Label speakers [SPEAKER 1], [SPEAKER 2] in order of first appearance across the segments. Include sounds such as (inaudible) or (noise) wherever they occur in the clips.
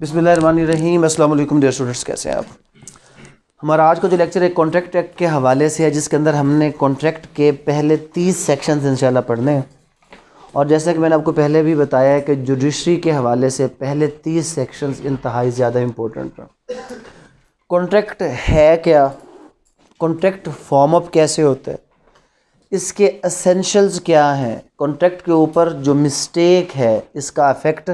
[SPEAKER 1] बिसमीम अल्लाम dear students कैसे हैं आप हमारा आज का जो लेक्चर है कॉन्ट्रैक्ट एक्ट के हवाले से है जिसके अंदर हमने कॉन्ट्रैक्ट के पहले तीस सेक्शन इंशाल्लाह पढ़ने हैं और जैसा कि मैंने आपको पहले भी बताया है कि जुडिशरी के हवाले से पहले तीस सेक्शन इंतहाई ज़्यादा इम्पोर्टेंट हैं कॉन्ट्रैक्ट है क्या कॉन्ट्रैक्ट फॉर्म अप कैसे होते हैं इसके असेंशल्स क्या हैं कॉन्ट्रैक्ट के ऊपर जो मिस्टेक है इसका अफेक्ट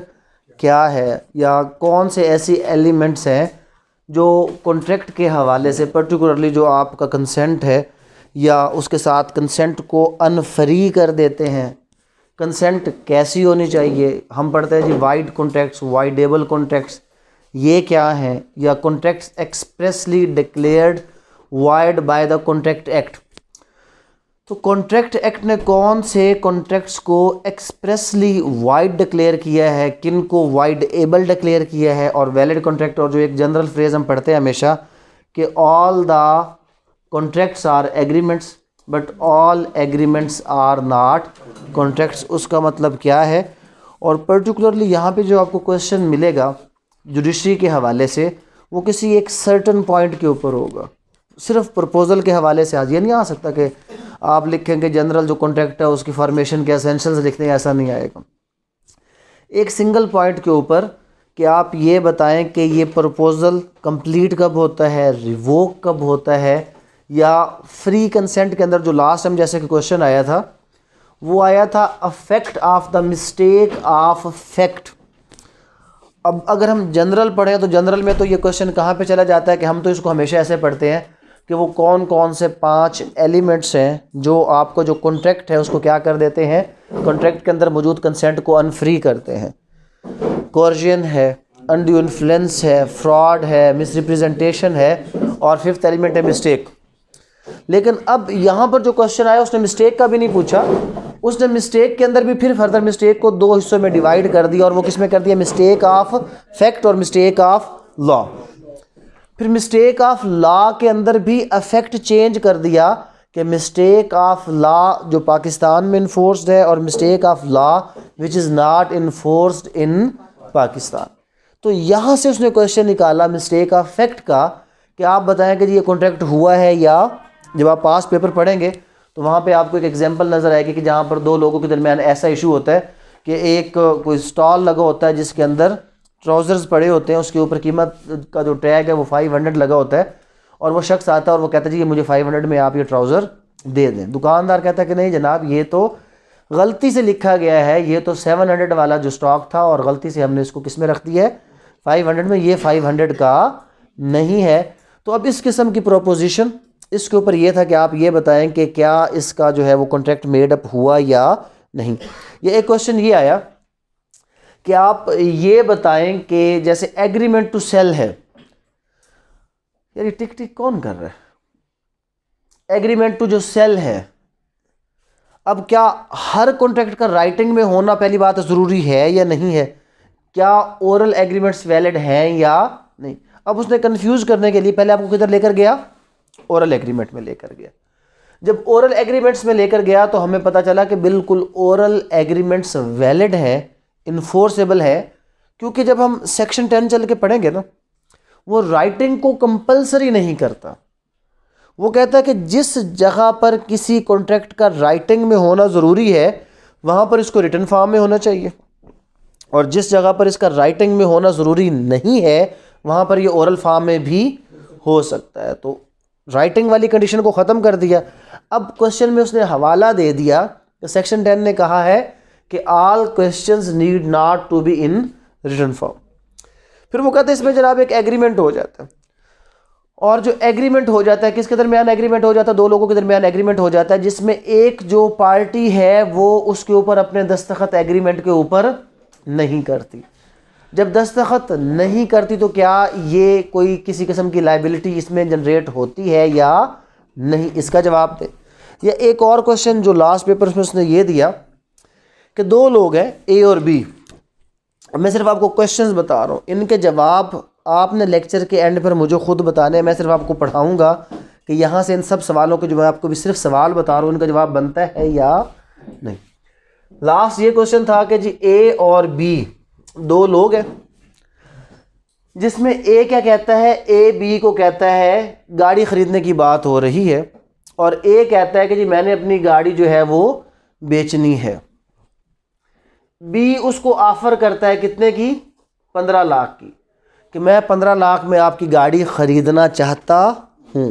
[SPEAKER 1] क्या है या कौन से ऐसे एलिमेंट्स हैं जो कॉन्ट्रैक्ट के हवाले से पर्टिकुलरली जो आपका कंसेंट है या उसके साथ कंसेंट को अनफ्री कर देते हैं कंसेंट कैसी होनी चाहिए हम पढ़ते हैं जी वाइड कॉन्ट्रैक्ट्स वाइडेबल कॉन्ट्रैक्ट्स ये क्या हैं या contracts expressly declared void by the contract act तो कॉन्ट्रैक्ट एक्ट ने कौन से कॉन्ट्रैक्ट्स को एक्सप्रेसली वाइड डिक्लेयर किया है किन को वाइड एबल डिक्लेयर किया है और वैलिड कॉन्ट्रैक्ट और जो एक जनरल फ्रेज हम पढ़ते हैं हमेशा कि all the contracts are agreements but all agreements are not contracts उसका मतलब क्या है और पर्टिकुलरली यहाँ पे जो आपको क्वेश्चन मिलेगा जुडिशरी के हवाले से वो किसी एक सर्टन पॉइंट के ऊपर होगा सिर्फ प्रपोज़ल के हवाले से आज ये नहीं आ सकता कि आप लिखेंगे जनरल जो कॉन्ट्रैक्ट है उसकी फॉर्मेशन के असेंशल्स लिखते हैं ऐसा नहीं आएगा एक सिंगल पॉइंट के ऊपर कि आप ये बताएं कि ये प्रपोज़ल कंप्लीट कब होता है रिवोक कब होता है या फ्री कंसेंट के अंदर जो लास्ट टाइम जैसे कि क्वेश्चन आया था वो आया था effect of the mistake of fact अब अगर हम जनरल पढ़ें तो जनरल में तो ये क्वेश्चन कहाँ पे चला जाता है कि हम तो इसको हमेशा ऐसे पढ़ते हैं कि वो कौन कौन से पांच एलिमेंट्स हैं जो आपको जो कॉन्ट्रैक्ट है उसको क्या कर देते हैं कॉन्ट्रैक्ट के अंदर मौजूद कंसेंट को अनफ्री करते हैं कॉर्जियन है अनड्यू इन्फ्लुएंस है फ्रॉड है मिस है और फिफ्थ एलिमेंट है मिस्टेक लेकिन अब यहाँ पर जो क्वेश्चन आया उसने मिस्टेक का भी नहीं पूछा उसने मिस्टेक के अंदर भी फिर फर्दर मिस्टेक को दो हिस्सों में डिवाइड कर दिया और वो किस में कर दिया मिस्टेक ऑफ फैक्ट और मिस्टेक ऑफ लॉ फिर मिस्टेक ऑफ लॉ के अंदर भी अफेक्ट चेंज कर दिया कि मिस्टेक ऑफ लॉ जो पाकिस्तान में इन्फोर्सड है और mistake of law which is not enforced in Pakistan तो यहाँ से उसने क्वेश्चन निकाला मिस्टेक ऑफ फैक्ट का कि आप बताएं कि ये कॉन्ट्रैक्ट हुआ है या जब आप पास पेपर पढ़ेंगे तो वहाँ पे आपको एक एग्जांपल नज़र आएगी कि जहाँ पर दो लोगों के दरमियान ऐसा इशू होता है कि एक कोई स्टॉल लगा होता है जिसके अंदर ट्राउज़र्स पड़े होते हैं उसके ऊपर कीमत का जो टैग है वो फाइव हंड्रेड लगा होता है और वो शख्स आता है और वो कहता है जी मुझे फाइव हंड्रेड में आप ये ट्राउज़र दे दें दुकानदार कहता है कि नहीं जनाब ये तो गलती से लिखा गया है ये तो सेवन हंड्रेड वाला जो स्टॉक था और गलती से हमने इसको किस में रख दिया है फाइव हंड्रेड में ये फाइव हंड्रेड का नहीं है तो अब इस किस्म की प्रोपोजिशन इसके ऊपर ये था कि आप ये बताएं कि क्या इसका जो है वो कॉन्ट्रैक्ट मेड अप हुआ या नहीं ये एक क्वेश्चन ये आया कि आप ये बताएं कि जैसे एग्रीमेंट टू सेल है यार ये टिक टिक कौन कर रहा है एग्रीमेंट टू जो सेल है अब क्या हर कॉन्ट्रैक्ट का राइटिंग में होना पहली बात तो ज़रूरी है या नहीं है क्या ओरल एग्रीमेंट्स वैलिड हैं या नहीं अब उसने कंफ्यूज करने के लिए पहले आपको किधर लेकर गया ओरल एग्रीमेंट में लेकर गया जब ओरल एग्रीमेंट्स में लेकर गया तो हमें पता चला कि बिल्कुल ओरल एग्रीमेंट्स वैलिड हैं इन्फोर्सेबल है क्योंकि जब हम सेक्शन टेन चल के पढ़ेंगे ना वो राइटिंग को कंपलसरी नहीं करता वो कहता है कि जिस जगह पर किसी कॉन्ट्रैक्ट का राइटिंग में होना ज़रूरी है वहाँ पर इसको रिटर्न फॉर्म में होना चाहिए और जिस जगह पर इसका राइटिंग में होना ज़रूरी नहीं है वहाँ पर ये ओरल फॉर्म में भी हो सकता है तो राइटिंग वाली कंडीशन को ख़त्म कर दिया अब क्वेश्चन में उसने हवाला दे दिया सेक्शन तो टेन ने कहा है कि all question need not to be in written form फिर वो कहते हैं इसमें जनाब एक एग्रीमेंट हो जाता है और जो एग्रीमेंट हो जाता है किसके दरमियान एग्रीमेंट हो जाता है दो लोगों के दरमियान एग्रीमेंट हो जाता है जिसमें एक जो पार्टी है वो उसके ऊपर अपने दस्तखत एग्रीमेंट के ऊपर नहीं करती जब दस्तखत नहीं करती तो क्या ये कोई किसी किस्म की लाइबिलिटी इसमें जनरेट होती है या नहीं इसका जवाब दे या एक और क्वेश्चन जो लास्ट पेपर में उसने ये दिया कि दो लोग हैं ए और बी मैं सिर्फ आपको क्वेश्चंस बता रहा हूँ इनके जवाब आपने लेक्चर के एंड पर मुझे खुद बताने मैं सिर्फ आपको पढ़ाऊँगा कि यहाँ से इन सब सवालों के जो मैं आपको भी सिर्फ सवाल बता रहा हूँ इनका जवाब बनता है या नहीं लास्ट ये क्वेश्चन था कि जी ए और बी दो लोग हैं जिसमें ए क्या कहता है ए बी को कहता है गाड़ी ख़रीदने की बात हो रही है और ए कहता है कि जी मैंने अपनी गाड़ी जो है वो बेचनी है बी उसको ऑफर करता है कितने की पंद्रह लाख की कि मैं पंद्रह लाख में आपकी गाड़ी ख़रीदना चाहता हूँ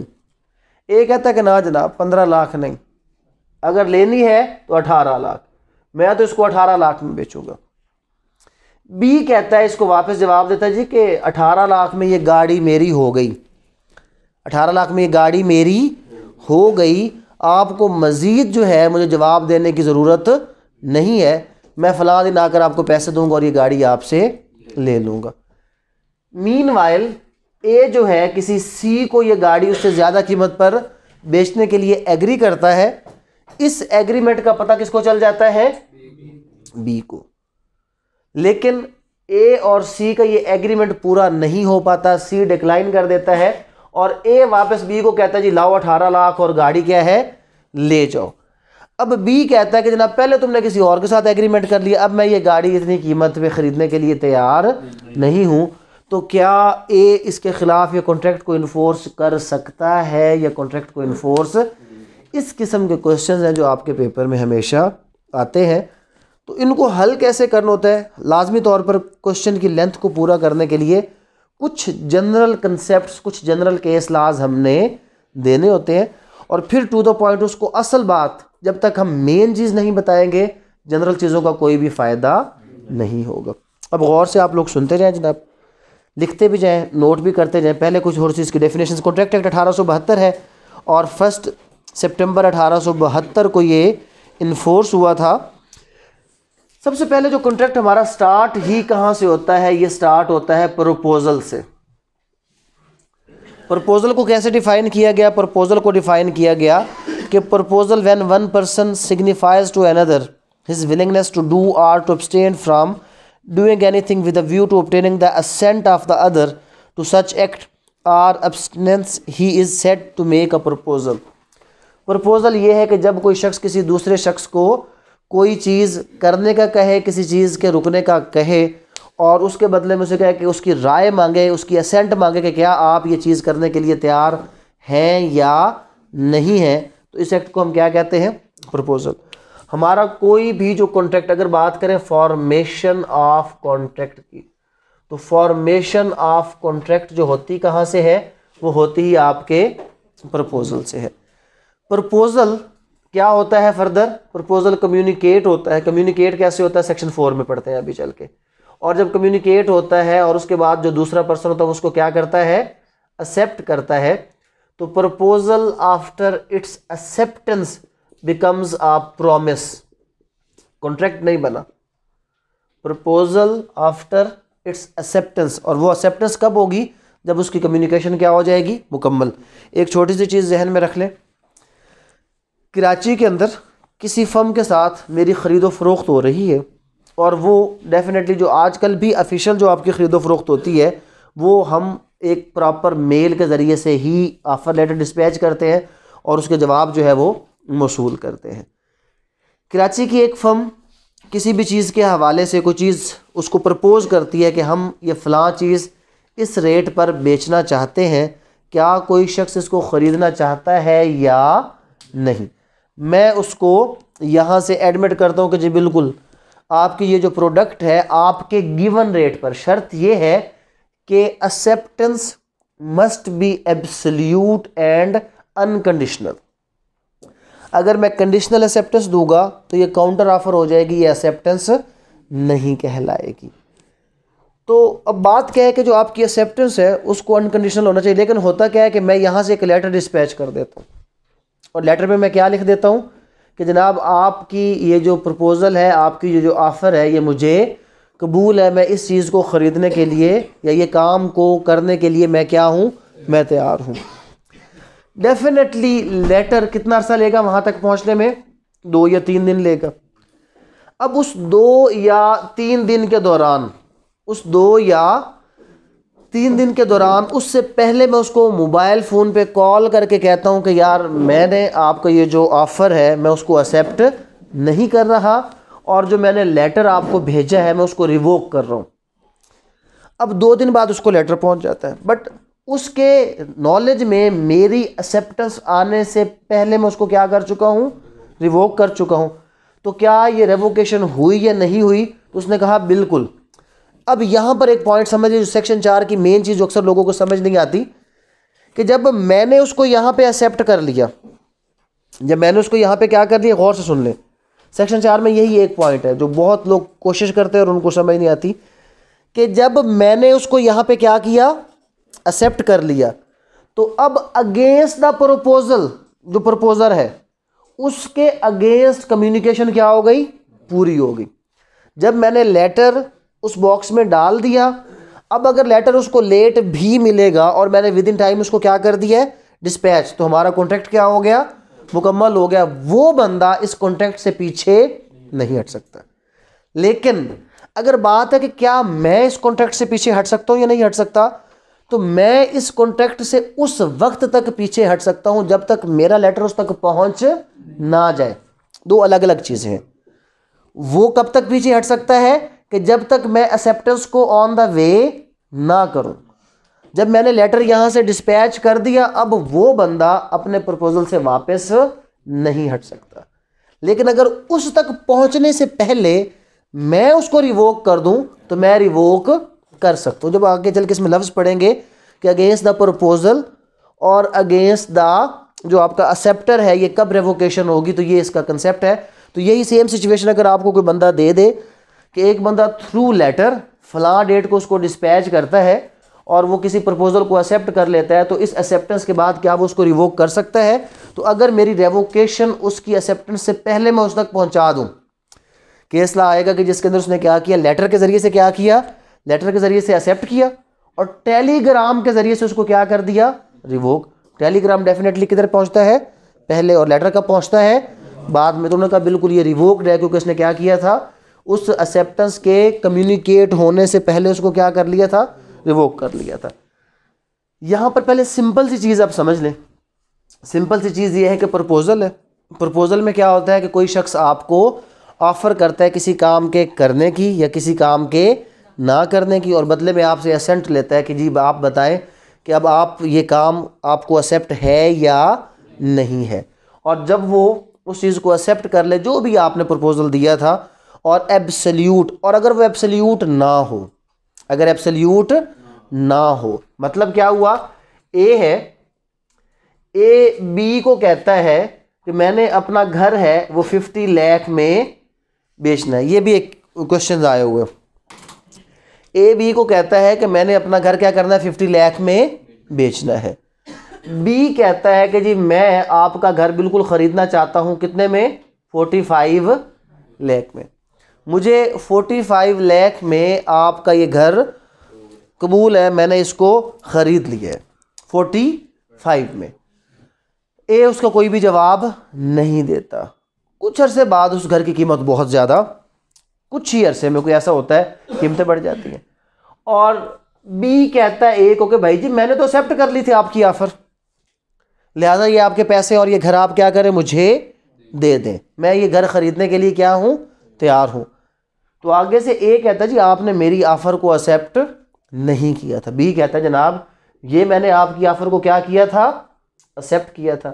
[SPEAKER 1] ए कहता है कि ना जनाब पंद्रह लाख नहीं अगर लेनी है तो अठारह लाख मैं तो इसको अठारह लाख में बेचूँगा बी कहता है इसको वापस जवाब देता है जी कि अठारह लाख में ये गाड़ी मेरी हो गई अठारह लाख में ये गाड़ी मेरी हो गई आपको मज़ीद जो है मुझे जवाब देने की ज़रूरत नहीं है मैं फला दिन आकर आपको पैसे दूंगा और ये गाड़ी आपसे ले लूँगा मीन वाइल ए जो है किसी सी को ये गाड़ी उससे ज़्यादा कीमत पर बेचने के लिए एग्री करता है इस एग्रीमेंट का पता किसको चल जाता है बी को लेकिन ए और सी का ये एग्रीमेंट पूरा नहीं हो पाता सी डिक्लाइन कर देता है और ए वापस बी को कहता है जी लाओ अठारह लाख और गाड़ी क्या है ले जाओ अब बी कहता है कि जनाब पहले तुमने किसी और के साथ एग्रीमेंट कर लिया अब मैं ये गाड़ी इतनी कीमत पे ख़रीदने के लिए तैयार नहीं हूँ तो क्या ए इसके ख़िलाफ़ यह कॉन्ट्रैक्ट को इन्फोर्स कर सकता है या कॉन्ट्रैक्ट को इन्फोर्स इस किस्म के क्वेश्चन हैं जो आपके पेपर में हमेशा आते हैं तो इनको हल कैसे करना होता है लाजमी तौर पर क्वेश्चन की लेंथ को पूरा करने के लिए कुछ जनरल कंसेप्ट कुछ जनरल केस लाज हमने देने होते हैं और फिर टू द पॉइंट उसको असल बात जब तक हम मेन चीज़ नहीं बताएंगे जनरल चीज़ों का कोई भी फ़ायदा नहीं होगा अब गौर से आप लोग सुनते जाएं जनाब लिखते भी जाएँ नोट भी करते जाएँ पहले कुछ और चीज़ की डेफिनेशन कॉन्ट्रैक्ट एक्ट अठारह है और फर्स्ट सितंबर अठारह को ये इन्फोर्स हुआ था सबसे पहले जो कॉन्ट्रैक्ट हमारा स्टार्ट ही कहाँ से होता है ये स्टार्ट होता है प्रपोजल से प्रपोजल को कैसे डिफाइन किया गया प्रपोजल को डिफाइन किया गया कि proposal when one person signifies to another his willingness to do or to abstain from doing anything with view to obtaining the assent of the other to such act or abstinence he is set to make a proposal proposal ये है कि जब कोई शख्स किसी दूसरे शख्स को कोई चीज़ करने का कहे किसी चीज़ के रुकने का कहे और उसके बदले में उसे कहे कि उसकी राय मांगे उसकी असेंट मांगे कि क्या आप ये चीज़ करने के लिए तैयार हैं या नहीं है तो इस एक्ट को हम क्या कहते हैं प्रपोजल हमारा कोई भी जो कॉन्ट्रैक्ट अगर बात करें फॉर्मेशन ऑफ कॉन्ट्रैक्ट की तो फॉर्मेशन ऑफ कॉन्ट्रैक्ट जो होती कहाँ से है वो होती ही आपके प्रपोजल से है प्रपोजल क्या होता है फर्दर प्रपोजल कम्युनिकेट होता है कम्युनिकेट कैसे होता है सेक्शन फोर में पढ़ते हैं अभी चल के और जब कम्युनिकेट होता है और उसके बाद जो दूसरा पर्सन होता है उसको क्या करता है एक्सेप्ट करता है तो proposal after its acceptance becomes a promise contract नहीं बना प्रपोजल आफ्टर इट्स एक्सेप्टेंस और वो एक्सेप्टेंस कब होगी जब उसकी कम्युनिकेशन क्या हो जाएगी मुकम्मल एक छोटी सी चीज़ जहन में रख लें कराची के अंदर किसी फर्म के साथ मेरी ख़रीदो फरोख्त हो रही है और वो डेफिनेटली जो आजकल भी ऑफिशियल जो आपकी ख़रीदो फरोख्त होती है वो हम एक प्रॉपर मेल के ज़रिए से ही ऑफ़र लेटर डिस्पैच करते हैं और उसके जवाब जो है वो मौसूल करते हैं कराची की एक फर्म किसी भी चीज़ के हवाले से कोई चीज़ उसको प्रपोज़ करती है कि हम ये फ़लाँ चीज़ इस रेट पर बेचना चाहते हैं क्या कोई शख्स इसको ख़रीदना चाहता है या नहीं मैं उसको यहाँ से एडमिट करता हूँ कि जी बिल्कुल आपकी ये जो प्रोडक्ट है आपके गिवन रेट पर शर्त ये है कि acceptance must be absolute and unconditional अगर मैं कंडीशनल एक्सेप्टेंस दूंगा तो ये काउंटर ऑफर हो जाएगी ये एक्सेप्टेंस नहीं कहलाएगी तो अब बात क्या है कि जो आपकी एक्सेप्टेंस है उसको अनकंडीशनल होना चाहिए लेकिन होता क्या है कि मैं यहाँ से एक लेटर डिस्पैच कर देता हूँ और लेटर में मैं क्या लिख देता हूँ कि जनाब आपकी ये जो प्रपोज़ल है आपकी ये जो ऑफ़र है ये मुझे कबूल है मैं इस चीज़ को ख़रीदने के लिए या ये काम को करने के लिए मैं क्या हूँ मैं तैयार हूँ डेफिनेटली लेटर कितना अर्सा लेगा वहाँ तक पहुँचने में दो या तीन दिन लेगा अब उस दो या तीन दिन के दौरान उस दो या तीन दिन के दौरान उससे पहले मैं उसको मोबाइल फ़ोन पे कॉल करके कहता हूँ कि यार मैंने आपका ये जो ऑफ़र है मैं उसको एक्सेप्ट नहीं कर रहा और जो मैंने लेटर आपको भेजा है मैं उसको रिवोक कर रहा हूँ अब दो दिन बाद उसको लेटर पहुँच जाता है बट उसके नॉलेज में मेरी एक्सेप्टेंस आने से पहले मैं उसको क्या कर चुका हूँ रिवोक कर चुका हूँ तो क्या ये रेवोकेशन हुई या नहीं हुई तो उसने कहा बिल्कुल अब यहाँ पर एक पॉइंट समझिए जो सेक्शन चार की मेन चीज़ जो अक्सर लोगों को समझ नहीं आती कि जब मैंने उसको यहाँ पे एक्सेप्ट कर लिया जब मैंने उसको यहाँ पे क्या कर लिया गौर से सुन लें सेक्शन चार में यही एक पॉइंट है जो बहुत लोग कोशिश करते हैं और उनको समझ नहीं आती कि जब मैंने उसको यहाँ पे क्या किया एक्सेप्ट कर लिया तो अब अगेंस्ट द प्रपोजल जो प्रपोजर है उसके अगेंस्ट कम्युनिकेशन क्या हो गई पूरी हो गई जब मैंने लेटर उस बॉक्स में डाल दिया अब अगर लेटर उसको लेट भी मिलेगा और मैंने विद इन टाइम उसको क्या कर दिया है डिस्पैच तो हमारा कॉन्ट्रैक्ट क्या हो गया मुकम्मल हो गया वो बंदा इस कॉन्ट्रैक्ट से पीछे नहीं हट सकता लेकिन अगर बात है कि क्या मैं इस कॉन्ट्रैक्ट से पीछे हट सकता हूँ या नहीं हट सकता तो मैं इस कॉन्ट्रैक्ट से उस वक्त तक पीछे हट सकता हूँ जब तक मेरा लेटर उस तक पहुँच ना जाए दो अलग अलग चीज़ें हैं वो कब तक पीछे हट सकता है कि जब तक मैं एक्सेप्टेंस को ऑन द वे ना करूँ जब मैंने लेटर यहाँ से डिस्पैच कर दिया अब वो बंदा अपने प्रपोजल से वापस नहीं हट सकता लेकिन अगर उस तक पहुँचने से पहले मैं उसको रिवोक कर दूँ तो मैं रिवोक कर सकता हूँ जब आगे चल के इसमें लफ्ज़ पढ़ेंगे कि अगेंस्ट द प्रपोजल और अगेंस्ट द जो आपका असेप्टर है ये कब रेवोकेशन होगी तो ये इसका कंसेप्ट है तो यही सेम सिचुएशन अगर आपको कोई बंदा दे दे कि एक बंदा थ्रू लेटर फला डेट को उसको डिस्पैच करता है और वो किसी प्रपोज़ल को एक्सेप्ट कर लेता है तो इस एक्सेप्टेंस के बाद क्या वो उसको रिवोक कर सकता है तो अगर मेरी रेवोकेशन उसकी एक्सेप्टेंस से पहले मैं उस तक पहुंचा दूं केस ला आएगा कि जिसके अंदर उसने क्या किया लेटर के ज़रिए से क्या किया लेटर के ज़रिए से एक्सेप्ट किया और टेलीग्राम के ज़रिए से उसको क्या कर दिया रिवोक टेलीग्राम डेफिनेटली किधर पहुँचता है पहले और लेटर का पहुँचता है बाद में तो उन्होंने कहा बिल्कुल ये रिवोक्ड है क्योंकि उसने क्या किया था उस एक्सेप्टेंस के कम्युनिकेट होने से पहले उसको क्या कर लिया था रिवोक कर लिया था यहाँ पर पहले सिंपल सी चीज़ आप समझ लें सिंपल सी चीज़ ये है कि प्रपोज़ल है प्रपोज़ल में क्या होता है कि कोई शख्स आपको ऑफ़र करता है किसी काम के करने की या किसी काम के ना करने की और बदले में आपसे असेंट लेता है कि जी आप बताएं कि अब आप ये काम आपको एक्सेप्ट है या नहीं है और जब वो उस चीज़ को एक्सेप्ट कर ले जो भी आपने प्रपोज़ल दिया था और एब्सल्यूट और अगर वो एब्सल्यूट ना हो अगर एब्सल्यूट ना हो मतलब क्या हुआ ए है ए बी को कहता है कि मैंने अपना घर है वो फिफ्टी लैख में बेचना है ये भी एक क्वेश्चन आए हुए ए बी को कहता है कि मैंने अपना घर क्या करना है फिफ्टी लैख में बेचना है बी कहता है कि जी मैं आपका घर बिल्कुल ख़रीदना चाहता हूँ कितने में फोर्टी फाइव लैख में मुझे 45 लाख में आपका ये घर कबूल है मैंने इसको ख़रीद लिया है 45 में ए उसका कोई भी जवाब नहीं देता कुछ अरसे बाद उस घर की कीमत बहुत ज़्यादा कुछ ही अरसे में कोई ऐसा होता है कीमतें बढ़ जाती हैं और बी कहता है ए को कि भाई जी मैंने तो एक्सेप्ट कर ली थी आपकी ऑफ़र लिहाजा ये आपके पैसे और ये घर आप क्या करें मुझे दे दें मैं ये घर ख़रीदने के लिए क्या हूँ तैयार हूँ तो आगे से ए कहता जी आपने मेरी ऑफर को एक्सेप्ट नहीं किया था बी कहता जनाब ये मैंने आपकी ऑफर को क्या किया था एक्सेप्ट किया था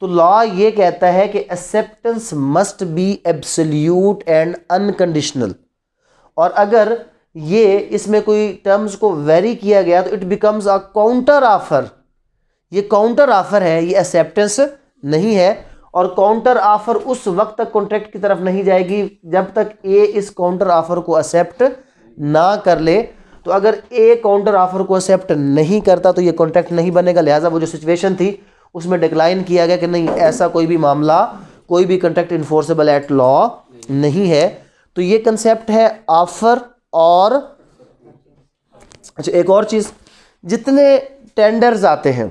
[SPEAKER 1] तो लॉ ये कहता है कि acceptance must be absolute and unconditional और अगर ये इसमें कोई टर्म्स को वेरी किया गया तो it becomes a counter offer ये काउंटर ऑफर है ये एक्सेप्टेंस नहीं है और काउंटर ऑफर उस वक्त तक कॉन्ट्रैक्ट की तरफ नहीं जाएगी जब तक ए इस काउंटर ऑफर को एक्सेप्ट ना कर ले तो अगर ए काउंटर ऑफर को एक्सेप्ट नहीं करता तो ये कॉन्ट्रैक्ट नहीं बनेगा लिहाजा वो जो सिचुएशन थी उसमें डिक्लाइन किया गया कि नहीं ऐसा कोई भी मामला कोई भी कॉन्ट्रैक्ट इन्फोर्सेबल एट लॉ नहीं है तो ये कंसेप्ट है ऑफर और अच्छा एक और चीज़ जितने टेंडर्स आते हैं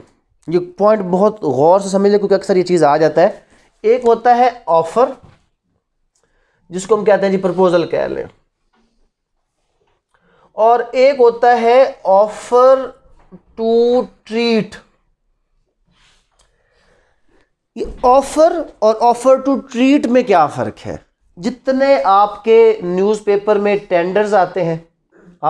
[SPEAKER 1] ये पॉइंट बहुत गौर से समझ लें क्योंकि अक्सर ये चीज़ आ जाता है एक होता है ऑफर जिसको हम कहते हैं जी प्रपोजल कह लें और एक होता है ऑफर टू ट्रीट ये ऑफर और ऑफर टू ट्रीट में क्या फ़र्क है जितने आपके न्यूज़पेपर में टेंडर्स आते हैं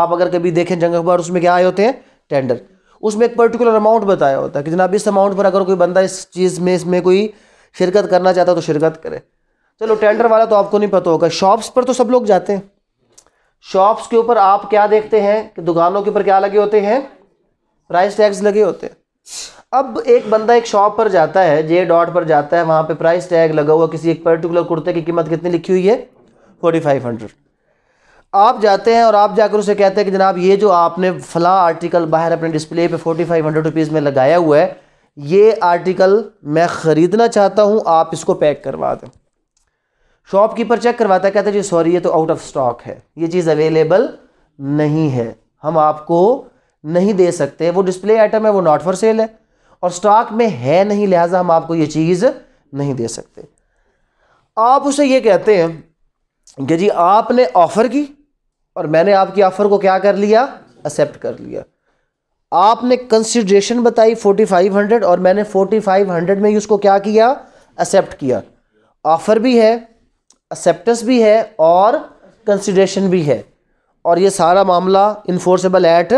[SPEAKER 1] आप अगर कभी देखें जंग अखबार उसमें क्या आए होते हैं टेंडर उसमें एक पर्टिकुलर अमाउंट बताया होता है कि जनाब इस अमाउंट पर अगर कोई बंदा इस चीज़ में इसमें कोई शिरकत करना चाहता तो शिरकत करे चलो टेंडर वाला तो आपको नहीं पता होगा शॉप्स पर तो सब लोग जाते हैं शॉप्स के ऊपर आप क्या देखते हैं कि दुकानों के ऊपर क्या लगे होते हैं प्राइस टैग्स लगे होते हैं अब एक बंदा एक शॉप पर जाता है जे डॉट पर जाता है वहाँ पे प्राइस टैग लगा हुआ किसी एक पर्टिकुलर कुर्ते की कीमत कितनी लिखी हुई है फोर्टी फाइव हंड्रेड आप जाते हैं और आप जाकर उसे कहते हैं कि जनाब ये जो आपने फला आर्टिकल बाहर अपने डिस्प्ले पे फोर्टी फाइव हंड्रेड रुपीज़ में लगाया हुआ है ये आर्टिकल मैं ख़रीदना चाहता हूँ आप इसको पैक करवा दें शॉपकीपर चेक करवाता कहता है जी सॉरी ये तो आउट ऑफ स्टॉक है ये चीज़ अवेलेबल नहीं है हम आपको नहीं दे सकते वो डिस्प्ले आइटम है वो नॉट फॉर सेल है और स्टॉक में है नहीं लिहाजा हम आपको ये चीज़ नहीं दे सकते आप उसे ये कहते हैं कि जी आपने ऑफ़र की और मैंने आपकी ऑफ़र को क्या कर लिया एक्सेप्ट कर लिया आपने कंसिड्रेशन बताई 4500 और मैंने 4500 में ही उसको क्या किया एक्सेप्ट किया ऑफ़र भी है एक्सेप्टेंस भी है और कंसिड्रेशन भी है और ये सारा मामला इन्फोर्सेबल एट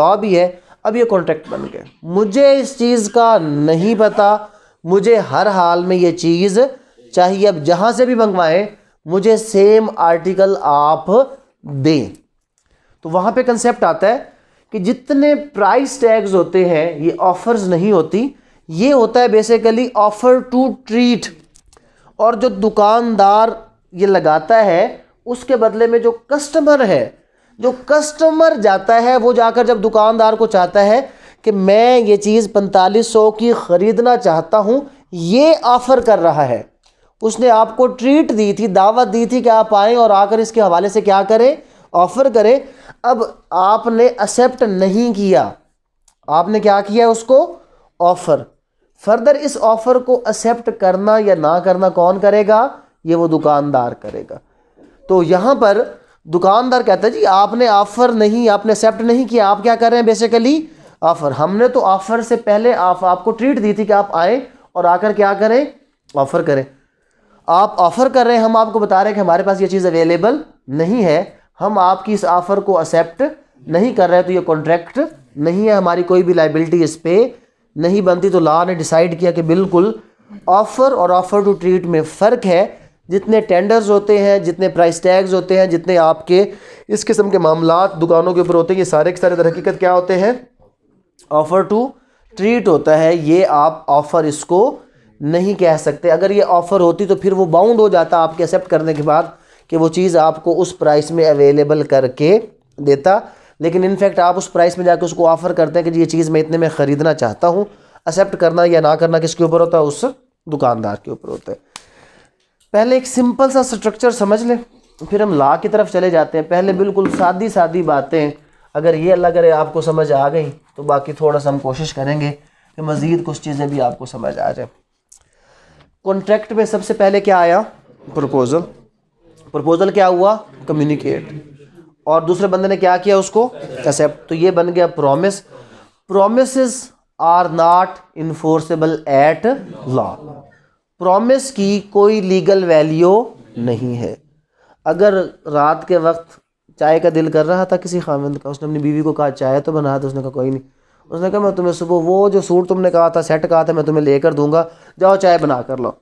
[SPEAKER 1] लॉ भी है अब ये कॉन्ट्रैक्ट बन गया मुझे इस चीज़ का नहीं पता मुझे हर हाल में ये चीज़ चाहिए अब जहाँ से भी मंगवाएं मुझे सेम आर्टिकल आप दें तो वहाँ पे कंसेप्ट आता है कि जितने प्राइस टैग्स होते हैं ये ऑफर्स नहीं होती ये होता है बेसिकली ऑफ़र टू ट्रीट और जो दुकानदार ये लगाता है उसके बदले में जो कस्टमर है जो कस्टमर जाता है वो जाकर जब दुकानदार को चाहता है कि मैं ये चीज़ पैंतालीस सौ की ख़रीदना चाहता हूँ ये ऑफ़र कर रहा है उसने आपको ट्रीट दी थी दावत दी थी कि आप आएँ और आकर इसके हवाले से क्या करें ऑफ़र करे अब आपने एक्सेप्ट नहीं किया आपने क्या किया उसको ऑफ़र फर्दर इस ऑफ़र को एक्सेप्ट करना या ना करना कौन करेगा ये वो दुकानदार करेगा तो यहां पर दुकानदार कहता है जी आपने ऑफ़र नहीं आपने एक्सेप्ट नहीं किया आप क्या कर रहे हैं बेसिकली ऑफ़र हमने तो ऑफ़र से पहले आप आपको ट्रीट दी थी कि आप आए और आकर क्या करें ऑफ़र करें आप ऑफ़र कर रहे हैं हम आपको बता रहे हैं कि हमारे पास ये चीज़ अवेलेबल नहीं है हम आपकी इस ऑफ़र को एक्सेप्ट नहीं कर रहे तो ये कॉन्ट्रैक्ट नहीं है हमारी कोई भी लाइबिलिटी इस पर नहीं बनती तो लॉ ने डिसाइड किया कि बिल्कुल ऑफ़र और ऑफ़र टू ट्रीट में फ़र्क है जितने टेंडर्स होते हैं जितने प्राइस टैग्स होते हैं जितने आपके इस किस्म के मामला दुकानों के ऊपर होते हैं ये सारे के सारे दर हकीकत क्या होते हैं ऑफ़र टू ट्रीट होता है ये आप ऑफ़र इसको नहीं कह सकते अगर ये ऑफ़र होती तो फिर वो बाउंड हो जाता आपके एक्सेप्ट करने के बाद कि वो चीज़ आपको उस प्राइस में अवेलेबल करके देता लेकिन इनफैक्ट आप उस प्राइस में जाकर उसको ऑफ़र करते हैं कि ये चीज़ मैं इतने में ख़रीदना चाहता हूँ एक्सेप्ट करना या ना करना किसके ऊपर होता है उस दुकानदार के ऊपर होता है पहले एक सिंपल सा स्ट्रक्चर समझ लें फिर हम ला की तरफ चले जाते हैं पहले बिल्कुल सादी सादी बातें अगर ये अल्लाह करे आपको समझ आ गई तो बाकी थोड़ा सा हम कोशिश करेंगे कि मज़ीद कुछ चीज़ें भी आपको समझ आ जाए कॉन्ट्रैक्ट में सबसे पहले क्या आया प्रपोज़ल प्रपोजल क्या हुआ कम्युनिकेट और दूसरे बंदे ने क्या किया उसको एक्सेप्ट तो ये बन गया promise promise are not enforceable at law प्रोमिस की कोई लीगल वैल्यू नहीं है अगर रात के वक्त चाय का दिल कर रहा था किसी खामिंद का उसने अपनी बीवी को कहा चाय तो बनाया था उसने कहा कोई नहीं उसने कहा मैं तुम्हें सुबह वो जो सूट तुमने कहा था सेट कहा था मैं तुम्हें लेकर दूंगा जाओ चाय बना कर लो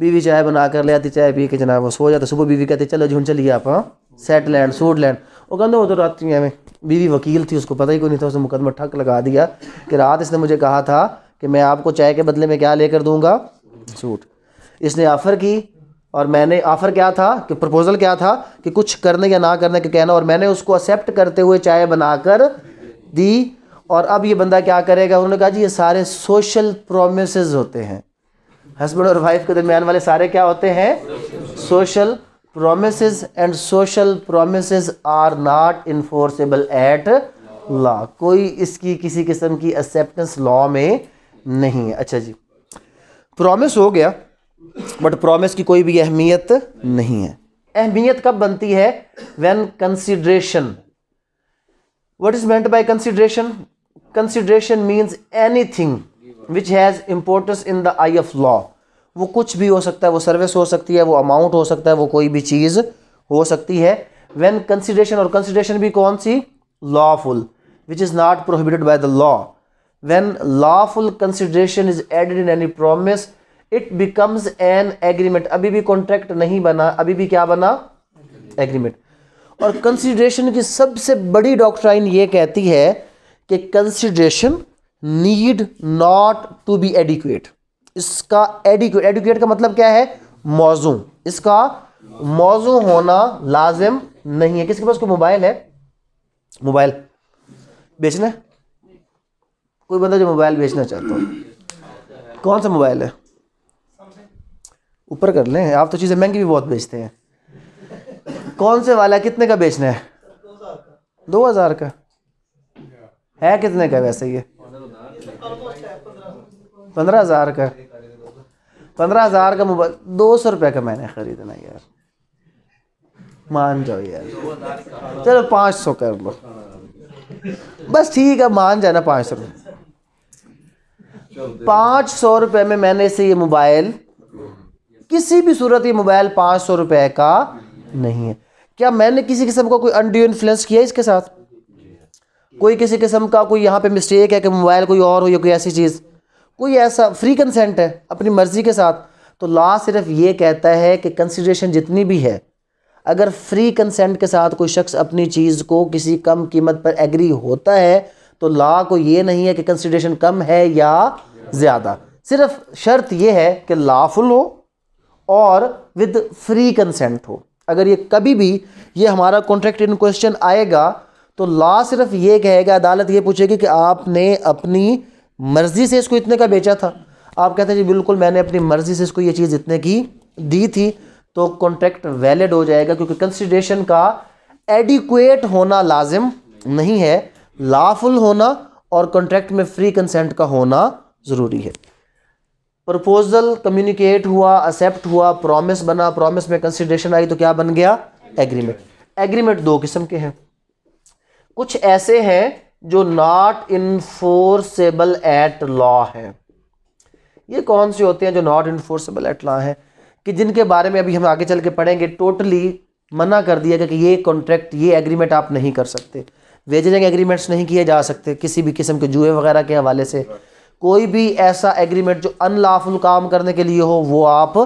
[SPEAKER 1] बीवी चाय बना कर ले आती चाय पी के जनाब सो जाता सुबह बीवी कहते चलो जी हूँ चलिए आप हाँ सेट लैंड सूट लैंड वो कहते वो तो रात में बीवी वकील थी उसको पता ही कोई नहीं था उसने मुकदमा ठक लगा दिया कि रात इसने मुझे कहा था कि मैं आपको चाय के बदले में क्या लेकर दूंगा सूट इसने ऑफ़र की और मैंने ऑफ़र क्या था कि प्रपोज़ल क्या था कि कुछ करने या ना करने के कहना और मैंने उसको एक्सेप्ट करते हुए चाय बनाकर दी और अब ये बंदा क्या करेगा उन्होंने कहा जी ये सारे सोशल प्रोमिस होते हैं हस्बैंड और वाइफ के दरमियान वाले सारे क्या होते हैं social promise and social promise are not enforceable at law कोई इसकी किसी किस्म की एक्सेप्टेंस लॉ में नहीं है अच्छा जी प्रोमिस हो गया बट प्रोमिस की कोई भी अहमियत नहीं है अहमियत कब बनती है when consideration what is meant by consideration consideration anything which has importance in the eye of law वो कुछ भी हो सकता है वो सर्विस हो सकती है वो अमाउंट हो सकता है वो कोई भी चीज़ हो सकती है वेन कंसिडरेशन और कंसिडरेशन भी कौन सी lawful which is not prohibited by the law when lawful consideration is added in any promise it becomes an agreement अभी भी कॉन्ट्रैक्ट नहीं बना अभी भी क्या बना एग्रीमेंट और कंसिडरेशन की सबसे बड़ी डॉक्ट्राइन ये कहती है कि consideration need not to be adequate इसका एडिक्यूट एडिक्वेट का मतलब क्या है मौजू इसका मौजू होना लाजिम नहीं है किसके पास कोई मोबाइल है मोबाइल बेचना है कोई बंदा जो मोबाइल बेचना चाहता हो कौन सा मोबाइल है ऊपर कर लें आप तो चीज़ें महंगी भी बहुत बेचते हैं कौन से वाला कितने का बेचना है दो हज़ार का है कितने का वैसे ये पंद्रह हज़ार का पंद्रह हज़ार का मोबाइल दो सौ रुपये का मैंने ख़रीदना यार मान जाओ यार चलो पाँच सौ कर लो बस ठीक है मान जाना पाँच सौ रुपये पाँच सौ रुपये में मैंने इसे ये मोबाइल किसी भी सूरत ये मोबाइल पाँच सौ रुपये का नहीं है क्या मैंने किसी किस्म का कोई अनड्यू इन्फ्लुएंस किया इसके साथ कोई किसी किस्म का कोई यहाँ पे मिस्टेक है कि मोबाइल कोई और हो या कोई ऐसी चीज़ कोई ऐसा फ्री कंसेंट है अपनी मर्ज़ी के साथ तो ला सिर्फ ये कहता है कि कंसिड्रेशन जितनी भी है अगर फ्री कंसेंट के साथ कोई शख्स अपनी चीज़ को किसी कम कीमत पर एग्री होता है तो ला को ये नहीं है कि कंसिड्रेशन कम है या ज़्यादा सिर्फ शर्त यह है कि लाफुल हो और विद फ्री कंसेंट हो अगर ये कभी भी ये हमारा कॉन्ट्रैक्ट इन क्वेश्चन आएगा तो ला सिर्फ ये कहेगा अदालत ये पूछेगी कि आपने अपनी मर्जी से इसको इतने का बेचा था आप कहते हैं जी बिल्कुल मैंने अपनी मर्जी से इसको ये चीज़ इतने की दी थी तो कॉन्ट्रैक्ट वैलिड हो जाएगा क्योंकि कंसिडरेशन का एडिकुएट होना लाजिम नहीं है लाफुल होना और कॉन्ट्रैक्ट में फ्री कंसेंट का होना ज़रूरी है प्रपोजल कम्युनिकेट हुआ एक्सेप्ट हुआ प्रॉमिस बना प्रॉमिस में कंसिडरेशन आई तो क्या बन गया एग्रीमेंट एग्रीमेंट दो किस्म के हैं कुछ ऐसे हैं जो नॉट इन्फोर्सेबल एट लॉ है ये कौन से होते हैं जो नॉट इन्फोर्सेबल एट लॉ है कि जिनके बारे में अभी हम आगे चल के पढ़ेंगे टोटली मना कर दिया गया कि ये कॉन्ट्रैक्ट ये एग्रीमेंट आप नहीं कर सकते वेजरिंग एग्रीमेंट्स नहीं किए जा सकते किसी भी किस्म के जुए वगैरह के हवाले से कोई भी ऐसा एग्रीमेंट जो अनलाफुल काम करने के लिए हो वो आप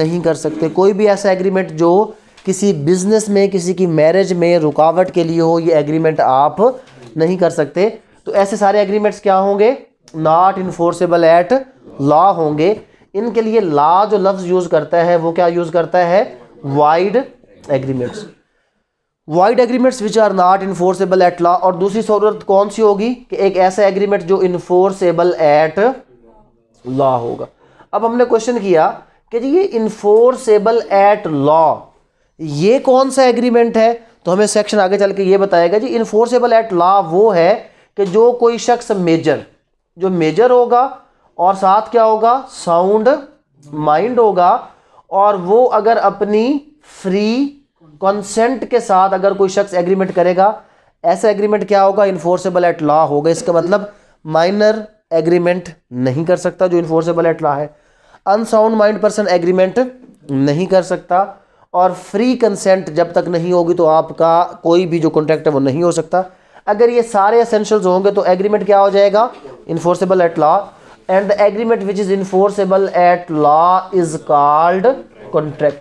[SPEAKER 1] नहीं कर सकते कोई भी ऐसा एग्रीमेंट जो किसी बिजनेस में किसी की मैरिज में रुकावट के लिए हो ये एग्रीमेंट आप नहीं कर सकते तो ऐसे सारे एग्रीमेंट्स क्या होंगे नॉट इन्फोर्सेबल एट लॉ होंगे इनके लिए लॉ जो लफ्ज यूज़ करता है वो क्या यूज़ करता है void agreements void agreements which are not enforceable at law और दूसरी सूरत कौन सी होगी कि एक ऐसा एग्रीमेंट जो इन्फोर्सेबल एट लॉ होगा अब हमने क्वेश्चन किया कि जी ये इन्फोर्सेबल एट लॉ ये कौन सा एग्रीमेंट है तो हमें सेक्शन आगे चल के ये बताएगा जी इन्फोर्सेबल एट लॉ वो है कि जो कोई शख्स मेजर जो मेजर होगा और साथ क्या होगा साउंड माइंड होगा और वो अगर अपनी फ्री कंसेंट के साथ अगर कोई शख्स एग्रीमेंट करेगा ऐसा एग्रीमेंट क्या होगा इन्फोर्सेबल एट लॉ होगा इसका मतलब माइनर एग्रीमेंट नहीं कर सकता जो इन्फोर्सेबल एट लॉ है अनसाउंड माइंड पर्सन एग्रीमेंट नहीं कर सकता और फ्री कंसेंट जब तक नहीं होगी तो आपका कोई भी जो कॉन्ट्रैक्ट है वो नहीं हो सकता अगर ये सारे असेंशल्स होंगे तो एग्रीमेंट क्या हो जाएगा enforceable at law and the agreement which is enforceable at law is called contract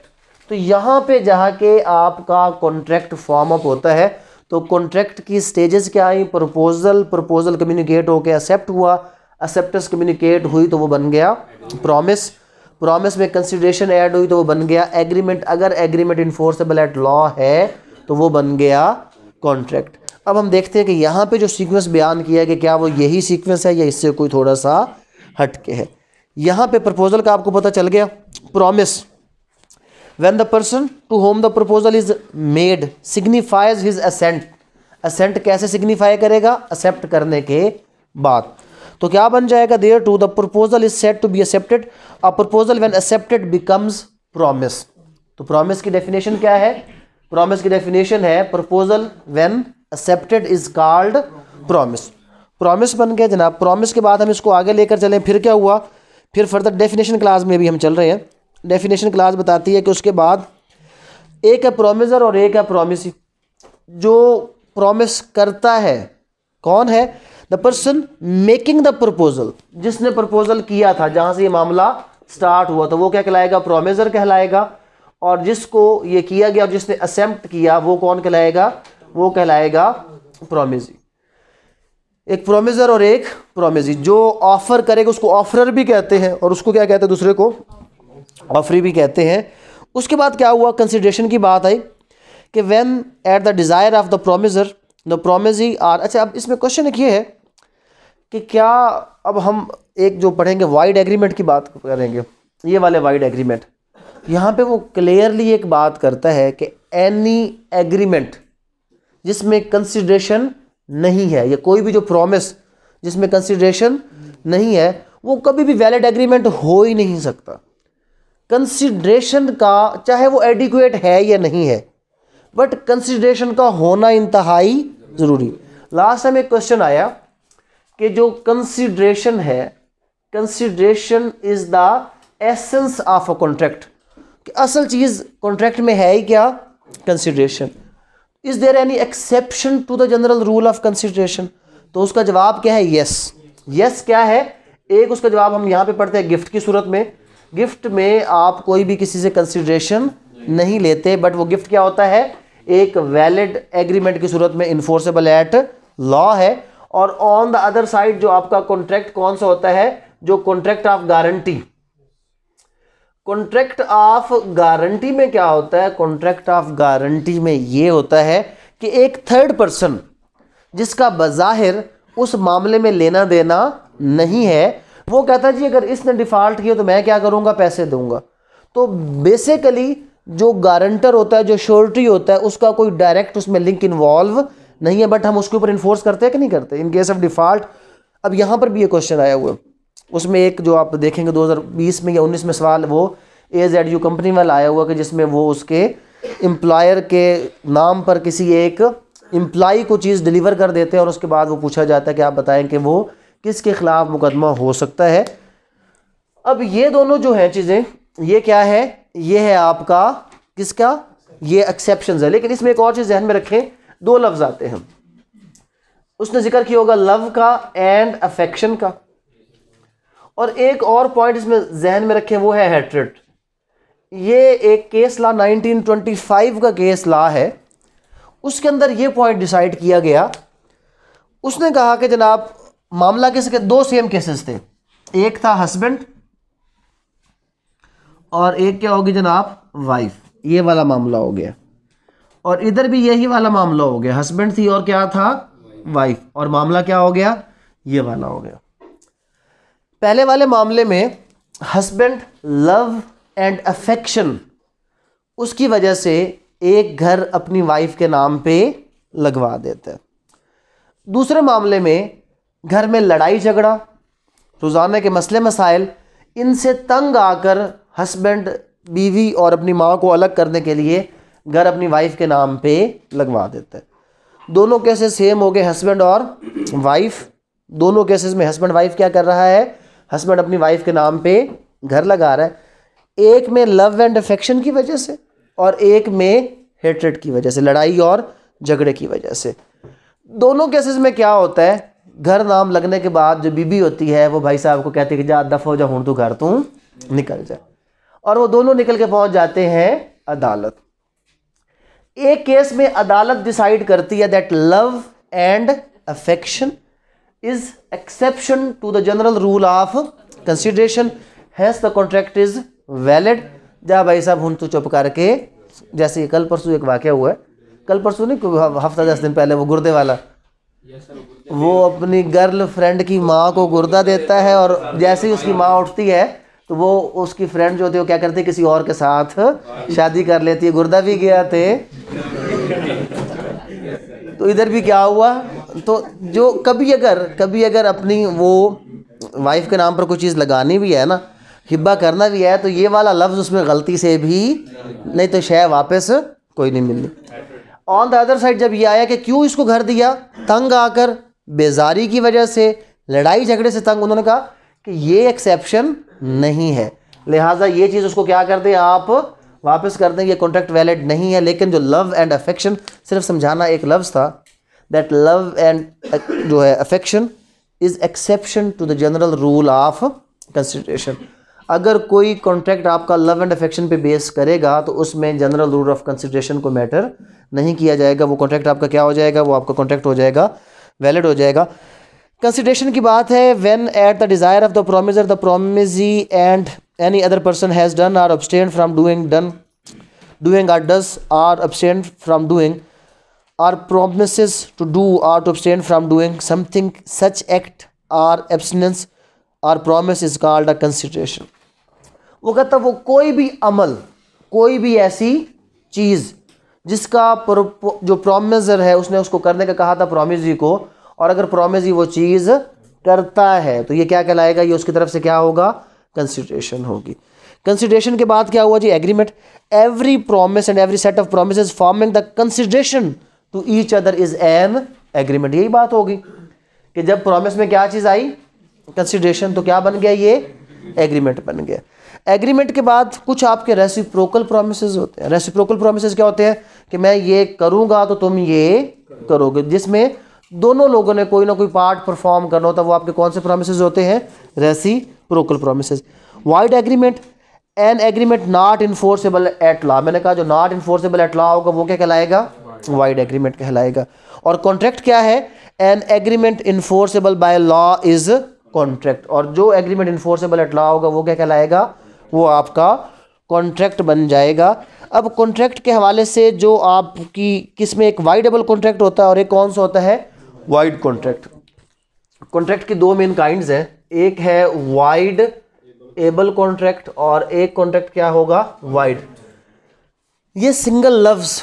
[SPEAKER 1] तो यहाँ पे जाके आपका कॉन्ट्रैक्ट फॉर्म अप होता है तो कॉन्ट्रैक्ट की स्टेजेस क्या आई प्रपोजल प्रपोजल कम्युनिकेट होके एक्सेप्ट हुआ एक्सेप्टेंस कम्युनिकेट हुई तो वो बन गया प्रॉमिस प्रॉमिस में कंसिडरेशन ऐड हुई तो वो बन गया एग्रीमेंट अगर एग्रीमेंट इन्फोर्सेबल एट लॉ है तो वो बन गया कॉन्ट्रैक्ट अब हम देखते हैं कि यहाँ पे जो सीक्वेंस बयान किया है कि क्या वो यही सीक्वेंस है या इससे कोई थोड़ा सा हटके है यहाँ पे प्रपोजल का आपको पता चल गया promise when the person to whom the proposal is made signifies his assent assent कैसे सिग्निफाई करेगा एक्सेप्ट करने के बाद तो क्या बन जाएगा there to the proposal is set to be accepted a proposal when accepted becomes promise तो प्रोमिस की डेफिनेशन क्या है प्रोमिस की डेफिनेशन है proposal when accepted is called promise promise बन गया जनाब प्रोमिस के बाद हम इसको आगे लेकर चलें फिर क्या हुआ फिर फर्दर डेफिनेशन क्लास में भी हम चल रहे हैं डेफिनेशन क्लास बताती है कि उसके बाद एक है प्रोमिसर और एक है प्रोमिसी जो प्रोमिस करता है कौन है the person making the proposal जिसने प्रपोजल किया था जहां से ये मामला स्टार्ट हुआ था वो क्या कहलाएगा प्रोमेजर कहलाएगा और जिसको ये किया गया और जिसने असेंप्ट किया वो कौन कहलाएगा वो कहलाएगा प्रोमेजी एक प्रोमेजर और एक प्रोमेजी जो ऑफर करेगा उसको ऑफरर भी कहते हैं और उसको क्या कहते हैं दूसरे को ऑफरी भी कहते हैं उसके बाद क्या हुआ कंसिडरेशन की बात आई कि when at the desire of the promisor the promisee or अच्छा अब इसमें क्वेश्चन एक ये है कि क्या अब हम एक जो पढ़ेंगे वाइड एग्रीमेंट की बात करेंगे ये वाले वाइड एग्रीमेंट यहाँ पे वो क्लियरली एक बात करता है कि एनी एग्रीमेंट जिसमें कंसिड्रेशन नहीं है या कोई भी जो प्रॉमिस जिसमें कंसिड्रेशन नहीं है वो कभी भी वैलिड एग्रीमेंट हो ही नहीं सकता कंसिड्रेशन का चाहे वो एडिकुएट है या नहीं है बट कंसिड्रेशन का होना इंतहाई ज़रूरी लास्ट टाइम एक क्वेश्चन आया कि जो कंसिड्रेशन है consideration is the essence of a contract कि असल चीज़ कॉन्ट्रैक्ट में है ही क्या consideration is there any exception to the general rule of consideration तो उसका जवाब क्या है यस yes. यस yes क्या है एक उसका जवाब हम यहाँ पे पढ़ते हैं गिफ्ट की सूरत में गिफ्ट में आप कोई भी किसी से कंसिड्रेशन नहीं लेते बट वो गिफ्ट क्या होता है एक वैलिड एग्रीमेंट की सूरत में इन्फोर्सेबल एट लॉ है और ऑन द अदर साइड जो आपका कॉन्ट्रैक्ट कौन सा होता है जो contract of guarantee contract of guarantee में क्या होता है कॉन्ट्रैक्ट ऑफ गारंटी में ये होता है कि एक थर्ड पर्सन जिसका बज़ाहिर उस मामले में लेना देना नहीं है वो कहता है जी अगर इसने डिफॉल्ट किया तो मैं क्या करूँगा पैसे दूंगा तो बेसिकली जो गारंटर होता है जो श्योरिटी होता है उसका कोई डायरेक्ट उसमें लिंक इन्वॉल्व नहीं है बट हम उसके ऊपर इन्फोर्स करते हैं कि नहीं करते इन केस ऑफ डिफॉल्ट अब यहाँ पर भी ये क्वेश्चन आया हुआ है उसमें एक जो आप देखेंगे 2020 में या 19 में सवाल वो ए जेड यू कंपनी वाला आया हुआ कि जिसमें वो उसके एम्प्लॉयर के नाम पर किसी एक एम्प्लाई को चीज़ डिलीवर कर देते हैं और उसके बाद वो पूछा जाता है कि आप बताएं कि वो किसके ख़िलाफ़ मुकदमा हो सकता है अब ये दोनों जो हैं चीज़ें ये क्या है ये है आपका किसका ये एक्सेप्शन है लेकिन इसमें एक और चीज़ जहन में रखें दो लफ्ज़ आते हैं उसने जिक्र किया होगा लव का एंड अफेक्शन का और एक और पॉइंट इसमें जहन में रखें वो है हेट्रेट ये एक केस ला 1925 का केस ला है उसके अंदर ये पॉइंट डिसाइड किया गया उसने कहा कि जनाब मामला किसके के दो सेम केसेस थे एक था हस्बैंड और एक क्या होगी जनाब वाइफ ये वाला मामला हो गया और इधर भी यही वाला मामला हो गया हस्बैंड थी और क्या था वाइफ और मामला क्या हो गया ये वाला हो गया पहले वाले मामले में हस्बैंड लव एंड अफेक्शन उसकी वजह से एक घर अपनी वाइफ के नाम पे लगवा देते हैं दूसरे मामले में घर में लड़ाई झगड़ा रोज़ाना के मसले मसाइल इनसे तंग आकर हस्बैंड बीवी और अपनी माँ को अलग करने के लिए घर अपनी वाइफ के नाम पे लगवा देते हैं दोनों केसेस सेम हो गए हस्बैंड और वाइफ दोनों केसेस में हस्बैंड वाइफ क्या कर रहा है हस्बैंड अपनी वाइफ के नाम पे घर लगा रहा है एक में लव एंड अफेक्शन की वजह से और एक में हेट्रेड की वजह से लड़ाई और झगड़े की वजह से दोनों केसेस में क्या होता है घर नाम लगने के बाद जो बीबी होती है वो भाई साहब को कहती है कि जा दफ हो जा हूँ तू तो घर तू निकल जा और वो दोनों निकल के पहुंच जाते हैं अदालत एक केस में अदालत डिसाइड करती है that love and affection is exception to the general rule of consideration has the contract is valid जा भाई साहब हूं तू चुप करके जैसे कल परसों एक वाक्य हुआ है कल परसों नहीं हफ्ता दस दिन पहले वो गुर्दे वाला वो अपनी गर्ल फ्रेंड की माँ को गुर्दा देता है और जैसे ही उसकी माँ उठती है तो वो उसकी फ्रेंड जो होती है वो क्या करती है किसी और के साथ शादी कर लेती है गुर्दा भी गया थे तो इधर भी क्या हुआ तो जो कभी अगर कभी अगर अपनी वो वाइफ के नाम पर कोई चीज़ लगानी भी है ना हिब्बा करना भी है तो ये वाला लफ्ज़ उसमें गलती से भी नहीं तो शय वापस कोई नहीं मिलनी ऑन द अदर साइड जब ये आया कि क्यों इसको घर दिया तंग आकर बेजारी की वजह से लड़ाई झगड़े से तंग उन्होंने कहा कि ये एक्सेप्शन नहीं है लिहाजा ये चीज़ उसको क्या कर दें आप वापस कर दें ये कॉन्ट्रैक्ट वैलिड नहीं है लेकिन जो लव एंड अफेक्शन सिर्फ समझाना एक लफ्ज़ था दैट लव एंड जो है affection is exception to the general rule of constitution अगर कोई कॉन्ट्रैक्ट आपका लव एंड अफेक्शन पे बेस करेगा तो उसमें जनरल रूल ऑफ कंसिड्रेशन को मैटर नहीं किया जाएगा वो कॉन्ट्रैक्ट आपका क्या हो जाएगा वो आपका कॉन्ट्रैक्ट हो जाएगा वैलिड हो जाएगा कंसिडरेशन की बात है when at the desire of the promisor the promisee and any other person has done or abstained from doing done doing or does or abstained from doing or promise to do or to abstain from doing something such act or abstinence or promise is called a consideration वो कहता वो कोई भी अमल कोई भी ऐसी चीज़ जिसका जो प्रोमिजर है उसने उसको करने का कहा था प्रोमिजी को और अगर प्रोमिस ही वो चीज़ करता है तो ये क्या कहलाएगा ये उसकी तरफ से क्या होगा कंसिडरेशन होगी कंसिडरेशन के बाद क्या हुआ जी agreement every promise and every set of promise forming the consideration to each other is an agreement यही बात होगी कि जब प्रोमिस में क्या चीज़ आई कंसिडरेशन तो क्या बन गया ये एग्रीमेंट बन गया एग्रीमेंट के बाद कुछ आपके रेसिप्रोकल प्रोमिस होते हैं रेसिप्रोकल प्रोमिस क्या होते हैं कि मैं ये करूँगा तो तुम ये करोगे जिसमें दोनों लोगों ने कोई ना कोई पार्ट परफॉर्म करना होता है वो आपके कौन से प्रोमिस होते हैं reciprocal promise void agreement an agreement not enforceable at law मैंने कहा जो नॉट इन्फोर्सेबल एट लॉ होगा वो क्या कहलाएगा वाइड एग्रीमेंट कहलाएगा और कॉन्ट्रैक्ट क्या है an agreement enforceable by law is contract और जो एग्रीमेंट इन्फोर्सेबल एट लॉ होगा वो क्या कहलाएगा वो आपका कॉन्ट्रैक्ट बन जाएगा अब कॉन्ट्रैक्ट के हवाले से जो आपकी किस में एक वाइडेबल कॉन्ट्रैक्ट होता है और एक कौन सा होता है वाइड कॉन्ट्रैक्ट कॉन्ट्रैक्ट की दो मेन काइंड्स हैं एक है वाइड एबल कॉन्ट्रैक्ट और एक कॉन्ट्रैक्ट क्या होगा वाइड ये सिंगल लव्स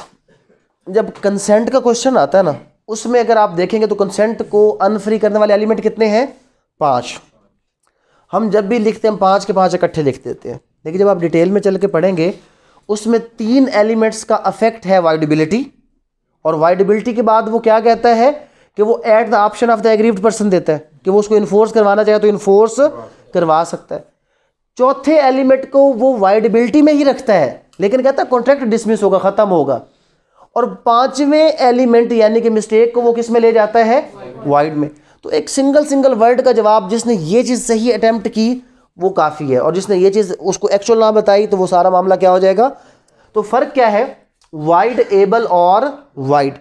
[SPEAKER 1] जब कंसेंट का क्वेश्चन आता है ना उसमें अगर आप देखेंगे तो कंसेंट को अनफ्री करने वाले एलिमेंट कितने हैं पांच हम जब भी लिखते हैं पांच के पांच इकट्ठे लिख देते हैं लेकिन जब आप डिटेल में चल के पढ़ेंगे उसमें तीन एलिमेंट्स का अफेक्ट है वाइडबिलिटी और वाइडबिलिटी के बाद वो क्या कहता है कि वो at the option of the aggrieved person देता है कि वो उसको इन्फोर्स करवाना चाहे तो इन्फोर्स करवा सकता है चौथे एलिमेंट को वो वाइडबिलिटी में ही रखता है लेकिन कहता है कॉन्ट्रैक्ट डिसमिस होगा ख़त्म होगा और पांचवें एलिमेंट यानी कि मिस्टेक को वो किस में ले जाता है वाइड में तो एक सिंगल सिंगल वर्ड का जवाब जिसने ये चीज़ सही अटैम्प्ट की वो काफ़ी है और जिसने ये चीज़ उसको एक्चुअल ना बताई तो वो सारा मामला क्या हो जाएगा तो फ़र्क क्या है वाइड एबल और वाइड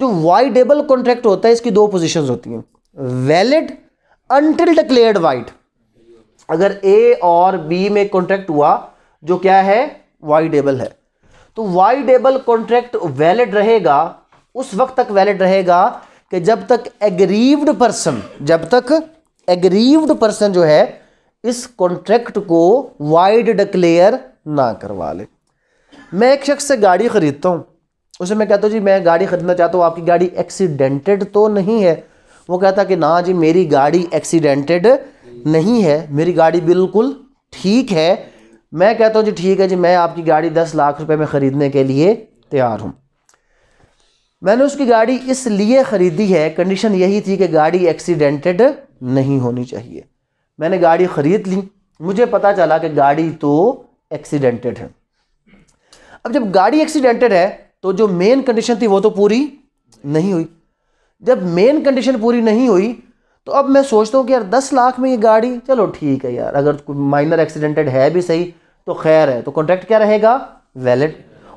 [SPEAKER 1] जो वाइडेबल कॉन्ट्रैक्ट होता है इसकी दो पोजिशन होती हैं वैलिड अनटिल डिक्लेयर्ड वाइड अगर ए और बी में कॉन्ट्रैक्ट हुआ जो क्या है वाइडेबल है तो वाइडेबल कॉन्ट्रैक्ट वैलिड रहेगा उस वक्त तक वैलिड रहेगा कि जब तक एग्रीव्ड पर्सन जब तक एग्रीव्ड पर्सन जो है इस कॉन्ट्रैक्ट को वाइड डिक्लेयर ना करवा ले मैं एक शख्स से गाड़ी ख़रीदता हूं उसे मैं कहता हूँ जी मैं गाड़ी खरीदना चाहता हूँ आपकी गाड़ी एक्सीडेंटेड तो नहीं है वो कहता कि ना जी मेरी गाड़ी एक्सीडेंटेड नहीं है मेरी गाड़ी बिल्कुल ठीक है मैं कहता हूँ जी ठीक है जी मैं आपकी गाड़ी दस लाख रुपए में ख़रीदने के लिए तैयार हूँ मैंने उसकी गाड़ी इसलिए ख़रीदी है कंडीशन यही थी कि गाड़ी एक्सीडेंटेड नहीं होनी चाहिए मैंने गाड़ी ख़रीद ली मुझे पता चला कि गाड़ी तो एक्सीडेंटेड है अब जब गाड़ी एक्सीडेंटेड है तो जो मेन कंडीशन थी वो तो पूरी नहीं हुई जब मेन कंडीशन पूरी नहीं हुई तो अब मैं सोचता हूँ कि यार दस लाख में ये गाड़ी चलो ठीक है यार अगर कोई माइनर एक्सीडेंटेड है भी सही तो खैर है तो कॉन्ट्रैक्ट क्या रहेगा वैलिड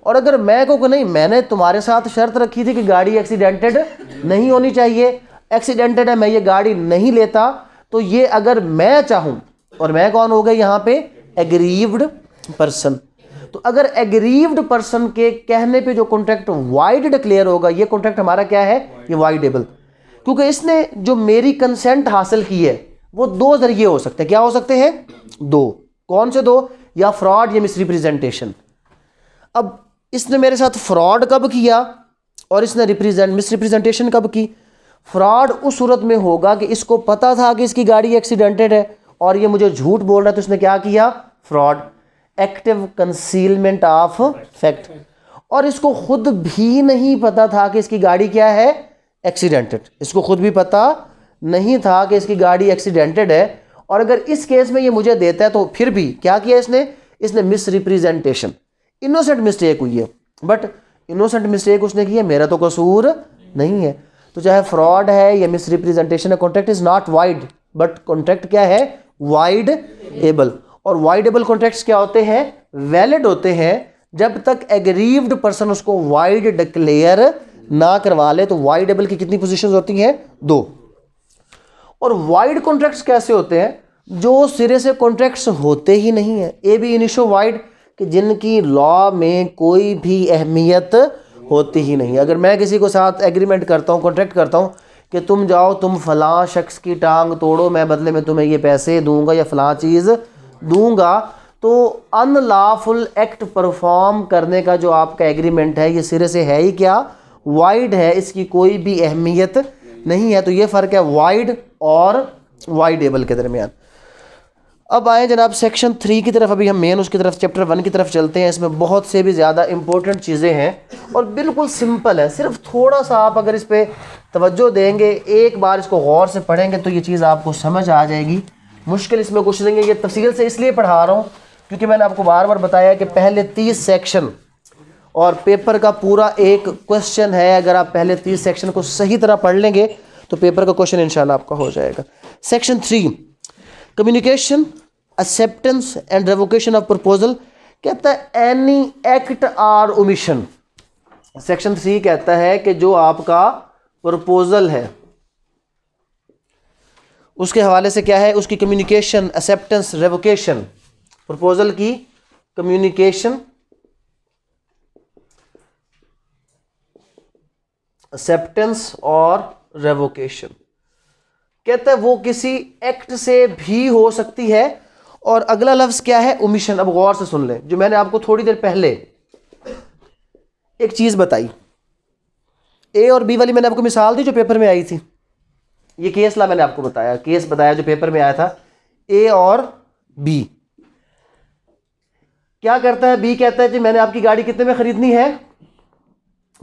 [SPEAKER 1] और अगर मैं को नहीं मैंने तुम्हारे साथ शर्त रखी थी कि गाड़ी एक्सीडेंटेड नहीं होनी चाहिए एक्सीडेंटेड है मैं ये गाड़ी नहीं लेता तो ये अगर मैं चाहूँ और मैं कौन हो गया यहाँ पे एग्रीव्ड पर्सन तो अगर एग्रीव्ड पर्सन के कहने पे जो कॉन्ट्रैक्ट वाइड डिक्लेयर होगा ये कॉन्ट्रैक्ट हमारा क्या है ये वाइडेबल क्योंकि इसने जो मेरी कंसेंट हासिल की है वो दो जरिए हो सकते हैं क्या हो सकते हैं दो कौन से दो या फ्रॉड या मिसरिप्रेजेंटेशन अब इसने मेरे साथ फ्रॉड कब किया और इसने रिप्रेजेंट मिसरिप्रेजेंटेशन कब की फ्रॉड उस सूरत में होगा कि इसको पता था कि इसकी गाड़ी एक्सीडेंटेड है और ये मुझे झूठ बोल रहा है तो इसने क्या किया fraud active concealment of fact और इसको खुद भी नहीं पता था कि इसकी गाड़ी क्या है एक्सीडेंटेड इसको खुद भी पता नहीं था कि इसकी गाड़ी एक्सीडेंटेड है और अगर इस केस में ये मुझे देता है तो फिर भी क्या किया इसने इसने मिस रिप्रेजेंटेशन इनोसेंट मिस्टेक हुई है बट इनोसेंट मिस्टेक उसने की है मेरा तो कसूर नहीं है तो चाहे फ्रॉड है या मिस रिप्रेजेंटेशन है contract is not void but contract क्या है वाइड एबल और वाइडेबल कॉन्ट्रैक्ट्स क्या होते हैं वैलिड होते हैं जब तक एग्रीव्ड पर्सन उसको वाइड डिक्लेयर ना करवा ले तो वाइडेबल की कितनी पोजीशंस होती हैं दो और वाइड कॉन्ट्रैक्ट्स कैसे होते हैं जो सिरे से कॉन्ट्रैक्ट्स होते ही नहीं है ए बी इनिशो वाइड कि जिनकी लॉ में कोई भी अहमियत होती ही नहीं अगर मैं किसी को साथ एग्रीमेंट करता हूँ कॉन्ट्रैक्ट करता हूँ कि तुम जाओ तुम फलां शख्स की टांग तोड़ो मैं बदले में तुम्हें ये पैसे दूंगा या फलां चीज़ दूंगा तो अनलाफुल एक्ट परफॉर्म करने का जो आपका एग्रीमेंट है ये सिरे से है ही क्या वाइड है इसकी कोई भी अहमियत नहीं है तो ये फ़र्क है वाइड और वाइडेबल के दरमियान अब आए जनाब सेक्शन थ्री की तरफ अभी हम मेन उसकी तरफ चैप्टर वन की तरफ चलते हैं इसमें बहुत से भी ज़्यादा इंपॉर्टेंट चीज़ें हैं और बिल्कुल सिंपल है सिर्फ थोड़ा सा आप अगर इस पर तोज्जो देंगे एक बार इसको गौर से पढ़ेंगे तो ये चीज़ आपको समझ आ जाएगी मुश्किल इसमें क्वेश्चन देंगे ये तफसील से इसलिए पढ़ा रहा हूँ क्योंकि मैंने आपको बार बार बताया कि पहले तीस सेक्शन और पेपर का पूरा एक क्वेश्चन है अगर आप पहले तीस सेक्शन को सही तरह पढ़ लेंगे तो पेपर का क्वेश्चन इंशाल्लाह आपका हो जाएगा section three communication acceptance and revocation of proposal कहता है any act or omission section three कहता है कि जो आपका प्रपोजल है उसके हवाले से क्या है उसकी कम्युनिकेशन एक्सेप्टेंस रेवोकेशन प्रपोजल की कम्युनिकेशन एक्सेप्टेंस और रेवोकेशन कहते हैं वो किसी एक्ट से भी हो सकती है और अगला लफ्ज क्या है उमिशन अब गौर से सुन लें जो मैंने आपको थोड़ी देर पहले एक चीज बताई ए और बी वाली मैंने आपको मिसाल दी जो पेपर में आई थी ये केस ला मैंने आपको बताया केस बताया जो पेपर में आया था ए और बी क्या करता है बी कहता है जी मैंने आपकी गाड़ी कितने में ख़रीदनी है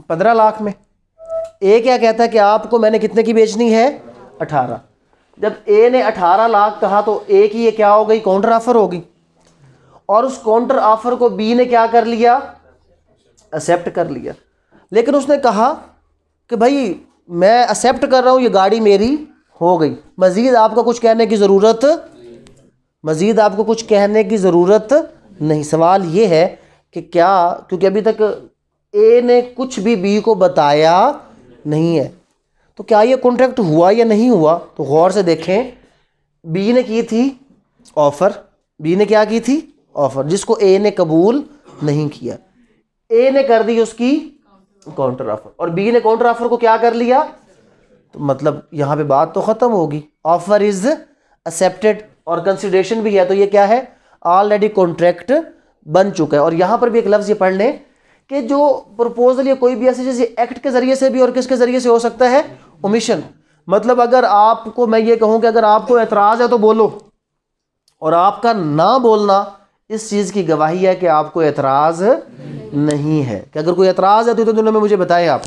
[SPEAKER 1] पंद्रह लाख में ए क्या कहता है कि आपको मैंने कितने की बेचनी है अठारह जब ए ने अठारह लाख कहा तो ए की ये क्या हो गई काउंटर ऑफर हो गई और उस काउंटर ऑफर को बी ने क्या कर लिया एक्सेप्ट कर लिया लेकिन उसने कहा कि भाई मैं एक्सेप्ट कर रहा हूँ ये गाड़ी मेरी हो गई मज़ीद आपको कुछ कहने की ज़रूरत मज़ीद आपको कुछ कहने की ज़रूरत नहीं सवाल ये है कि क्या क्योंकि अभी तक ए ने कुछ भी बी को बताया नहीं है तो क्या ये कॉन्ट्रैक्ट हुआ या नहीं हुआ तो गौर से देखें बी ने की थी ऑफ़र बी ने क्या की थी ऑफ़र जिसको ए ने कबूल नहीं किया ए ने कर दी उसकी काउंटर ऑफर और बी ने काउंटर ऑफर को क्या कर लिया तो मतलब यहाँ पे बात तो ख़त्म होगी ऑफर इज़ एक्सेप्टेड और कंसिडरेशन भी है तो ये क्या है ऑलरेडी कॉन्ट्रैक्ट बन चुका है और यहाँ पर भी एक लफ्ज़ ये पढ़ लें कि जो प्रपोजल या कोई भी ऐसी जैसे एक्ट के ज़रिए से भी और किसके ज़रिए से हो सकता है ओमिशन मतलब अगर आपको मैं ये कहूँ कि अगर आपको एतराज़ है तो बोलो और आपका ना बोलना इस चीज़ की गवाही है कि आपको एतराज़ नहीं है कि अगर कोई एतराज़ है तो इतने दिनों में मुझे बताएं आप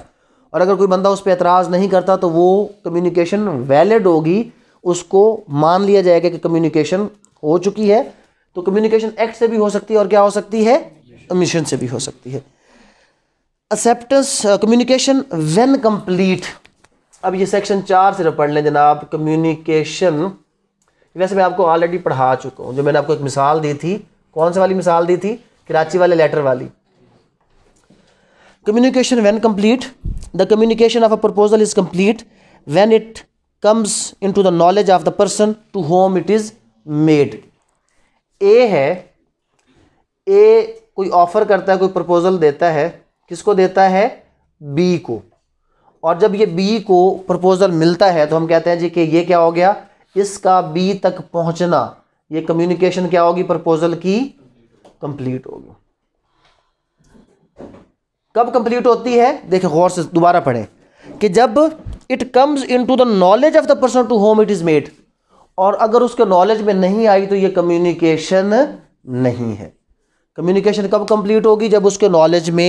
[SPEAKER 1] और अगर कोई बंदा उस पर एतराज़ नहीं करता तो वो कम्युनिकेशन वैलिड होगी उसको मान लिया जाएगा कि कम्युनिकेशन हो चुकी है तो कम्युनिकेशन एक्ट से भी हो सकती है और क्या हो सकती है कमीशन से भी हो सकती है एक्सेप्टेंस कम्युनिकेशन वेन कंप्लीट अब ये सेक्शन चार सिर्फ पढ़ लें जनाब कम्युनिकेशन वैसे मैं आपको ऑलरेडी पढ़ा चुका हूँ जो मैंने आपको एक मिसाल दी थी कौन से वाली मिसाल दी थी कराची वाले लेटर वाली communication when complete the communication of a proposal is complete when it comes into the knowledge of the person to whom it is made ए है ए कोई ऑफर करता है कोई प्रपोजल देता है किसको देता है बी को और जब ये बी को प्रपोजल मिलता है तो हम कहते हैं जी कि ये क्या हो गया इसका बी तक पहुंचना ये कम्युनिकेशन क्या होगी प्रपोजल की कंप्लीट होगी कब कंप्लीट होती है देखिए गौर से दोबारा पढ़े कि जब it comes into the knowledge of the person to whom it is made और अगर उसके नॉलेज में नहीं आई तो ये कम्युनिकेशन नहीं है कम्युनिकेशन कब कंप्लीट होगी जब उसके नॉलेज में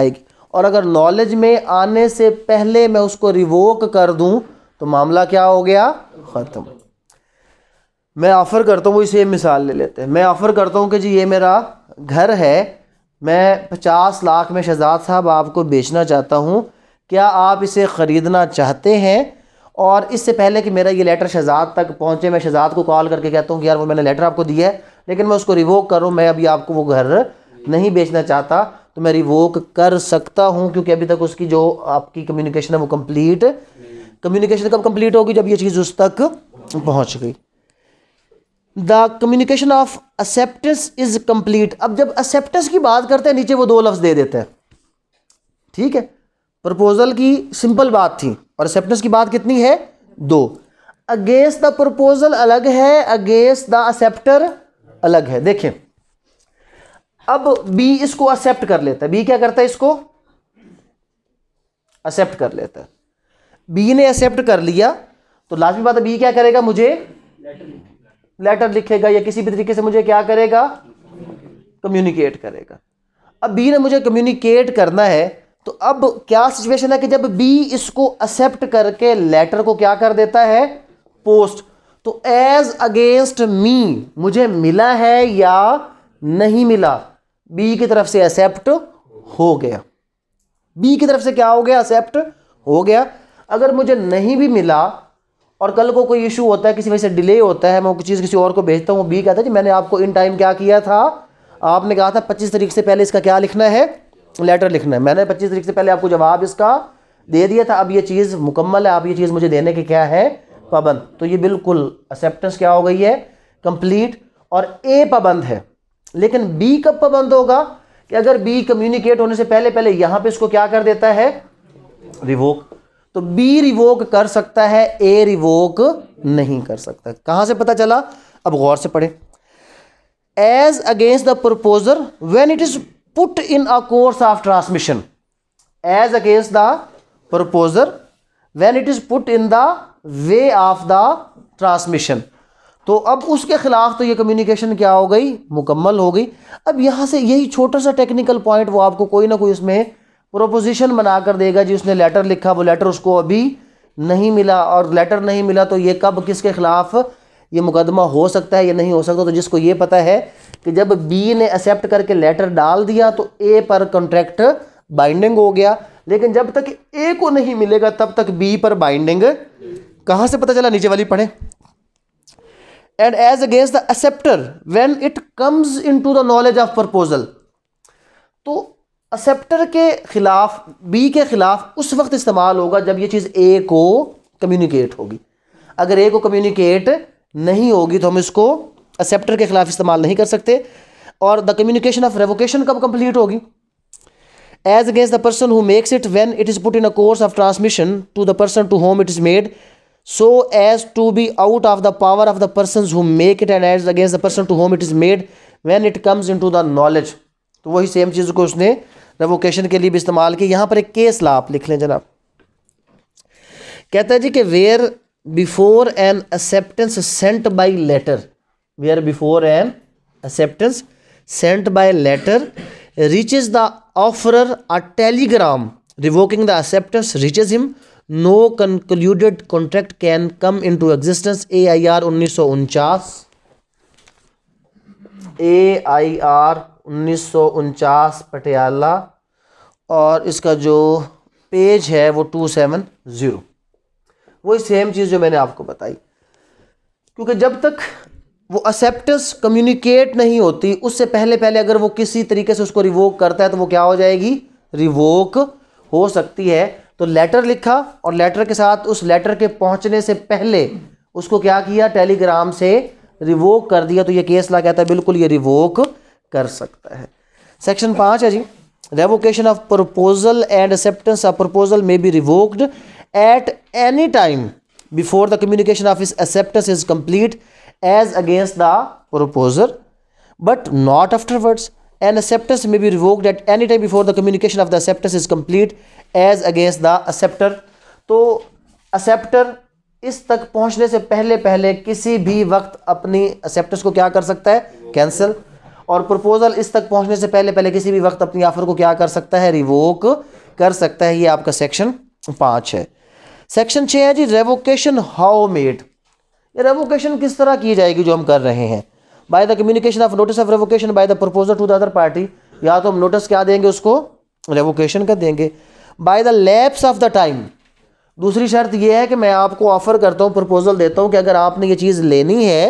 [SPEAKER 1] आएगी और अगर नॉलेज में आने से पहले मैं उसको रिवोक कर दूं तो मामला क्या हो गया ख़त्म मैं ऑफ़र करता हूँ वही सेम मिसाल ले लेते हैं मैं ऑफ़र करता हूँ कि जी ये मेरा घर है मैं पचास लाख में शहजाद साहब आपको बेचना चाहता हूँ क्या आप इसे ख़रीदना चाहते हैं और इससे पहले कि मेरा ये लेटर शहजाद तक पहुँचे मैं शहजाद को कॉल करके कहता हूँ कि यार वो मैंने लेटर आपको दिया है लेकिन मैं उसको रिवोक करूँ मैं अभी आपको वो घर नहीं बेचना चाहता तो मैं रिवोक कर सकता हूँ क्योंकि अभी तक उसकी जो आपकी कम्युनिकेशन है वो कम्प्लीट कम्युनिकेशन कब कम्प्लीट होगी जब ये चीज़ उस तक पहुँच गई the communication of acceptance is complete अब जब एक्सेप्टेंस की बात करते हैं नीचे वो दो लफ्ज़ दे देते हैं ठीक है प्रपोजल की सिंपल बात थी और एक्सेप्टेंस की बात कितनी है दो अगेंस्ट द प्रपोजल अलग है अगेंस्ट द एक्सेप्टर अलग है देखें अब बी इसको एक्सेप्ट कर लेता है बी क्या करता है इसको एक्सेप्ट कर लेता है बी ने एक्सेप्ट कर लिया तो लास्ट में बात है बी क्या करेगा मुझे लेटर लिखेगा या किसी भी तरीके से मुझे क्या करेगा कम्युनिकेट करेगा अब बी ने मुझे कम्युनिकेट करना है तो अब क्या सिचुएशन है कि जब बी इसको एक्सेप्ट करके लेटर को क्या कर देता है पोस्ट तो एज अगेंस्ट मी मुझे मिला है या नहीं मिला बी की तरफ से एक्सेप्ट हो गया बी की तरफ से क्या हो गया एक्सेप्ट हो गया अगर मुझे नहीं भी मिला और कल को कोई इशू होता है किसी वजह से डिले होता है मैं कुछ चीज़ किसी और को भेजता हूँ वो बी कहता है जी मैंने आपको इन टाइम क्या किया था आपने कहा था पच्चीस तारीख से पहले इसका क्या लिखना है लेटर लिखना है मैंने पच्चीस तारीख से पहले आपको जवाब इसका दे दिया था अब ये चीज़ मुकम्मल है आप ये चीज़ मुझे देने के क्या है पाबंद तो ये बिल्कुल एक्सेप्टेंस क्या हो गई है कंप्लीट और ए पाबंद है लेकिन बी कब पाबंद होगा कि अगर बी कम्युनिकेट होने से पहले पहले यहाँ पे इसको क्या कर देता है रिवोक तो बी रिवोक कर सकता है ए रिवोक नहीं कर सकता कहां से पता चला अब गौर से पढ़े as against the proposer when it is put in a course of transmission as against the proposer when it is put in the way of the transmission तो अब उसके खिलाफ तो ये कम्युनिकेशन क्या हो गई मुकम्मल हो गई अब यहां से यही छोटा सा टेक्निकल पॉइंट वो आपको कोई ना कोई इसमें प्रोपोजिशन बना कर देगा जी उसने लेटर लिखा वो लेटर उसको अभी नहीं मिला और लेटर नहीं मिला तो ये कब किसके ख़िलाफ़ ये मुकदमा हो सकता है या नहीं हो सकता तो जिसको ये पता है कि जब बी ने एक्सेप्ट करके लेटर डाल दिया तो ए पर कॉन्ट्रैक्ट बाइंडिंग हो गया लेकिन जब तक ए को नहीं मिलेगा तब तक बी पर बाइंडिंग कहाँ से पता चला नीचे वाली पढ़े and as against the acceptor when it comes into the knowledge of proposal तो असेप्टर के ख़िलाफ़ बी के ख़िलाफ़ उस वक्त इस्तेमाल होगा जब ये चीज़ ए को कम्युनिकेट होगी अगर ए को कम्युनिकेट नहीं होगी तो हम इसको असेप्टर के ख़िलाफ़ इस्तेमाल नहीं कर सकते और द कम्युनिकेशन ऑफ रेवोकेशन कब कंप्लीट होगी as against the person who makes it when it is put in a course of transmission to the person to whom it is made so as to be out of the power of the person who make it and as against the person to whom it is made when it comes into the knowledge तो वही same चीज़ को उसने revocation के लिए भी इस्तेमाल किया यहाँ पर एक केस ला आप लिख लें जनाब कहता है जी कि where before an acceptance sent by letter where before an acceptance sent by letter reaches the offerer a telegram revoking the acceptance is him no concluded contract can come into existence A I R उन्नीस सौ उनचास ए I R उन्नीस पटियाला और इसका जो page है वो two seven zero वही सेम चीज़ जो मैंने आपको बताई क्योंकि जब तक वो एक्सेप्टेंस कम्युनिकेट नहीं होती उससे पहले पहले अगर वो किसी तरीके से उसको रिवोक करता है तो वो क्या हो जाएगी रिवोक हो सकती है तो लेटर लिखा और लेटर के साथ उस लेटर के पहुंचने से पहले उसको क्या किया टेलीग्राम से रिवोक कर दिया तो ये केस ला कहता है बिल्कुल ये रिवोक कर सकता है सेक्शन पाँच है जी revocation of proposal and acceptance of proposal may be revoked at any time before the communication of its acceptance is complete as against the proposer but not afterwards an acceptance may be revoked at any time before the communication of the acceptance is complete as against the acceptor तो acceptor इस तक पहुंचने से पहले पहले किसी भी वक्त अपनी एक्सेप्टेंस को क्या कर सकता है कैंसिल और प्रपोजल इस तक पहुंचने से पहले पहले किसी भी वक्त अपनी ऑफर को क्या कर सकता है रिवोक कर सकता है ये आपका सेक्शन पाँच है सेक्शन छः है जी रेवोकेशन हाउ मेड ये रेवोकेशन किस तरह की जाएगी जो हम कर रहे हैं by the communication of notice of revocation by the proposal to the other party या तो हम नोटिस क्या देंगे उसको रेवोकेशन का देंगे by the lapse of the time दूसरी शर्त यह है कि मैं आपको ऑफ़र करता हूँ प्रपोजल देता हूँ कि अगर आपने ये चीज़ लेनी है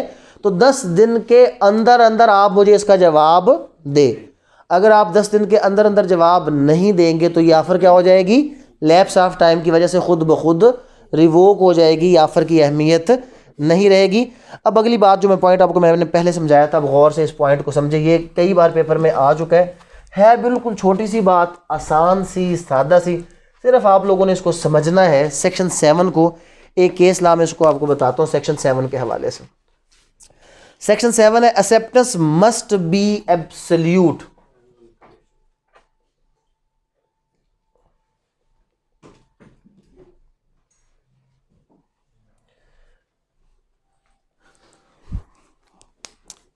[SPEAKER 1] तो दस दिन के अंदर अंदर आप मुझे इसका जवाब दे अगर आप दस दिन के अंदर अंदर जवाब नहीं देंगे तो ये आफ़र क्या हो जाएगी लैप्स ऑफ टाइम की वजह से ख़ुद ब खुद रिवोक हो जाएगी या आफ़र की अहमियत नहीं रहेगी अब अगली बात जो मैं पॉइंट आपको मैंने पहले समझाया था अब गौर से इस पॉइंट को समझे ये कई बार पेपर में आ चुका है है बिल्कुल छोटी सी बात आसान सी सादा सी सिर्फ आप लोगों ने इसको समझना है सेक्शन सेवन को एक केस ला मैं इसको आपको बताता हूँ सेक्शन सेवन के हवाले से सेक्शन सेवन है acceptance must be absolute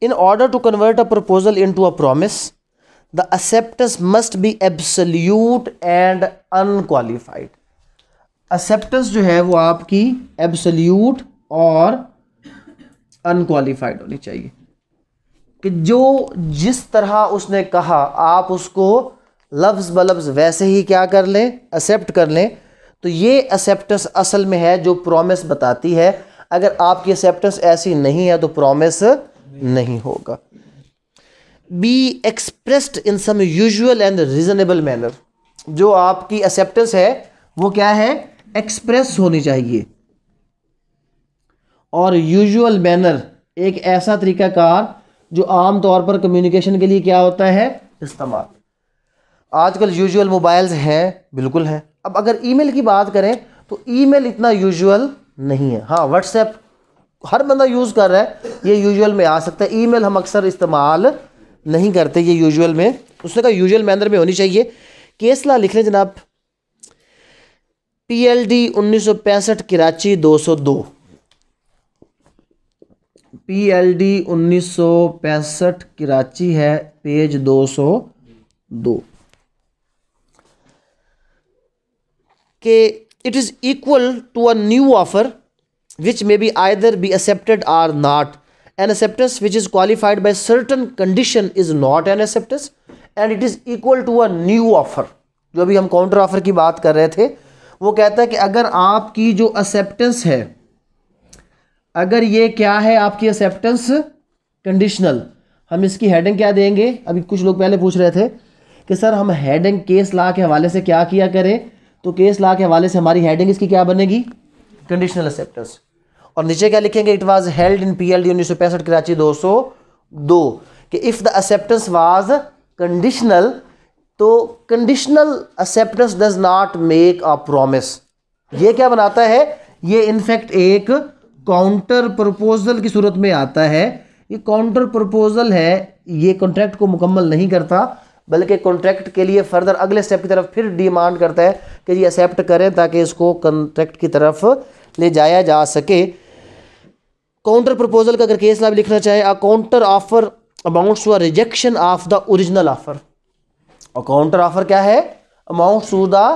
[SPEAKER 1] in order to convert a proposal into a promise the acceptance must be absolute and unqualified acceptance जो है वो आपकी एब्सल्यूट और अनक्वालिफाइड होनी चाहिए कि जो जिस तरह उसने कहा आप उसको लफ्ज़ बलफ्ज़ वैसे ही क्या कर लें एक्सेप्ट कर लें तो ये एक्सेप्टेंस असल में है जो प्रॉमिस बताती है अगर आपकी एक्सेप्टेंस ऐसी नहीं है तो प्रॉमिस नहीं होगा be expressed in some usual and reasonable manner जो आपकी एक्सेप्टेंस है वो क्या है एक्सप्रेस होनी चाहिए और यूजुअल मैनर एक ऐसा तरीकाकार जो आम तौर पर कम्युनिकेशन के लिए क्या होता है इस्तेमाल आजकल यूजुअल मोबाइल्स हैं बिल्कुल हैं अब अगर ईमेल की बात करें तो ईमेल इतना यूजुअल नहीं है हाँ व्हाट्सएप हर बंदा यूज़ कर रहा है ये यूजुअल में आ सकता है ईमेल हम अक्सर इस्तेमाल नहीं करते ये यूजुअल में उसने कहा यूजुअल मैनर में होनी चाहिए केसला लिख लें जनाब पी एल डी उन्नीस सौ पैंसठ कराची दो सौ दो पी एल डी उन्नीस सौ पैंसठ कराची है पेज दो सौ दो के it is equal to a new offer which may be either be accepted or not an acceptance which is qualified by certain condition is not an acceptance and it is equal to a new offer जो अभी हम counter offer की बात कर रहे थे वो कहता है कि अगर आपकी जो एक्सेप्टेंस है अगर ये क्या है आपकी एक्सेप्टेंस कंडीशनल हम इसकी हेडिंग क्या देंगे अभी कुछ लोग पहले पूछ रहे थे कि सर हम हेडिंग केस ला के हवाले से क्या किया करें तो केस ला के हवाले से हमारी हेडिंग इसकी क्या बनेगी कंडीशनल एक्सेप्टेंस और नीचे क्या लिखेंगे it was held in P L D उन्नीस सौ पैंसठ कराची दो सौ दो कि if the acceptance was conditional तो conditional acceptance does not make a promise ये क्या बनाता है ये इनफैक्ट एक काउंटर प्रपोजल की सूरत में आता है ये काउंटर प्रपोजल है ये कॉन्ट्रैक्ट को मुकम्मल नहीं करता बल्कि कॉन्ट्रैक्ट के लिए फर्दर अगले स्टेप की तरफ फिर डिमांड करता है कि ये एक्सेप्ट करें ताकि इसको कॉन्ट्रैक्ट की तरफ ले जाया जा सके काउंटर प्रपोजल का अगर केस लाभ लिखना चाहे a counter offer amounts to rejection of the original offer और काउंटर ऑफर क्या है amount to the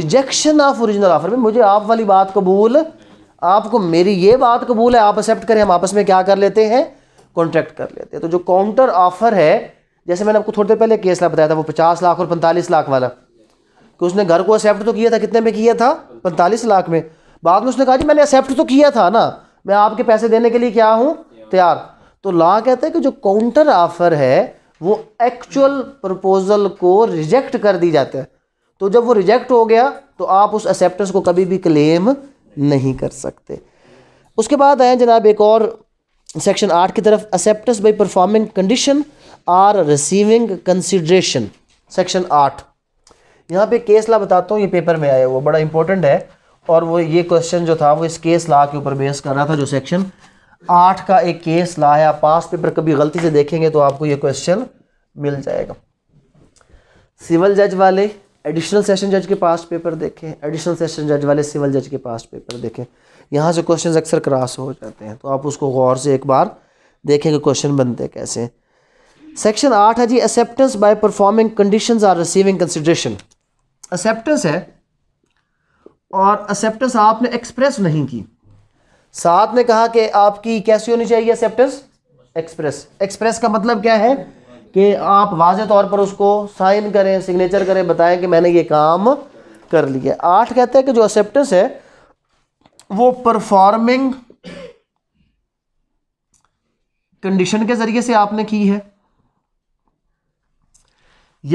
[SPEAKER 1] rejection of original offer में मुझे आप वाली बात कबूल आपको मेरी ये बात कबूल है आप एक्सेप्ट करें हम आपस में क्या कर लेते हैं कॉन्ट्रैक्ट कर लेते हैं तो जो काउंटर ऑफर है जैसे मैंने आपको थोड़ी देर पहले केस बताया था वो पचास लाख और पैंतालीस लाख वाला कि उसने घर को एक्सेप्ट तो किया था कितने में किया था पैंतालीस लाख में बाद में उसने कहा जी मैंने एक्सेप्ट तो किया था ना मैं आपके पैसे देने के लिए क्या हूँ तैयार तो ला कहते हैं कि जो काउंटर ऑफर है वो एक्चुअल प्रपोजल को रिजेक्ट कर दी जाता है तो जब वो रिजेक्ट हो गया तो आप उस एक्सेप्टेंस को कभी भी क्लेम नहीं कर सकते उसके बाद आए जनाब एक और सेक्शन आठ की तरफ acceptance by performing condition or receiving consideration section आठ यहाँ पे केस ला बताता हूँ ये पेपर में आया हुआ बड़ा इंपॉर्टेंट है और वो ये क्वेश्चन जो था वो इस केस ला के ऊपर बेस कर रहा था जो सेक्शन आठ का एक केस ला है आप पास पेपर कभी गलती से देखेंगे तो आपको ये क्वेश्चन मिल जाएगा सिविल जज वाले एडिशनल सेशन जज के पास पेपर देखें एडिशनल सेशन जज वाले सिविल जज के पास पेपर देखें यहाँ से क्वेश्चन अक्सर क्रॉस हो जाते हैं तो आप उसको गौर से एक बार देखें कि क्वेश्चन बनते कैसे सेक्शन आठ है जी acceptance by performing conditions or receiving consideration acceptance है और एक्सेप्टेंस आपने एक्सप्रेस नहीं की साथ में कहा कि आपकी कैसी होनी चाहिए एक्सेप्टेंस एक्सप्रेस एक्सप्रेस का मतलब क्या है कि आप वाज तौर पर उसको साइन करें सिग्नेचर करें बताएं कि मैंने ये काम कर लिया आठ कहते हैं कि जो एक्सेप्टेंस है वो परफॉर्मिंग कंडीशन के ज़रिए से आपने की है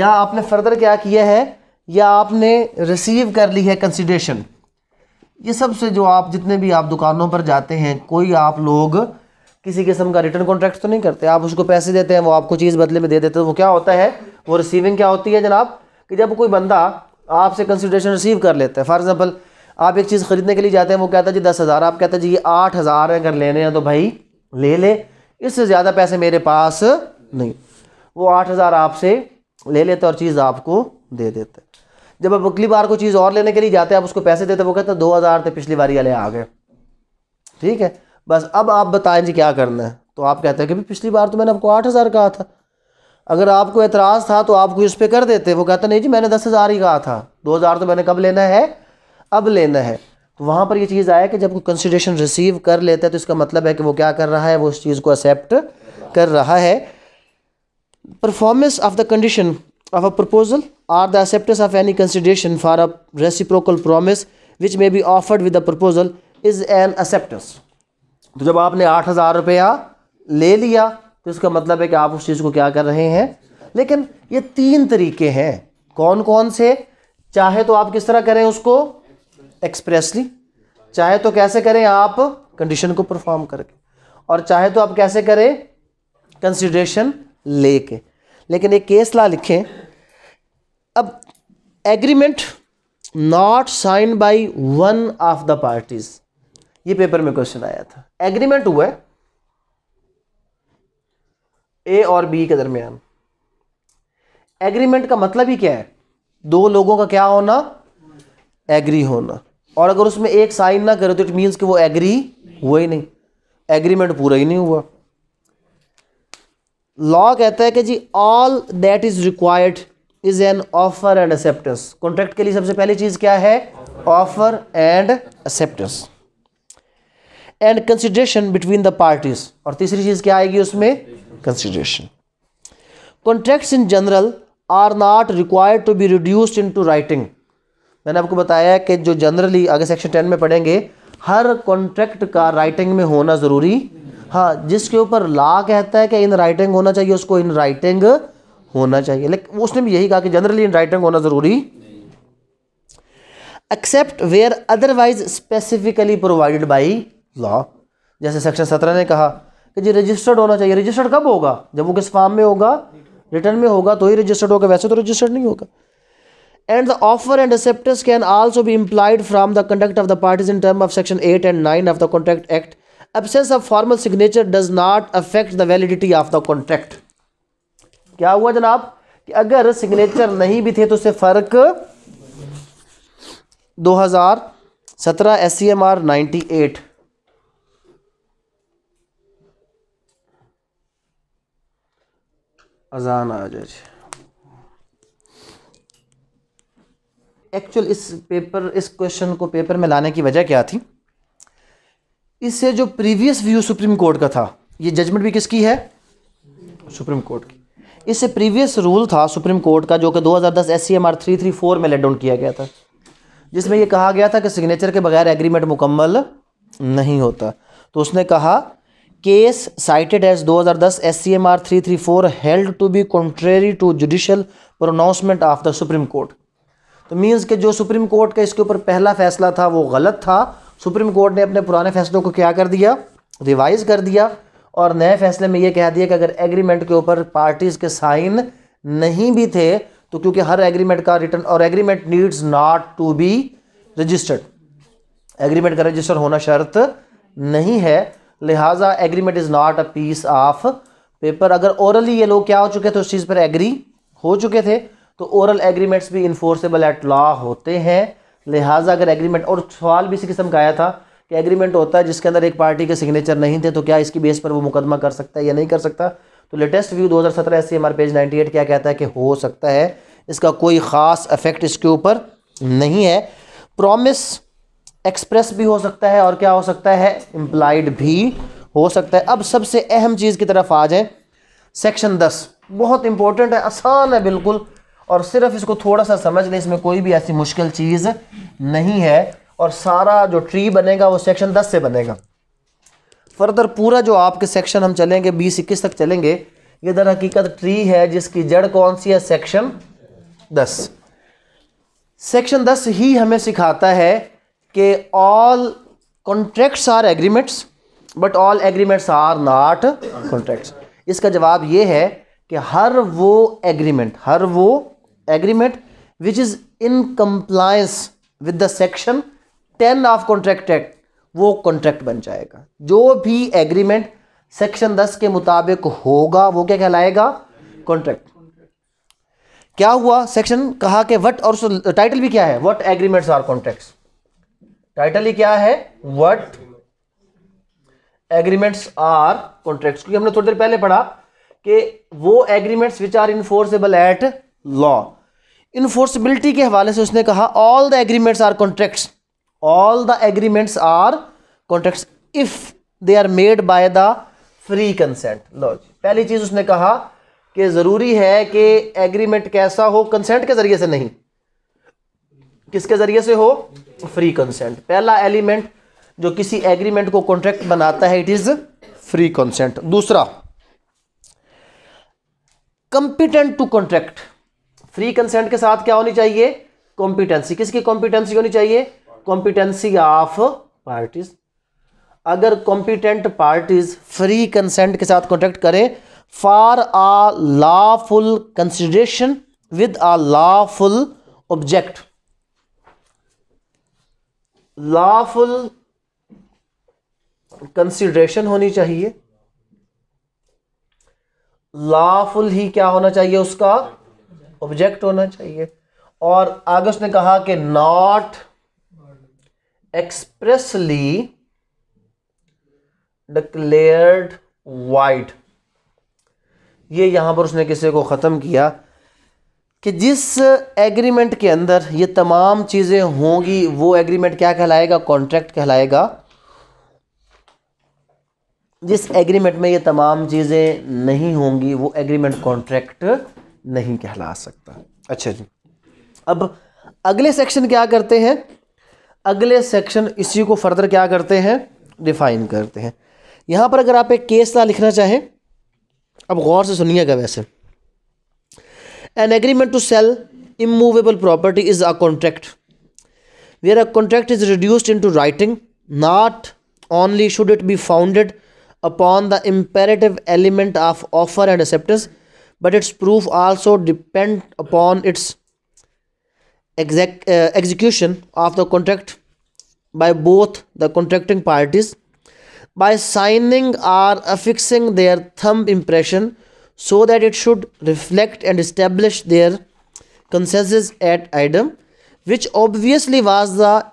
[SPEAKER 1] या आपने फर्दर क्या किया है या आपने रिसीव कर ली है कंसिडेशन ये सब से जो आप जितने भी आप दुकानों पर जाते हैं कोई आप लोग किसी किस्म का रिटर्न कॉन्ट्रैक्ट तो नहीं करते आप उसको पैसे देते हैं वो आपको चीज़ बदले में दे देते हैं वो तो क्या होता है वो रिसीविंग क्या होती है जनाब कि जब कोई बंदा आपसे कंसिड्रेशन रिसीव कर लेता है फॉर एग्ज़ाम्पल आप एक चीज़ ख़रीदने के लिए जाते हैं वो कहता है जी दस हज़ार आप कहते हैं जी ये आठ हज़ार है अगर लेने हैं तो भाई ले ले इससे ज़्यादा पैसे मेरे पास नहीं वो आठ हज़ार आपसे ले लेते और चीज़ आपको दे देते जब आप अगली बार कोई चीज़ और लेने के लिए जाते हैं आप उसको पैसे देते वो कहते हैं दो हज़ार तो पिछली बार वाले आ गए ठीक है बस अब आप बताएं जी क्या करना है तो आप कहते हैं कि पिछली बार तो मैंने आपको आठ हज़ार कहा था अगर आपको एतराज़ था तो आप कोई उस पर कर देते वो कहता नहीं जी मैंने दस हज़ार ही कहा था दो हज़ार तो मैंने कब लेना है अब लेना है तो वहाँ पर ये चीज़ आया कि जब कोई कंसिडरेशन रिसीव कर लेता है तो इसका मतलब है कि वो क्या कर रहा है वो उस चीज़ को एक्सेप्ट कर रहा है performance of the condition of a proposal or the acceptance of any consideration for a reciprocal promise which may be offered with the proposal is an acceptance तो जब आपने आठ हज़ार रुपया ले लिया तो इसका मतलब है कि आप उस चीज़ को क्या कर रहे हैं लेकिन ये तीन तरीके हैं कौन कौन से चाहे तो आप किस तरह करें उसको एक्सप्रेसली चाहे तो कैसे करें आप कंडीशन को परफॉर्म करके और चाहे तो आप कैसे करें कंसिड्रेशन ले लेकिन एक केस ला लिखें अब agreement not sign by one of the parties ये पेपर में क्वेश्चन आया था एग्रीमेंट हुआ है ए और बी के दरमियान एग्रीमेंट का मतलब ही क्या है दो लोगों का क्या होना एग्री होना और अगर उसमें एक साइन ना करे तो इट मींस कि वो एग्री हुआ ही नहीं एग्रीमेंट पूरा ही नहीं हुआ लॉ कहता है कि जी all that is required is an offer and acceptance contract के लिए सबसे पहली चीज क्या है offer and acceptance and consideration between the parties और तीसरी चीज़ क्या आएगी उसमें consideration contracts in general are not required to be reduced into writing मैंने आपको बताया कि जो जनरली आगे सेक्शन टेन में पढ़ेंगे हर कॉन्ट्रैक्ट का राइटिंग में होना ज़रूरी हाँ जिसके ऊपर ला कहता है कि इन राइटिंग होना चाहिए उसको इन राइटिंग होना चाहिए लेकिन उसने भी यही कहा कि जनरली इन राइटिंग होना ज़रूरी except where otherwise specifically provided by law जैसे सेक्शन सत्रह ने कहा कि जी रजिस्टर्ड होना चाहिए रजिस्टर्ड कब होगा जब वो किस फॉर्म में होगा रिटर्न में होगा तो ही रजिस्टर्ड होगा वैसे तो रजिस्टर्ड नहीं होगा and the offer and accepts can also be implied from the conduct of the parties in term of section eight and nine of the contract act absence of formal signature does not affect the validity of the contract क्या हुआ जनाब कि अगर signature नहीं भी थे तो उससे फर्क दो हजार सत्रह S C M R ninety eight अजान आ जाए एक्चुअल इस पेपर इस क्वेश्चन को पेपर में लाने की वजह क्या थी इससे जो प्रीवियस व्यू सुप्रीम कोर्ट का था ये जजमेंट भी किसकी है सुप्रीम कोर्ट की इससे प्रीवियस रूल था सुप्रीम कोर्ट का जो कि 2010 S C M R three three four में लेट डाउन किया गया था जिसमें यह कहा गया था कि सिग्नेचर के बगैर एग्रीमेंट मुकम्मल नहीं होता तो उसने कहा case cited as 2010 three four held to be contrary to judicial pronouncement of the supreme court तो मीन्स के जो सुप्रीम कोर्ट का इसके ऊपर पहला फैसला था वो गलत था सुप्रीम कोर्ट ने अपने पुराने फैसलों को क्या कर दिया रिवाइज कर दिया और नए फैसले में ये कह दिया कि अगर एग्रीमेंट के ऊपर पार्टीज़ के साइन नहीं भी थे तो क्योंकि हर एग्रीमेंट का रिटर्न और agreement needs not to be registered agreement का रजिस्टर होना शर्त नहीं है लिहाजा agreement is not a piece of paper अगर ओरली ये लोग क्या हो चुके थे उस चीज़ पर एग्री हो चुके थे तो ओरल एग्रीमेंट्स भी इन्फोर्सेबल एट लॉ होते हैं लिहाजा अगर एग्रीमेंट और सवाल भी इसी किस्म का आया था कि एग्रीमेंट होता है जिसके अंदर एक पार्टी के सिग्नेचर नहीं थे तो क्या इसकी बेस पर वो मुकदमा कर सकता है या नहीं कर सकता तो लेटेस्ट व्यू 2017 एससी हमारे पेज 98 क्या कहता है कि हो सकता है इसका कोई ख़ास अफेक्ट इसके ऊपर नहीं है प्रॉमिस एक्सप्रेस भी हो सकता है और क्या हो सकता है इम्प्लाइड भी हो सकता है अब सबसे अहम चीज़ की तरफ आ जाए सेक्शन दस बहुत इंपॉर्टेंट है आसान है बिल्कुल और सिर्फ इसको थोड़ा सा समझ लें इसमें कोई भी ऐसी मुश्किल चीज़ नहीं है और सारा जो ट्री बनेगा वो सेक्शन दस से बनेगा फर्दर पूरा जो आपके सेक्शन हम चलेंगे बीस इक्कीस तक चलेंगे ये दर हकीकत ट्री है जिसकी जड़ कौन सी है सेक्शन दस सेक्शन दस ही हमें सिखाता है कि all contracts are agreements but all agreements are not contracts इसका जवाब ये है कि हर वो एग्रीमेंट हर वो agreement which is in compliance with the section ten of contract act वो कॉन्ट्रैक्ट बन जाएगा जो भी एग्रीमेंट सेक्शन दस के मुताबिक होगा वो क्या कहलाएगा कॉन्ट्रैक्ट क्या हुआ सेक्शन कहा कि वट और टाइटल भी क्या है what agreements are contracts title ही क्या है वट एग्रीमेंट्स आर कॉन्ट्रैक्ट्स क्योंकि हमने थोड़ी देर पहले पढ़ा कि वो agreements which are enforceable at law enforceability के हवाले से उसने कहा all the agreements are contracts all the agreements are contracts if they are made by the free consent लो पहली चीज उसने कहा कि जरूरी है कि एग्रीमेंट कैसा हो कंसेंट के जरिए से नहीं किसके ज़रिए से हो फ्री कंसेंट पहला एलिमेंट जो किसी एग्रीमेंट को कॉन्ट्रैक्ट बनाता है इट इज़ फ्री कंसेंट दूसरा competent to contract free consent के साथ क्या होनी चाहिए कॉम्पिटेंसी किसकी कॉम्पिटेंसी होनी चाहिए कॉम्पिटेंसी ऑफ पार्टीज अगर कॉम्पिटेंट पार्टीज फ्री कंसेंट के साथ कॉन्ट्रैक्ट करें for a lawful consideration with a lawful object lawful consideration होनी चाहिए लाफुल ही क्या होना चाहिए उसका ऑब्जेक्ट होना चाहिए और आगे उसने कहा कि नॉट एक्सप्रेसली डिक्लेयर्ड वाइड ये यहां पर उसने किसी को ख़त्म किया कि जिस एग्रीमेंट के अंदर ये तमाम चीज़ें होंगी वो एग्रीमेंट क्या कहलाएगा कॉन्ट्रैक्ट कहलाएगा जिस एग्रीमेंट में ये तमाम चीज़ें नहीं होंगी वो एग्रीमेंट कॉन्ट्रैक्ट नहीं कहला सकता अच्छा जी अब अगले सेक्शन क्या करते हैं अगले सेक्शन इसी को फर्दर क्या करते हैं डिफाइन करते हैं यहाँ पर अगर आप एक केस ला लिखना चाहें अब गौर से सुनिएगा वैसे an agreement to sell immovable property is a contract where a contract is reduced into writing not only should it be founded upon the imperative element of offer and acceptance but its proof also depend upon its exact uh, execution of the contract by both the contracting parties by signing or affixing their thumb impression so that it should reflect and establish their consensus at item which obviously was the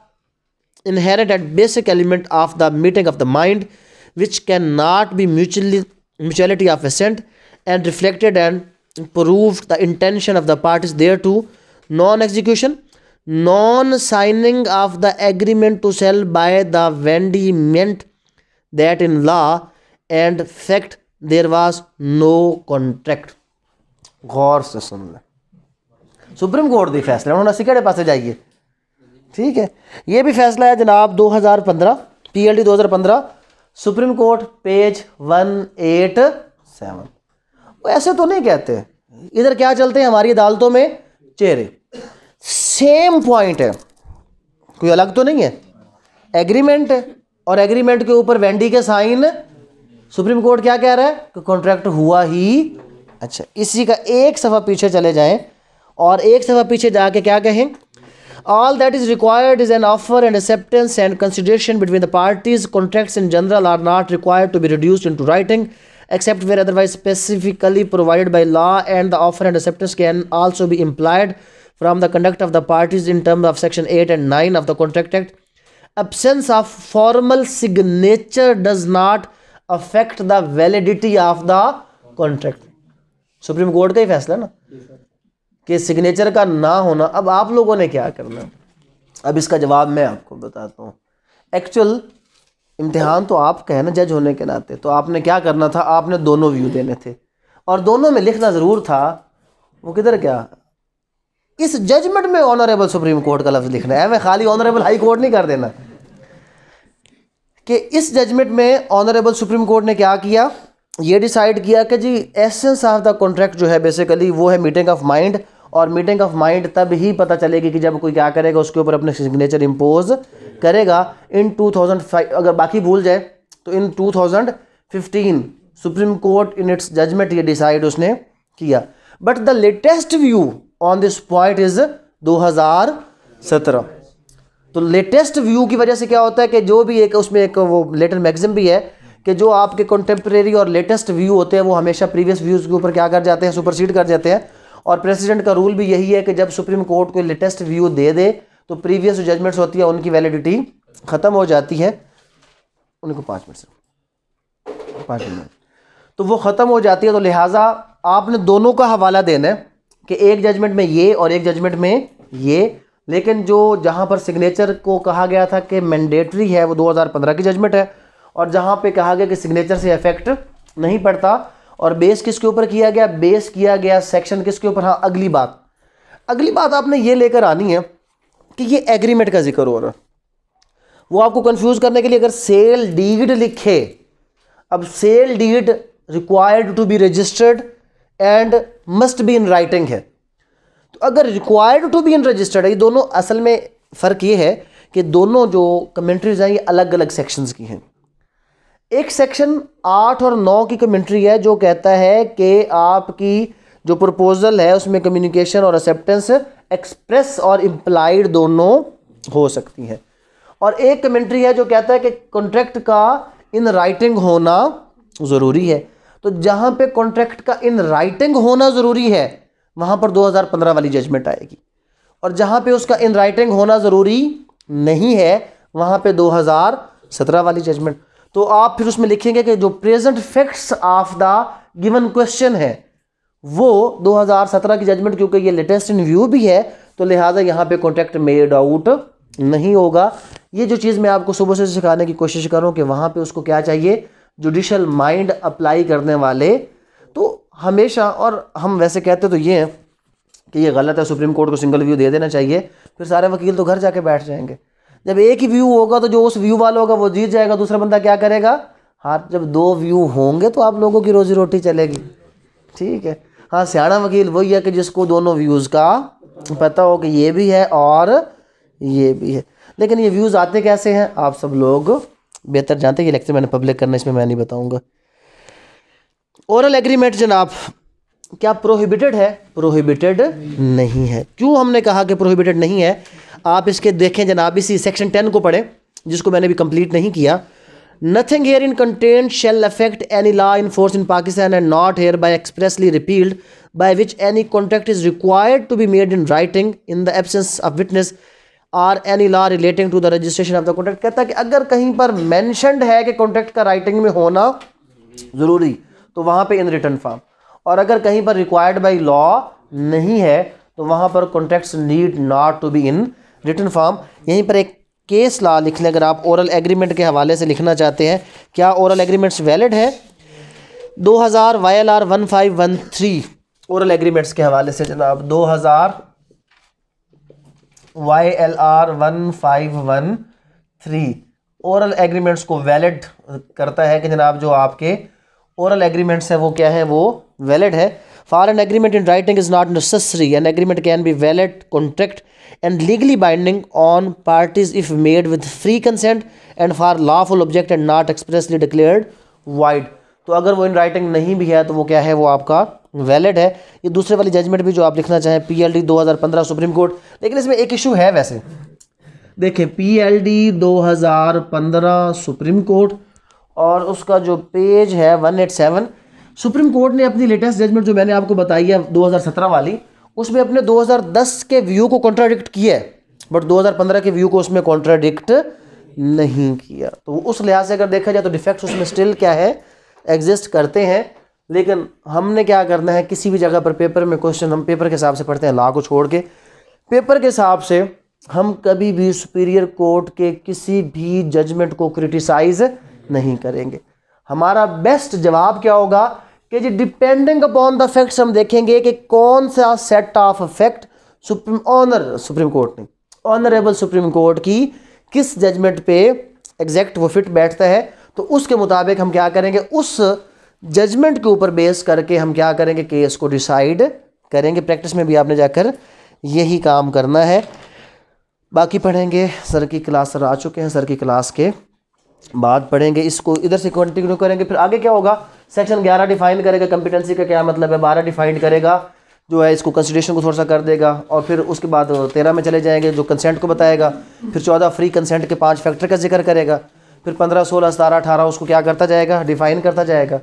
[SPEAKER 1] inherent and basic element of the meeting of the mind which cannot be mutually mutuality of assent and reflected and proved the intention of the parties thereto non-execution non-signing of the agreement to sell by the vendee meant that in law and fact there was no contract गौर से सुन लें supreme court दी फैसला उन्होंने अस्सी कि पास जाइए ठीक है ये भी फैसला है जनाब 2015 हजार पंद्रह supreme court page one seven वो ऐसे तो नहीं कहते इधर क्या चलते हैं हमारी अदालतों में चेहरे सेम पॉइंट है कोई अलग तो नहीं है एग्रीमेंट है और एग्रीमेंट के ऊपर वेंडी के साइन सुप्रीम कोर्ट क्या कह रहा है कि कॉन्ट्रैक्ट हुआ ही अच्छा इसी का एक सफ़ा पीछे चले जाए और एक सफ़ा पीछे जाके क्या कहें all that is required is an offer and acceptance and consideration between the parties contracts in general are not required to be reduced into writing except where otherwise specifically provided by law and offer and acceptance can also be implied from the conduct of the parties in term of section eight and nine of the contract act absence of formal signature does not affect the validity of the contract supreme court का ही फैसला ना कि signature का ना होना अब आप लोगों ने क्या करना अब इसका जवाब मैं आपको बताता हूँ एक्चुअल इम्तिहान तो आपका है ना जज होने के नाते तो आपने क्या करना था आपने दोनों व्यू देने थे और दोनों में लिखना ज़रूर था वो किधर क्या इस जजमेंट में ऑनरेबल सुप्रीम कोर्ट का लफ्ज़ लिखना है मैं खाली ऑनरेबल हाई कोर्ट नहीं कर देना कि इस जजमेंट में ऑनरेबल सुप्रीम कोर्ट ने क्या किया ये डिसाइड किया कि जी एसेंस ऑफ द कॉन्ट्रैक्ट जो है बेसिकली वो है मीटिंग ऑफ माइंड और मीटिंग ऑफ माइंड तब ही पता चलेगी कि जब कोई क्या करेगा उसके ऊपर अपने सिग्नेचर इम्पोज करेगा इन 2005 अगर बाकी भूल जाए तो in 2015 supreme court in its judgment ये डिसाइड उसने किया but the latest view on this point is दो तो लेटेस्ट व्यू की वजह से क्या होता है कि जो भी एक उसमें एक वो लेटर मैगजीम भी है कि जो आपके कंटेम्प्रेरी और लेटेस्ट व्यू होते हैं वो हमेशा प्रीवियस व्यूज़ के ऊपर क्या कर जाते हैं सुपरसीड कर जाते हैं और प्रेसिडेंट का रूल भी यही है कि जब सुप्रीम कोर्ट को लेटेस्ट व्यू दे दे तो प्रीवियस जो जजमेंट्स होती है उनकी वैलिडिटी ख़त्म हो जाती है उनको पाँच मिनट से पाँच मिनट तो वो ख़त्म हो जाती है तो लिहाजा आपने दोनों का हवाला देना है कि एक जजमेंट में ये और एक जजमेंट में ये लेकिन जो जहाँ पर सिग्नेचर को कहा गया था कि मैंडेटरी है वो 2015 की जजमेंट है और जहाँ पे कहा गया कि सिग्नेचर से इफेक्ट नहीं पड़ता और बेस किसके ऊपर किया गया बेस किया गया सेक्शन किसके ऊपर हाँ अगली बात अगली बात आपने ये लेकर आनी है कि ये एग्रीमेंट का जिक्र हो रहा वो आपको कंफ्यूज करने के लिए अगर सेल डीड लिखे अब sale deed required to be registered and must be in writing है अगर required to be in registered है ये दोनों असल में फ़र्क ये है कि दोनों जो कमेंट्रीज हैं ये अलग अलग सेक्शंस की हैं एक सेक्शन आठ और नौ की कमेंट्री है जो कहता है कि आपकी जो प्रपोज़ल है उसमें कम्युनिकेशन और एक्सेप्टेंस एक्सप्रेस और इम्प्लाइड दोनों हो सकती हैं और एक कमेंट्री है जो कहता है कि कॉन्ट्रैक्ट का इन राइटिंग होना ज़रूरी है तो जहाँ पे कॉन्ट्रैक्ट का इन राइटिंग होना ज़रूरी है वहां पर 2015 वाली जजमेंट आएगी और जहां पे उसका इन राइटिंग होना ज़रूरी नहीं है वहां पे 2017 वाली जजमेंट तो आप फिर उसमें लिखेंगे कि जो present facts of the given question है वो 2017 की जजमेंट क्योंकि ये लेटेस्ट इन व्यू भी है तो लिहाजा यहाँ पे कॉन्टेक्ट मेड आउट नहीं होगा ये जो चीज़ मैं आपको सुबह से सिखाने की कोशिश कर रहा हूँ कि वहाँ पे उसको क्या चाहिए जुडिशल माइंड अप्लाई करने वाले तो हमेशा और हम वैसे कहते तो ये हैं कि ये गलत है सुप्रीम कोर्ट को सिंगल व्यू दे देना चाहिए फिर सारे वकील तो घर जाके बैठ जाएंगे जब एक ही व्यू होगा तो जो उस व्यू वाला होगा वो जीत जाएगा दूसरा बंदा क्या करेगा हाँ जब दो व्यू होंगे तो आप लोगों की रोजी रोटी चलेगी ठीक है हाँ सियाणा वकील वही है कि जिसको दोनों व्यूज़ का पता हो कि ये भी है और ये भी है लेकिन ये व्यूज़ आते कैसे हैं आप सब लोग बेहतर जानते हैं ये लेक्चर मैंने पब्लिक करना इसमें मैं नहीं बताऊँगा ओरल एग्रीमेंट जनाब क्या प्रोहिबिटेड है प्रोहिबिटेड नहीं है क्यों हमने कहा कि प्रोहिबिटेड नहीं है आप इसके देखें जनाब इसी सेक्शन टेन को पढ़ें जिसको मैंने भी कंप्लीट नहीं किया nothing herein contained shall affect any law in force in Pakistan and not hereby expressly repealed by which any contract is required to be made in writing in the absence of witness or any law relating to the registration of the contract कहता है कि अगर कहीं पर mentioned है कि contract का writing में होना ज़रूरी तो वहाँ पे इन रिटर्न फॉर्म और अगर कहीं पर रिक्वायर्ड बाई लॉ नहीं है तो वहाँ पर contracts need not to be in written form यहीं पर एक केस लॉ लिख लें अगर आप ओरल एग्रीमेंट के हवाले से लिखना चाहते हैं क्या ओरल एग्रीमेंट्स वैलिड है 2000 हज़ार Y L R one five one three oral agreements के हवाले से जनाब 2000 हज़ार Y L R one five one three oral agreements को वैलिड करता है कि जनाब जो आपके औरल एग्रीमेंट्स हैं वो क्या है वो वैलिड है for an agreement in writing is not necessary an agreement can be valid contract and legally binding on parties if made with free consent and for lawful object and not expressly declared void तो अगर वो in writing नहीं भी है तो वो क्या है वो आपका वैलिड है ये दूसरे वाली जजमेंट भी जो आप लिखना चाहें पी एल डी दो हज़ार पंद्रह सुप्रीम कोर्ट लेकिन इसमें एक इशू है वैसे देखें पी एल डी दो हज़ार पंद्रह सुप्रीम कोर्ट और उसका जो पेज है one eight seven supreme court ने अपनी लेटेस्ट जजमेंट जो मैंने आपको बताई है 2017 वाली उसमें अपने 2010 के व्यू को कॉन्ट्राडिक्ट किया है बट 2015 के व्यू को उसमें कॉन्ट्राडिक्ट नहीं किया तो उस लिहाज से अगर देखा जाए तो डिफेक्ट्स उसमें स्टिल क्या है एग्जिस्ट करते हैं लेकिन हमने क्या करना है किसी भी जगह पर पेपर में क्वेश्चन हम पेपर के हिसाब से पढ़ते हैं लॉ को छोड़ के पेपर के हिसाब से हम कभी भी सुपीरियर कोर्ट के किसी भी जजमेंट को क्रिटिसाइज़ नहीं करेंगे हमारा बेस्ट जवाब क्या होगा कि जी डिपेंडिंग अपॉन द फैक्ट्स हम देखेंगे कि कौन सा set of fact supreme honour supreme court ने ऑनरेबल सुप्रीम कोर्ट की किस जजमेंट पे एग्जैक्ट वो फिट बैठता है तो उसके मुताबिक हम क्या करेंगे उस जजमेंट के ऊपर बेस करके हम क्या करेंगे केस को डिसाइड करेंगे प्रैक्टिस में भी आपने जाकर यही काम करना है बाकी पढ़ेंगे सर की क्लास सर आ चुके हैं सर की क्लास के बाद पढ़ेंगे इसको इधर से कंटिन्यू करेंगे फिर आगे क्या होगा सेक्शन ग्यारह डिफाइन करेगा कंपिटेंसी का क्या मतलब है बारह डिफाइन करेगा जो है इसको कंसिडेशन को थोड़ा सा कर देगा और फिर उसके बाद तेरह में चले जाएंगे जो कंसेंट को बताएगा फिर चौदह फ्री कंसेंट के पांच फैक्टर का जिक्र करेगा फिर पंद्रह सोलह सतारह अठारह उसको क्या करता जाएगा डिफाइन करता जाएगा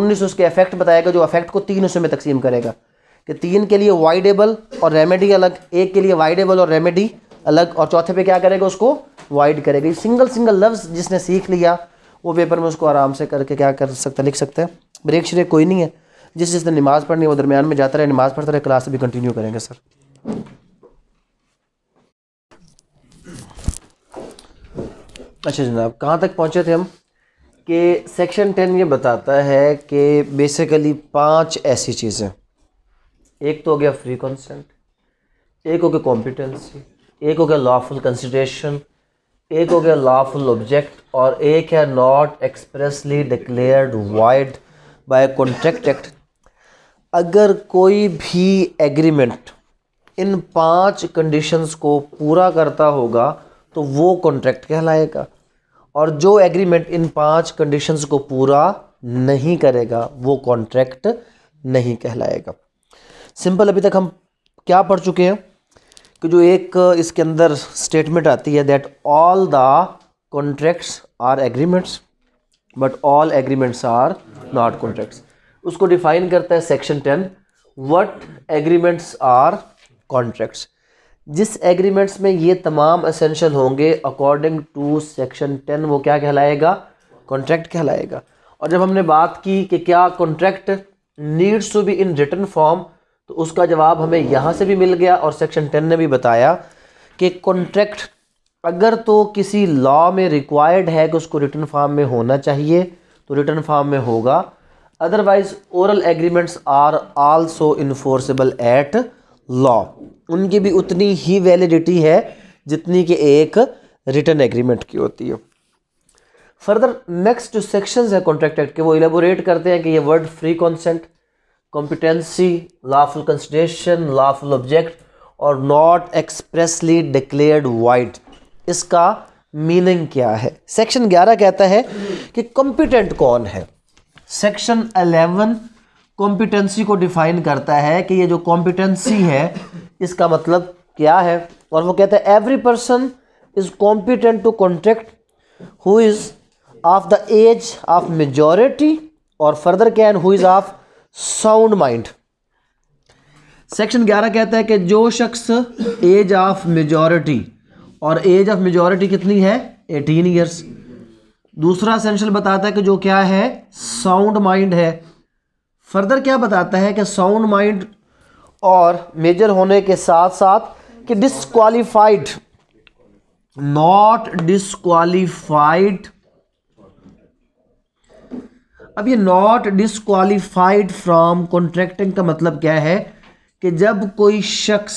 [SPEAKER 1] उन्नीस उसके अफेक्ट बताएगा जो अफेक्ट को तीन हिस्सों में तकसीम करेगा कि तीन के लिए वाइडेबल और रेमेडी अलग एक के लिए वाइडेबल और रेमेडी अलग और चौथे पर क्या करेगा उसको वाइड करेगा सिंगल सिंगल लफ्ज़ जिसने सीख लिया वो पेपर में उसको आराम से करके क्या कर सकता है लिख सकता है ब्रेक श्रेक कोई नहीं है जिस जिसने नमाज़ पढ़नी है वो दरमियान में जाता रहे नमाज़ पढ़ता रहे क्लास भी कंटिन्यू करेंगे सर अच्छा जनाब कहाँ तक पहुँचे थे हम कि सेक्शन टेन ये बताता है कि बेसिकली पांच ऐसी चीज़ें एक तो हो गया फ्री कंसेंट एक हो गया कॉम्पिटेंसी एक हो गया लॉफुल कंसिड्रेशन एक हो गया लाफुल ऑब्जेक्ट और एक है not expressly declared void by contract act अगर कोई भी एग्रीमेंट इन पांच कंडीशंस को पूरा करता होगा तो वो कॉन्ट्रैक्ट कहलाएगा और जो एग्रीमेंट इन पांच कंडीशंस को पूरा नहीं करेगा वो कॉन्ट्रैक्ट नहीं कहलाएगा सिंपल अभी तक हम क्या पढ़ चुके हैं कि जो एक इसके अंदर स्टेटमेंट आती है that all the contracts are agreements but all agreements are not contracts उसको डिफाइन करता है section ten what agreements are contracts जिस एग्रीमेंट्स में ये तमाम असेंशल होंगे अकॉर्डिंग टू सेक्शन टेन वो क्या कहलाएगा कॉन्ट्रैक्ट कहलाएगा और जब हमने बात की कि क्या contract needs to be in written form तो उसका जवाब हमें यहाँ से भी मिल गया और सेक्शन टेन ने भी बताया कि कॉन्ट्रैक्ट अगर तो किसी लॉ में रिक्वायर्ड है कि उसको रिटर्न फॉर्म में होना चाहिए तो रिटर्न फॉर्म में होगा otherwise oral agreements are also enforceable at law उनकी भी उतनी ही वैलिडिटी है जितनी कि एक रिटर्न एग्रीमेंट की होती है फर्दर नेक्स्ट जो सेक्शंस है कॉन्ट्रैक्ट एक्ट के वो इलेबोरेट करते हैं कि ये word free consent competency lawful consideration lawful object और नॉट एक्सप्रेसली डिक्लेयर्ड वाइट इसका मीनिंग क्या है सेक्शन 11 कहता है कि कॉम्पिटेंट कौन है सेक्शन 11 कॉम्पिटेंसी को डिफाइन करता है कि ये जो कॉम्पिटेंसी है इसका मतलब क्या है और वो कहता है every person is competent to contract who is of the age of majority और further can who is of sound mind section 11 कहता है कि जो शख्स एज ऑफ मेजॉरिटी और एज ऑफ मेजॉरिटी कितनी है 18 इयर्स दूसरा सेंशल बताता है कि जो क्या है साउंड माइंड है फर्दर क्या बताता है कि साउंड माइंड और मेजर होने के साथ साथ कि डिसक्वालीफाइड नॉट डिसक्वालीफाइड अब ये नॉट डिसक्वालीफाइड फ्रॉम कॉन्ट्रैक्टिंग का मतलब क्या है कि जब कोई शख्स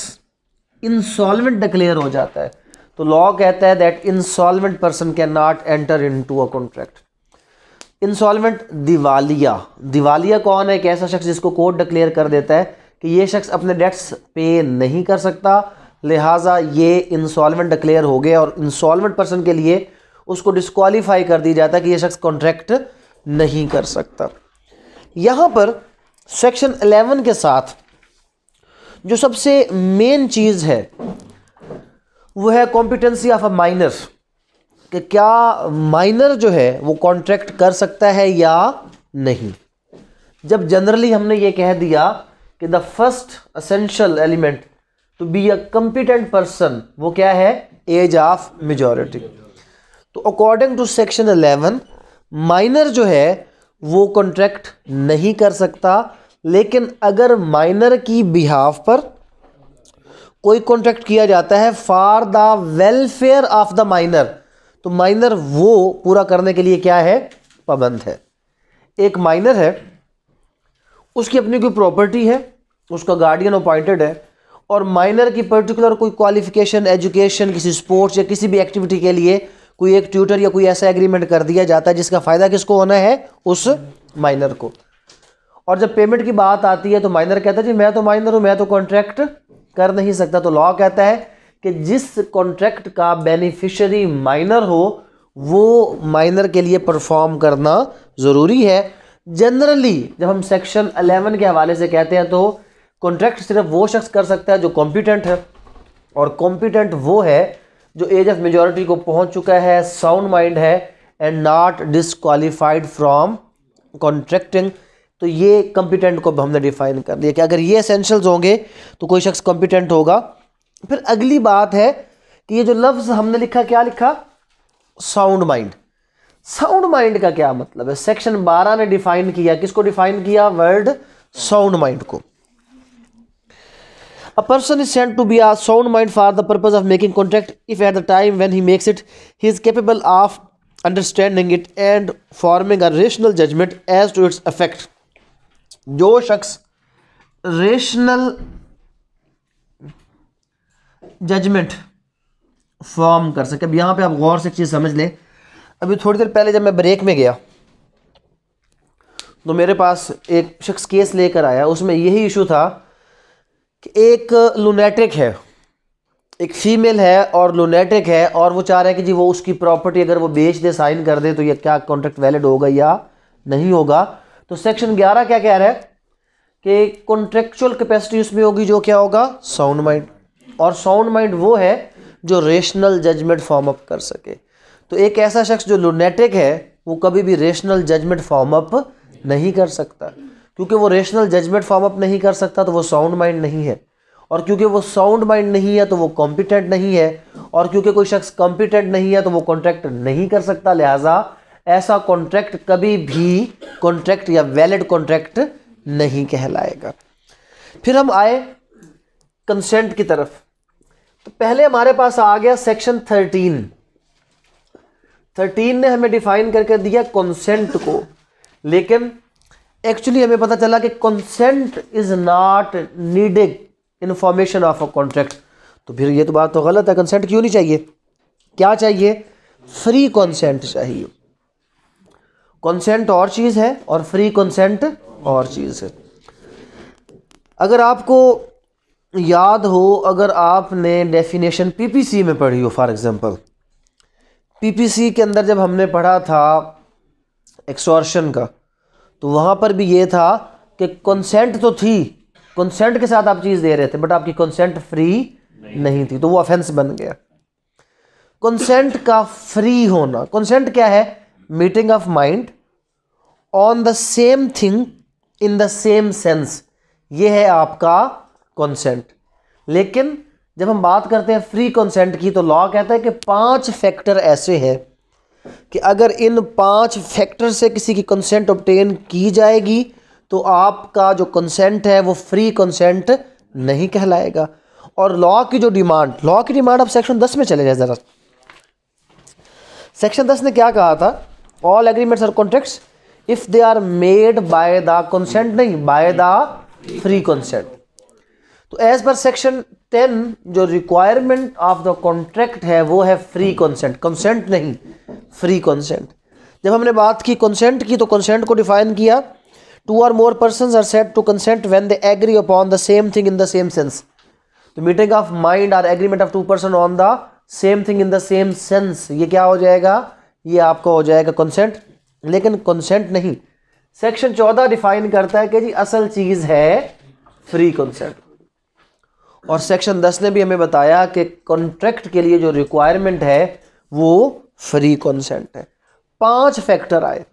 [SPEAKER 1] इंसॉल्वेंट डिक्लेयर हो जाता है तो लॉ कहता है that insolvent person can not enter into a contract insolvent दिवालिया दिवालिया कौन है एक ऐसा शख्स जिसको कोर्ट डिक्लेयर कर देता है कि ये शख्स अपने डेट्स पे नहीं कर सकता लिहाजा ये इंसॉल्वेंट डिक्लेयर हो गया और इंसॉल्वेंट पर्सन के लिए उसको डिसक्वालीफाई कर दिया जाता है कि ये शख्स कॉन्ट्रैक्ट नहीं कर सकता यहाँ पर सेक्शन 11 के साथ जो सबसे मेन चीज़ है वो है कॉम्पिटेंसी ऑफ अ माइनर कि क्या माइनर जो है वो कॉन्ट्रैक्ट कर सकता है या नहीं जब जनरली हमने ये कह दिया कि the first essential element to be a competent person वो क्या है एज ऑफ मेजॉरिटी तो अकॉर्डिंग टू सेक्शन माइनर जो है वो कॉन्ट्रैक्ट नहीं कर सकता लेकिन अगर माइनर की बिहाफ पर कोई कॉन्ट्रैक्ट किया जाता है for the welfare of the minor तो माइनर वो पूरा करने के लिए क्या है पाबंद है एक माइनर है उसकी अपनी कोई प्रॉपर्टी है उसका गार्डियन अपॉइंटेड है और माइनर की पर्टिकुलर कोई क्वालिफिकेशन एजुकेशन किसी स्पोर्ट्स या किसी भी एक्टिविटी के लिए कोई एक ट्यूटर या कोई ऐसा एग्रीमेंट कर दिया जाता है जिसका फ़ायदा किसको होना है उस माइनर को और जब पेमेंट की बात आती है तो माइनर कहता है जी मैं तो माइनर हूँ मैं तो कॉन्ट्रैक्ट कर नहीं सकता तो लॉ कहता है कि जिस कॉन्ट्रैक्ट का बेनिफिशरी माइनर हो वो माइनर के लिए परफॉर्म करना ज़रूरी है जनरली जब हम सेक्शन अलेवन के हवाले से कहते हैं तो कॉन्ट्रैक्ट सिर्फ वो शख्स कर सकता है जो कॉम्पिटेंट है और कॉम्पिटेंट वो है जो एज ऑफ मेजोरिटी को पहुंच चुका है साउंड माइंड है and not disqualified from contracting तो ये कंपिटेंट को हमने डिफाइन कर दिया कि अगर ये असेंशल्स होंगे तो कोई शख्स कॉम्पिटेंट होगा फिर अगली बात है कि ये जो लफ्ज़ हमने लिखा क्या लिखा साउंड माइंड साउंड माइंड का क्या मतलब है सेक्शन 12 ने डिफाइन किया किसको डिफाइन किया वर्ड साउंड माइंड को a person is said to be a sound mind for the purpose of making contract if at the time when he makes it he is capable of understanding it and forming a rational judgment as to its effect जो शख्स rational judgement form कर सके अब यहाँ पे आप गौर से एक चीज़ समझ लें अभी थोड़ी देर पहले जब मैं ब्रेक में गया तो मेरे पास एक शख्स केस लेकर आया उसमें यही इशू था कि एक लुनेटिक है एक फीमेल है और लुनेटिक है और वो चाह रहा है कि जी वो उसकी प्रॉपर्टी अगर वो बेच दे साइन कर दे तो ये क्या कॉन्ट्रैक्ट वैलिड होगा या नहीं होगा तो सेक्शन ग्यारह क्या कह रहा है कि कॉन्ट्रेक्चुअल कैपेसिटी उसमें होगी जो क्या होगा साउंड माइंड और साउंड माइंड वो है जो रेशनल जजमेंट फॉर्म अप कर सके तो एक ऐसा शख्स जो लुनेटिक है वो कभी भी रेशनल जजमेंट फॉर्म अप नहीं कर सकता क्योंकि वो रेशनल जजमेंट फॉर्म अप नहीं कर सकता तो वो साउंड माइंड नहीं है और क्योंकि वो साउंड माइंड नहीं है तो वो कॉम्पिटेंट नहीं है और क्योंकि कोई शख्स कॉम्पिटेंट नहीं है तो वो कॉन्ट्रैक्ट नहीं कर सकता लिहाजा ऐसा कॉन्ट्रैक्ट कभी भी कॉन्ट्रैक्ट या वैलिड कॉन्ट्रैक्ट नहीं कहलाएगा फिर हम आए कंसेंट की तरफ तो पहले हमारे पास आ गया सेक्शन थर्टीन थर्टीन ने हमें डिफाइन करके दिया कंसेंट को लेकिन एक्चुअली हमें पता चला कि consent is not needing information of a contract तो फिर ये तो बात तो गलत है कंसेंट क्यों नहीं चाहिए क्या चाहिए फ्री कंसेंट चाहिए कंसेंट और चीज़ है और फ्री कंसेंट और चीज़ है अगर आपको याद हो अगर आपने डेफिनेशन पीपीसी में पढ़ी हो फॉर एग्जांपल पीपीसी के अंदर जब हमने पढ़ा था एक्सॉर्शन का तो वहाँ पर भी ये था कि कंसेंट तो थी कंसेंट के साथ आप चीज़ दे रहे थे बट आपकी कंसेंट फ्री नहीं, नहीं थी तो वो ऑफेंस बन गया कंसेंट का फ्री होना कंसेंट क्या है meeting of mind on the same thing in the same sense ये है आपका कंसेंट लेकिन जब हम बात करते हैं फ्री कंसेंट की तो लॉ कहता है कि पांच फैक्टर ऐसे हैं कि अगर इन पांच फैक्टर से किसी की कंसेंट ऑप्टेन की जाएगी तो आपका जो कंसेंट है वो फ्री कंसेंट नहीं कहलाएगा और लॉ की जो डिमांड लॉ की डिमांड अब सेक्शन दस में चले जाए ज़रा सेक्शन दस ने क्या कहा था ऑल एग्रीमेंट्स और contracts if they are made by the consent नहीं बाय द फ्री कंसेंट तो एज पर सेक्शन टेन जो रिक्वायरमेंट ऑफ द कॉन्ट्रैक्ट है वो है फ्री कंसेंट कंसेंट नहीं फ्री कंसेंट जब हमने बात की कंसेंट की तो कंसेंट को डिफाइन किया two or more person are said to consent when they agree upon the same thing in the same sense तो meeting of mind or agreement of two person on the same thing in the same sense ये क्या हो जाएगा ये आपका हो जाएगा consent लेकिन कंसेंट नहीं सेक्शन चौदह डिफाइन करता है कि जी असल चीज़ है फ्री कंसेंट और सेक्शन दस ने भी हमें बताया कि कॉन्ट्रैक्ट के लिए जो रिक्वायरमेंट है वो फ्री कॉन्सेंट है पांच फैक्टर आए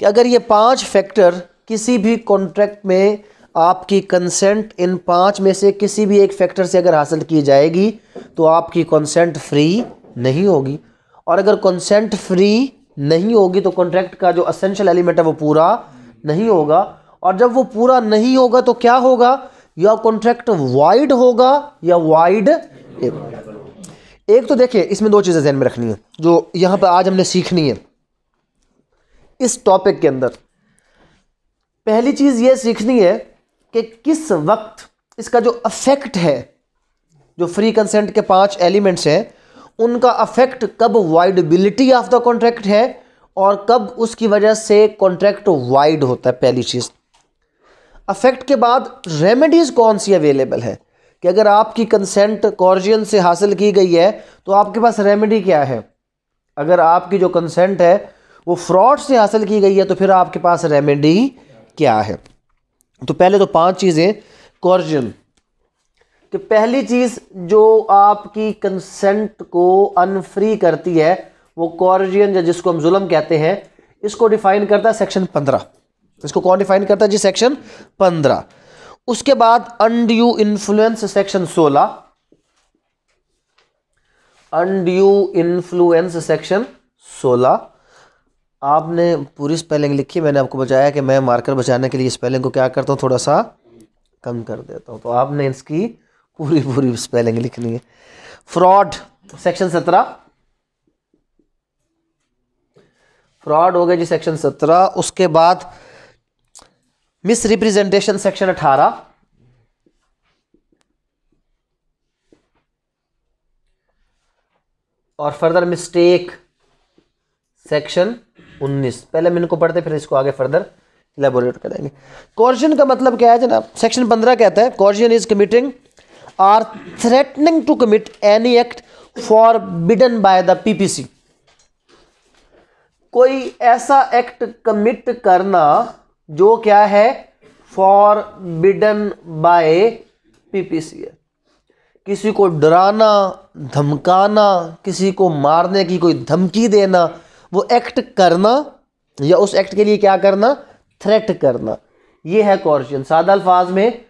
[SPEAKER 1] कि अगर ये पांच फैक्टर किसी भी कॉन्ट्रैक्ट में आपकी कंसेंट इन पांच में से किसी भी एक फैक्टर से अगर हासिल की जाएगी तो आपकी कंसेंट फ्री नहीं होगी और अगर कंसेंट फ्री नहीं होगी तो कॉन्ट्रैक्ट का जो असेंशियल एलिमेंट है वो पूरा नहीं होगा और जब वो पूरा नहीं होगा तो क्या होगा या कॉन्ट्रैक्ट वाइड होगा या वाइड एक तो देखिए इसमें दो चीज़ें ध्यान में रखनी है जो यहाँ पर आज हमने सीखनी है इस टॉपिक के अंदर पहली चीज़ ये सीखनी है कि किस वक्त इसका जो अफेक्ट है जो फ्री कंसेंट के पांच एलिमेंट्स हैं उनका अफेक्ट कब वाइडबिलिटी ऑफ द कॉन्ट्रैक्ट है और कब उसकी वजह से कॉन्ट्रैक्ट वाइड होता है पहली चीज़ अफेक्ट के बाद रेमेडीज़ कौन सी अवेलेबल है कि अगर आपकी कंसेंट कॉर्जियन से हासिल की गई है तो आपके पास रेमेडी क्या है अगर आपकी जो कंसेंट है वो फ्रॉड से हासिल की गई है तो फिर आपके पास रेमेडी क्या है तो पहले तो पांच चीज़ें कॉर्जियन कि पहली चीज़ जो आपकी कंसेंट को अनफ्री करती है वो कॉर्जियन या जिसको हम जुल्म कहते हैं इसको डिफाइन करता है सेक्शन पंद्रह इसको कौन डिफाइन करता है जी सेक्शन पंद्रह उसके बाद अनड्यू इन्फ्लुएंस सेक्शन सोलह अनड्यू इन्फ्लुएंस सेक्शन सोलह आपने पूरी स्पेलिंग लिखी मैंने आपको बताया कि मैं मार्कर बचाने के लिए स्पेलिंग को क्या करता हूँ थोड़ा सा कम कर देता हूँ तो आपने इसकी पूरी पूरी स्पेलिंग लिखनी है फ्रॉड सेक्शन सत्रह फ्रॉड हो गया जी सेक्शन सत्रह उसके बाद मिस रिप्रेजेंटेशन सेक्शन 18 और फर्दर मिस्टेक सेक्शन 19 पहले मैं इनको पढ़ते फिर इसको आगे फर्दर इलेबोरेट करेंगे कॉर्जन का मतलब क्या है जनाब सेक्शन 15 कहता है coercion is committing or threatening to commit any act forbidden by the PPC कोई ऐसा एक्ट कमिट करना जो क्या है फॉर बिडन बाय पीपीसीए किसी को डराना धमकाना किसी को मारने की कोई धमकी देना वो एक्ट करना या उस एक्ट के लिए क्या करना थ्रेट करना ये है कॉर्शन सादा अल्फाज में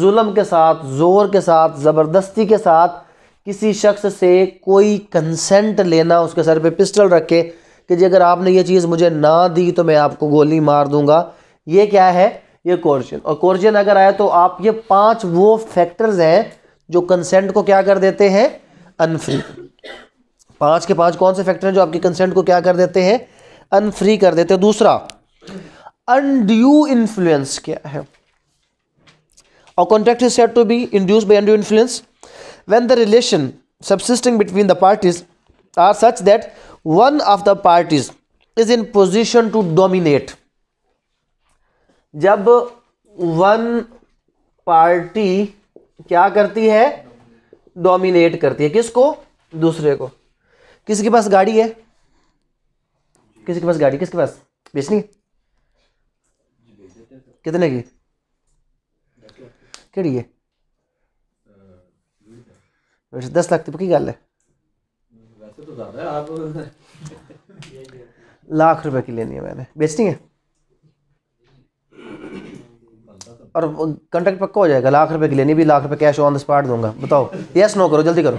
[SPEAKER 1] जुल्म के साथ ज़ोर के साथ ज़बरदस्ती के साथ किसी शख्स से कोई कंसेंट लेना उसके सर पे पिस्टल रखे कि जी अगर आपने ये चीज़ मुझे ना दी तो मैं आपको गोली मार दूंगा ये क्या है ये कोर्जन और कोर्जन अगर आया तो आप ये पांच वो फैक्टर्स हैं जो कंसेंट को क्या कर देते हैं अनफ्री पांच के पांच कौन से फैक्टर हैं जो आपके कंसेंट को क्या कर देते हैं अनफ्री कर देते हैं दूसरा अनड्यू इन्फ्लुएंस क्या है और contract is set to be induce by undue influence when the relation subsisting between the parties are such that one of the parties is in position to dominate जब वन पार्टी क्या करती है dominate करती है किसको दूसरे को किसी के पास गाड़ी है किसी के पास गाड़ी किसके पास बेचनी कितने की कड़ी है वैसे दस लाख की गल है तो लाख रुपए की लेनी है मैंने बेचनी है और कंट्रैक्ट पक्का हो जाएगा लाख रुपए लिए नहीं भी लाख रुपए कैश ऑन द स्पॉट दूंगा बताओ यस नो करो जल्दी करो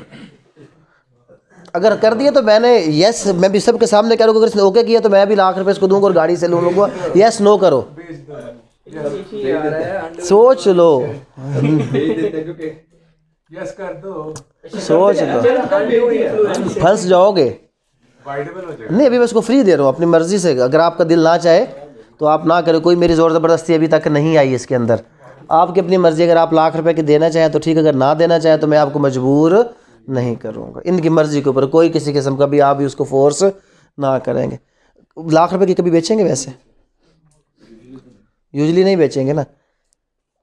[SPEAKER 1] अगर कर दिया तो मैंने यस मैं भी सबके सामने कह रहा हूँ अगर इसने ओके किया तो मैं भी लाख रुपए इसको दूंगा और गाड़ी से लूँगा यस नो करो सोच लो सोच लो फंस जाओगे नहीं अभी मैं उसको फ्री दे रहा हूँ अपनी मर्जी से अगर आपका दिल ना चाहे तो आप ना करें कोई मेरी ज़ोर ज़बरदस्ती अभी तक नहीं आई इसके अंदर आपकी अपनी मर्ज़ी अगर आप लाख रुपए की देना चाहें तो ठीक अगर ना देना चाहें तो मैं आपको मजबूर नहीं करूँगा इनकी मर्ज़ी के ऊपर कोई किसी किस्म का भी आप भी उसको फोर्स ना करेंगे लाख रुपये की कभी बेचेंगे वैसे यूजली नहीं बेचेंगे ना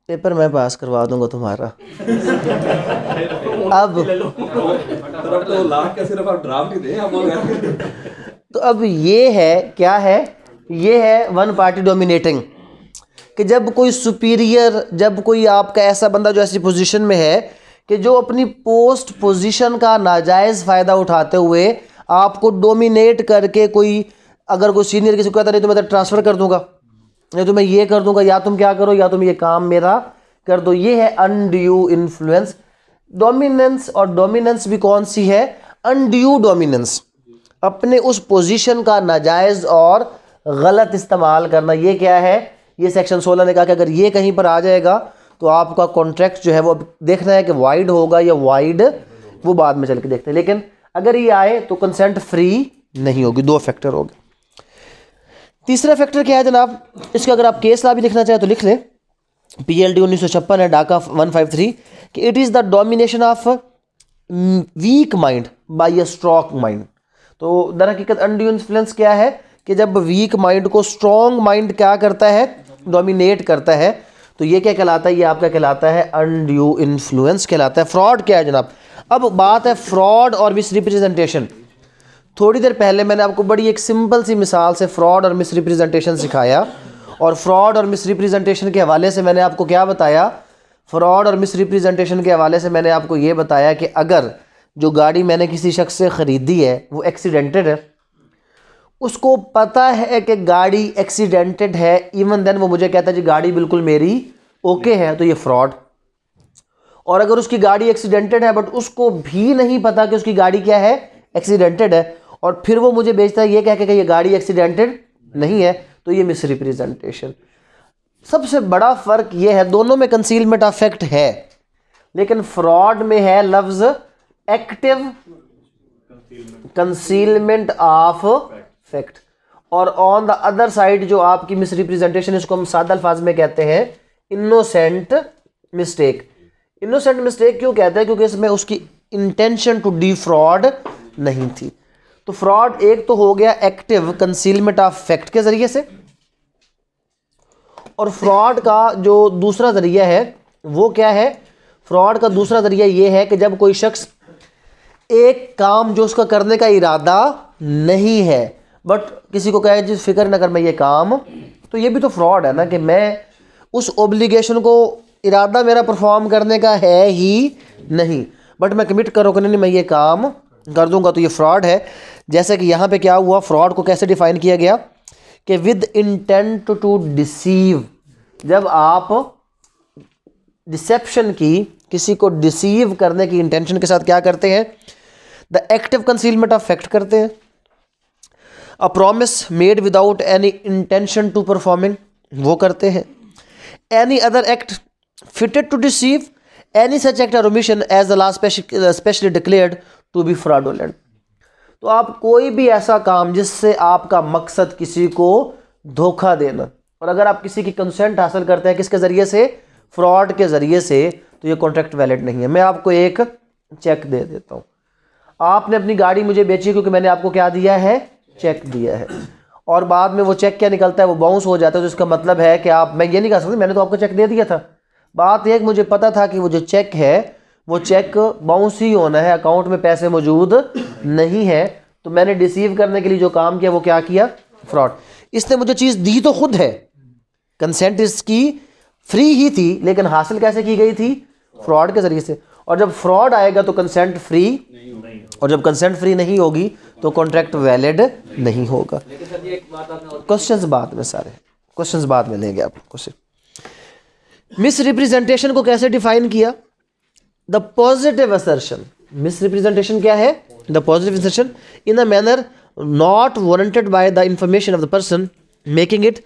[SPEAKER 1] पेपर मैं पास करवा दूंगा तुम्हारा (laughs) अब मतलब तो, तो, दें तो अब ये है क्या है ये है वन पार्टी डोमिनेटिंग कि जब कोई सुपीरियर जब कोई आपका ऐसा बंदा जो ऐसी पोजीशन में है कि जो अपनी पोस्ट पोजीशन का नाजायज़ फ़ायदा उठाते हुए आपको डोमिनेट करके कोई अगर कोई सीनियर किसी को कहता नहीं तो मैं ट्रांसफ़र कर दूंगा नहीं तो मैं ये कर दूंगा या तुम क्या करो या तुम ये काम मेरा कर दो ये है अनड्यू इन्फ्लुएंस डोमिनेंस और डोमिनेंस भी कौन सी है अनड्यू डोमिनेंस अपने उस पोजीशन का नाजायज़ और गलत इस्तेमाल करना ये क्या है ये सेक्शन सोलह ने कहा कि अगर ये कहीं पर आ जाएगा तो आपका कॉन्ट्रैक्ट जो है वो देखना है कि वाइड होगा या वाइड वो बाद में चल के देखते हैं लेकिन अगर ये आए तो कंसेंट फ्री नहीं होगी दो फैक्टर हो गए तीसरा फैक्टर क्या है जनाब इसका अगर आप केस ला भी लिखना चाहें तो लिख लें पी एल डी उन्नीस सौ छप्पन है डाका वन फाइव थ्री कि it is the domination of weak mind by a strong mind तो दर हकीकत अनड्यू इन्फ्लुएंस क्या है कि जब वीक माइंड को स्ट्रॉन्ग माइंड क्या करता है डोमिनेट करता है तो ये क्या कहलाता है ये आपका कहलाता है अनड्यू इन्फ्लुएंस कहलाता है फ्रॉड क्या है जनाब अब बात है फ्रॉड और मिस रिप्रेजेंटेशन थोड़ी देर पहले मैंने आपको बड़ी एक सिंपल सी मिसाल से फ्रॉड और मिस रिप्रेजेंटेशन सिखाया और फ्रॉड और मिस रिप्रेजेंटेशन के हवाले से मैंने आपको क्या बताया फ्रॉड और मिस रिप्रेजेंटेशन के हवाले से मैंने आपको ये बताया कि अगर जो गाड़ी मैंने किसी शख्स से ख़रीदी है वो एक्सीडेंटेड है उसको पता है कि गाड़ी एक्सीडेंटेड है इवन देन वो मुझे कहता है जी गाड़ी बिल्कुल मेरी ओके है तो ये फ्रॉड और अगर उसकी गाड़ी एक्सीडेंटेड है बट उसको भी नहीं पता कि उसकी गाड़ी क्या है एक्सीडेंटेड है और फिर वो मुझे बेचता है ये कह के कि ये गाड़ी एक्सीडेंटेड नहीं है तो ये मिस रिप्रेजेंटेशन सबसे बड़ा फ़र्क ये है दोनों में कंसीलमेंट अफेक्ट है लेकिन फ्रॉड में है लफ्ज़ एक्टिव कंसीलमेंट ऑफ फैक्ट और ऑन द अदर साइड जो आपकी मिस रिप्रेजेंटेशन इसको हम सादा अल्फाज में कहते हैं इनोसेंट मिस्टेक इनोसेंट मिस्टेक क्यों कहते हैं क्योंकि इसमें उसकी इंटेंशन टू डी फ्रॉड नहीं थी तो फ्रॉड एक तो हो गया एक्टिव कंसीलमेंट ऑफ फैक्ट के जरिए से और फ्रॉड का जो दूसरा जरिया है वो क्या है फ्रॉड का दूसरा जरिया ये है कि जब कोई शख्स एक काम जो उसका करने का इरादा नहीं है बट किसी को कहे जिस फिक्र न कर मैं ये काम तो ये भी तो फ्रॉड है ना कि मैं उस ओब्लिगेशन को इरादा मेरा परफॉर्म करने का है ही नहीं बट मैं कमिट करो कि नहीं मैं ये काम कर दूंगा तो ये फ्रॉड है जैसे कि यहाँ पे क्या हुआ फ्रॉड को कैसे डिफाइन किया गया कि विद इंटेंट टू डिसीव जब आप डिसेप्शन की किसी को डिसीव करने की इंटेंशन के साथ क्या करते हैं the active concealment of fact करते हैं a promise made without any intention to performing वो करते हैं any other act fitted to deceive any such act or omission as the last specially declared to be fraudulent तो आप कोई भी ऐसा काम जिससे आपका मकसद किसी को धोखा देना और अगर आप किसी की कंसेंट हासिल करते हैं किसके ज़रिए से फ्रॉड के ज़रिए से तो ये कॉन्ट्रैक्ट वैलिड नहीं है मैं आपको एक चेक दे देता हूँ आपने अपनी गाड़ी मुझे बेची क्योंकि मैंने आपको क्या दिया है चेक दिया है और बाद में वो चेक क्या निकलता है वो बाउंस हो जाता है तो इसका मतलब है कि आप मैं ये नहीं कह सकती मैंने तो आपको चेक दे दिया था बात यह मुझे पता था कि वो जो चेक है वो चेक बाउंस ही होना है अकाउंट में पैसे मौजूद नहीं है तो मैंने रिसीव करने के लिए जो काम किया वो क्या किया फ्रॉड इसने मुझे चीज़ दी तो खुद है कंसेंट इसकी फ्री ही थी लेकिन हासिल कैसे की गई थी फ्रॉड के जरिए से और जब फ्रॉड आएगा तो कंसेंट फ्री और जब कंसेंट फ्री नहीं होगी तो कॉन्ट्रैक्ट वैलिड नहीं होगा क्वेश्चन बाद में सारे क्वेश्चन बाद में लेंगे आप मिस रिप्रेजेंटेशन को कैसे डिफाइन किया the positive assertion misrepresentation क्या है the positive assertion in a manner not warranted by the information of the person making it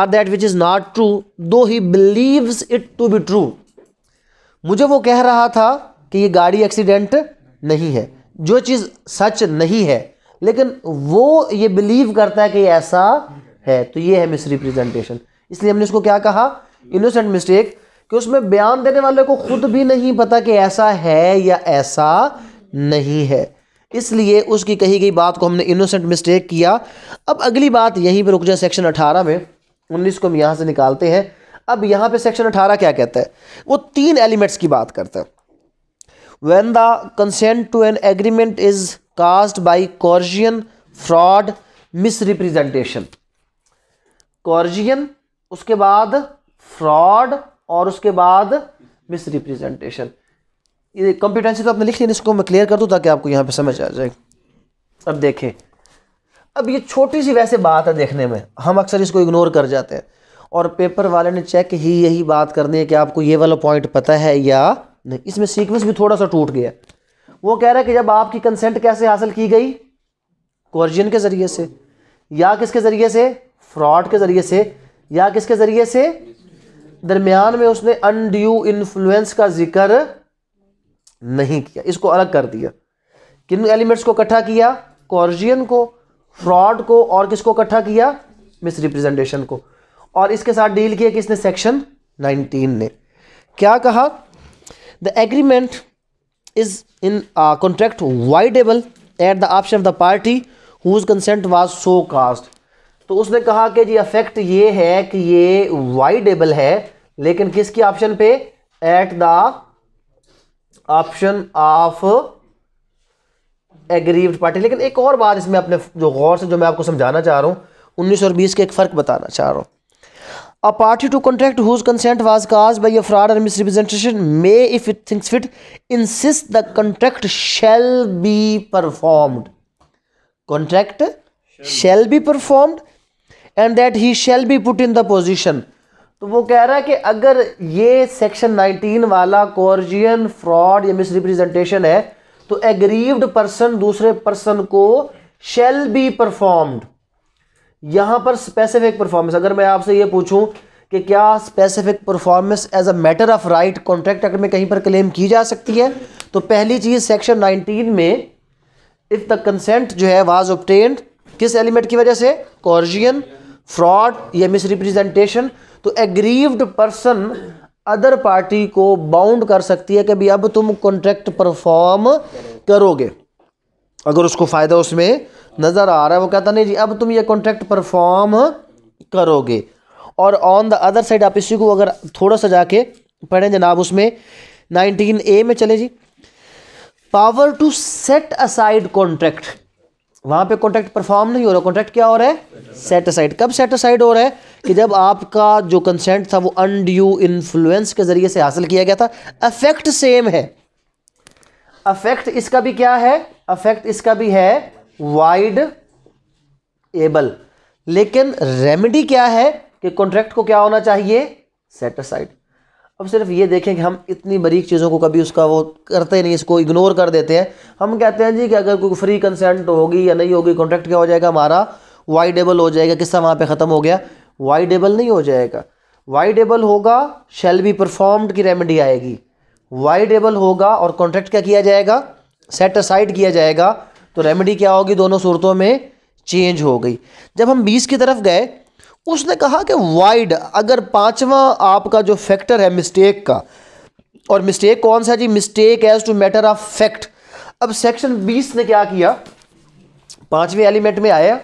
[SPEAKER 1] or that which is not true though he believe it to be true मुझे वो कह रहा था कि ये गाड़ी एक्सीडेंट नहीं है जो चीज़ सच नहीं है लेकिन वो ये बिलीव करता है कि ऐसा है तो ये है मिसरीप्रेजेंटेशन इसलिए हमने उसको क्या कहा इनोसेंट मिस्टेक कि उसमें बयान देने वाले को खुद भी नहीं पता कि ऐसा है या ऐसा नहीं है इसलिए उसकी कही गई बात को हमने इनोसेंट मिस्टेक किया अब अगली बात यहीं पर रुक जाए सेक्शन अठारह में उन्नीस को हम यहाँ से निकालते हैं अब यहाँ पे सेक्शन अठारह क्या कहता है वो तीन एलिमेंट्स की बात करता है when the consent to an agreement is caused by coercion fraud misrepresentation coercion उसके बाद फ्रॉड और उसके बाद मिसरिप्रेजेंटेशन ये कॉम्पिटेंसी तो आपने लिख लिया इसको मैं क्लियर कर दूँ ताकि आपको यहाँ पे समझ आ जाए अब देखें अब ये छोटी सी वैसे बात है देखने में हम अक्सर इसको इग्नोर कर जाते हैं और पेपर वाले ने चेक ही यही बात करनी है कि आपको ये वाला पॉइंट पता है या नहीं इसमें सीक्वेंस भी थोड़ा सा टूट गया वो कह रहा है कि जब आपकी कंसेंट कैसे हासिल की गई कोर्जियन के ज़रिए से या किसके ज़रिए से फ्रॉड के ज़रिए से या किसके ज़रिए से दरमियान में उसने अनड्यू इन्फ्लुएंस का जिक्र नहीं किया इसको अलग कर दिया किन एलिमेंट्स को इकट्ठा किया कॉर्जियन को फ्रॉड को और किसको इकट्ठा किया रिप्रेजेंटेशन को और इसके साथ डील किया किसने सेक्शन 19 ने क्या कहा the agreement is in contract uh, contract voidable at the option of the party whose consent was so cast तो उसने कहा कि जी अफेक्ट ये है कि ये वाइडेबल है लेकिन किसकी ऑप्शन पे at the option of aggrieved party लेकिन एक और बात इसमें अपने जो गौर से जो मैं आपको समझाना चाह रहा हूँ उन्नीस और बीस के एक फ़र्क बताना चाह रहा हूँ A party to contract whose consent was caused by a fraud or misrepresentation may, if it thinks fit, insist the contract shall be performed. Contract shall, shall be performed and that he shall be put in the position. तो वो कह रहा है कि अगर ये section 19 वाला coercion fraud या मिस रिप्रेजेंटेशन है तो एग्रीव्ड पर्सन दूसरे पर्सन को शेल बी परफॉर्म्ड यहां पर स्पेसिफिक परफॉर्मेंस अगर मैं आपसे ये पूछूं कि क्या specific performance as a matter of right contract act में कहीं पर क्लेम की जा सकती है तो पहली चीज़ सेक्शन 19 में इफ़ द कंसेंट जो है वाज ऑप्टेंड किस एलिमेंट की वजह से कॉर्जियन फ्रॉड या मिस रिप्रेजेंटेशन तो एग्रीव्ड पर्सन अदर पार्टी को बाउंड कर सकती है कि भाई अब तुम कॉन्ट्रैक्ट परफॉर्म करोगे अगर उसको फ़ायदा उसमें नज़र आ रहा है वो कहता नहीं जी अब तुम ये कॉन्ट्रैक्ट परफॉर्म करोगे और ऑन द अदर साइड आप इसी को अगर थोड़ा सा जाके पढ़ें जनाब उसमें नाइनटीन ए में चले जी power to set aside contract वहाँ पे कॉन्ट्रैक्ट परफॉर्म नहीं हो रहा कॉन्ट्रैक्ट क्या हो रहा है सेट असाइड कब सेट असाइड हो रहा है कि जब आपका जो कंसेंट था वो अनड्यू इन्फ्लुएंस के ज़रिए से हासिल किया गया था अफेक्ट सेम है अफेक्ट इसका भी क्या है अफेक्ट इसका भी है वाइड एबल लेकिन रेमेडी क्या है कि कॉन्ट्रैक्ट को क्या होना चाहिए सेटिसाइड अब सिर्फ ये देखें कि हम इतनी बरीक चीज़ों को कभी उसका वो करते नहीं इसको इग्नोर कर देते हैं हम कहते हैं जी कि अगर कोई फ्री कंसेंट होगी या नहीं होगी कॉन्ट्रैक्ट क्या हो जाएगा हमारा वाइडेबल हो जाएगा किस्सा वहाँ पे ख़त्म हो गया वाइडेबल नहीं हो जाएगा वाइडेबल होगा शेल बी परफॉर्म्ड की रेमेडी आएगी वाइडेबल होगा और कॉन्ट्रैक्ट क्या किया जाएगा सेट असाइड किया जाएगा तो रेमेडी क्या होगी दोनों सूरतों में चेंज हो गई जब हम बीस की तरफ गए उसने कहा कि वाइड अगर पांचवा आपका जो फैक्टर है मिस्टेक का और मिस्टेक कौन सा जी mistake as to matter of fact अब सेक्शन बीस ने क्या किया पांचवें एलिमेंट में आया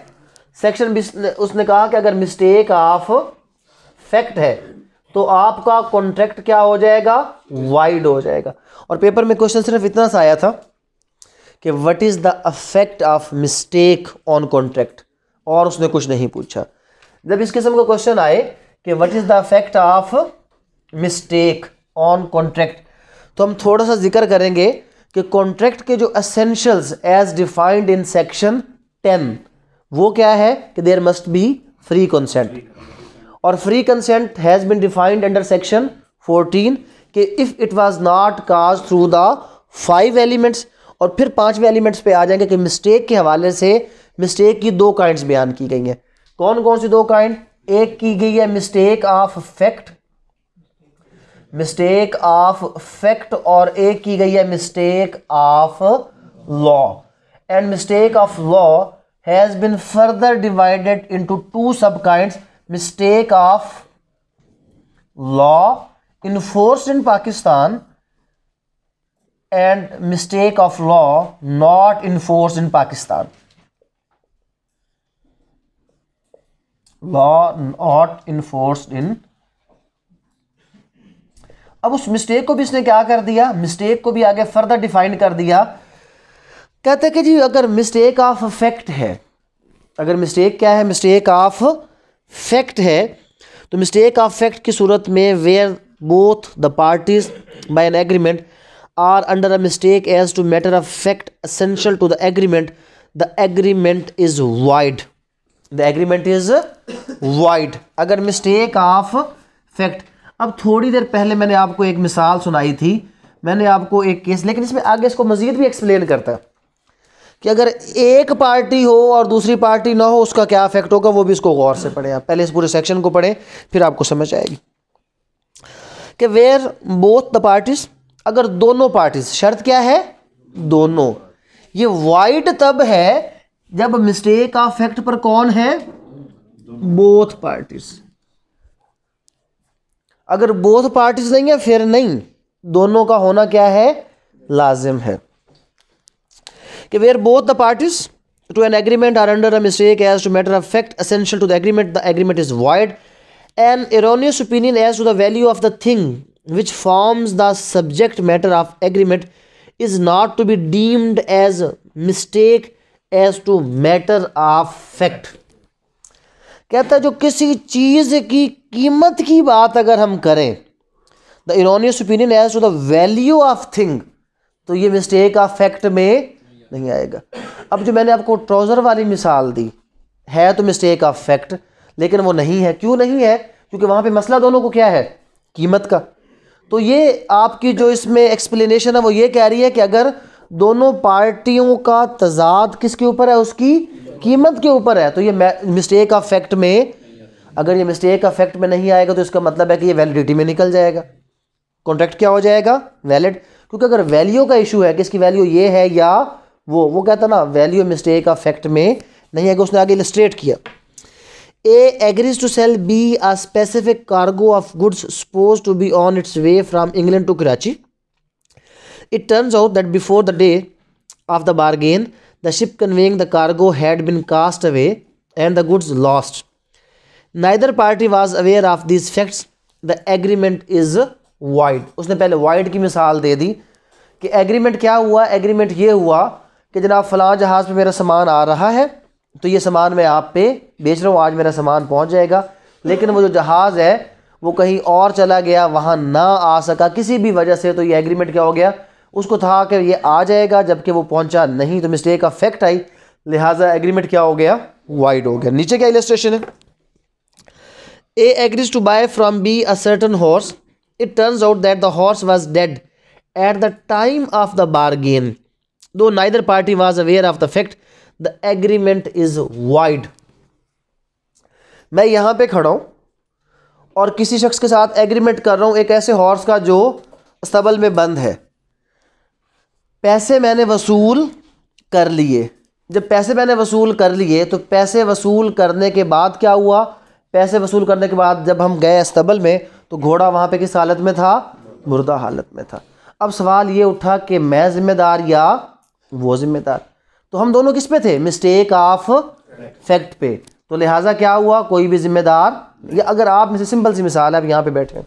[SPEAKER 1] सेक्शन बीस उसने कहा कि अगर मिस्टेक ऑफ फैक्ट है तो आपका कॉन्ट्रैक्ट क्या हो जाएगा वाइड हो जाएगा और पेपर में क्वेश्चन सिर्फ इतना सा आया था कि what is the affect of mistake on contract और उसने कुछ नहीं पूछा जब इस किस्म का क्वेश्चन आए कि what is the affect of mistake on contract तो हम थोड़ा सा जिक्र करेंगे कि कॉन्ट्रैक्ट के जो essentials as defined in section ten वो क्या है कि there must be free consent और free consent has been defined under section fourteen कि if it was not caused through the five elements और फिर पाँचवें एलिमेंट्स पे आ जाएंगे कि मिस्टेक के हवाले से मिस्टेक की दो काइंड्स बयान की गई हैं कौन कौन सी दो काइंड एक की गई है mistake of fact mistake of fact और एक की गई है mistake of law and mistake of law has been further divided into two sub kinds mistake of law in force in Pakistan and mistake of law not in force in Pakistan law not in force in अब उस mistake को भी इसने क्या कर दिया mistake को भी आगे फर्दर डिफाइन कर दिया कहते हैं कि जी अगर मिस्टेक ऑफ फैक्ट है अगर मिस्टेक क्या है मिस्टेक ऑफ फैक्ट है तो मिस्टेक ऑफ फैक्ट की सूरत में where both the parties by an agreement are under a mistake as to matter of fact essential to the agreement the agreement is void the agreement is void अगर mistake of fact अब थोड़ी देर पहले मैंने आपको एक मिसाल सुनाई थी मैंने आपको एक केस लेकिन इसमें आगे इसको मज़ीद भी एक्सप्लेन करता है कि अगर एक पार्टी हो और दूसरी पार्टी ना हो उसका क्या इफेक्ट होगा वो भी इसको गौर से पढ़े आप पहले इस पूरे सेक्शन को पढ़ें फिर आपको समझ आएगी कि वेयर बोथ द पार्टीज़ अगर दोनों पार्टीज शर्त क्या है दोनों ये वाइट तब है जब मिस्टेक ऑफ फैक्ट पर कौन है बोथ पार्टीज अगर बोथ पार्टीज नहीं है फिर नहीं दोनों का होना क्या है लाजिम है कि where both the parties to an agreement are under a mistake as to matter of fact essential to the agreement the agreement is void an erroneous opinion as to the value of the thing which forms the subject matter of agreement is not to be deemed as mistake as to matter of fact कहता है जो किसी चीज़ की कीमत की बात अगर हम करें the erroneous opinion as to the value of thing तो ये मिस्टेक ऑफ फैक्ट में नहीं आएगा अब जो मैंने आपको ट्राउज़र वाली मिसाल दी है तो मिस्टेक ऑफ फैक्ट लेकिन वो नहीं है क्यों नहीं है क्योंकि वहां पे मसला दोनों को क्या है कीमत का तो ये आपकी जो इसमें एक्सप्लेनेशन है वो ये कह रही है कि अगर दोनों पार्टियों का तजाद किसके ऊपर है उसकी कीमत के ऊपर है तो ये मिस्टेक ऑफ फैक्ट में अगर ये मिस्टेक ऑफ फैक्ट में नहीं आएगा तो इसका मतलब है कि ये वैलिडिटी में निकल जाएगा कॉन्ट्रैक्ट क्या हो जाएगा वैलिड क्योंकि अगर वैल्यू का इशू है कि इसकी वैल्यू ये है या वो वो कहता ना वैल्यू मिस्टेक ऑफ फैक्ट में नहीं आएगा उसने आगे इलस्ट्रेट किया A agrees to sell B a specific cargo of goods supposed to be on its way from England to Karachi it turns out that before the day of the bargain the ship conveying the cargo had been cast away and the goods lost neither party was aware of this facts the agreement is void उसने पहले wide की मिसाल दे दी कि agreement क्या हुआ agreement ये हुआ कि जनाब फलां जहाज़ पर मेरा सामान आ रहा है तो ये सामान मैं आप पे बेच रहा हूँ आज मेरा सामान पहुँच जाएगा लेकिन वो जो जहाज़ है वो कहीं और चला गया वहाँ ना आ सका किसी भी वजह से तो ये एग्रीमेंट क्या हो गया उसको था कि ये आ जाएगा जबकि वो पहुँचा नहीं तो मिस्टेक का फैक्ट आई लिहाजा एग्रीमेंट क्या हो गया वाइड हो गया नीचे क्या इलेस्ट्रेशन है A agrees to buy from B a certain horse it turns out that the horse was dead at the time of the bargain though neither party was aware of the fact the agreement is void मैं यहाँ पे खड़ा हूँ और किसी शख्स के साथ एग्रीमेंट कर रहा हूँ एक ऐसे हॉर्स का जो सबल में बंद है पैसे मैंने वसूल कर लिए जब पैसे मैंने वसूल कर लिए तो पैसे वसूल करने के बाद क्या हुआ पैसे वसूल करने के बाद जब हम गए अस्तबल में तो घोड़ा वहाँ पे किस हालत में था मुर्दा हालत में था अब सवाल ये उठा कि मैं ज़िम्मेदार या वो ज़िम्मेदार तो हम दोनों किस पे थे मिस्टेक ऑफ फैक्ट पे तो लिहाजा क्या हुआ कोई भी जिम्मेदार या अगर आप में से सिंपल सी मिसाल है आप यहाँ पे बैठे हैं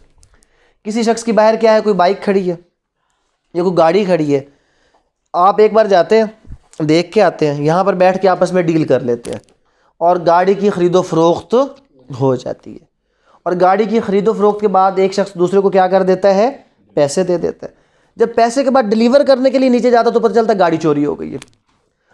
[SPEAKER 1] किसी शख्स की बाहर क्या है कोई बाइक खड़ी है या कोई गाड़ी खड़ी है आप एक बार जाते हैं देख के आते हैं यहाँ पर बैठ के आपस में डील कर लेते हैं और गाड़ी की ख़रीदो फरोख्त हो जाती है और गाड़ी की ख़रीदो फरोख्त के बाद एक शख्स दूसरे को क्या कर देता है पैसे दे देता है जब पैसे के बाद डिलीवर करने के लिए नीचे जाता तो पता चलता गाड़ी चोरी हो गई है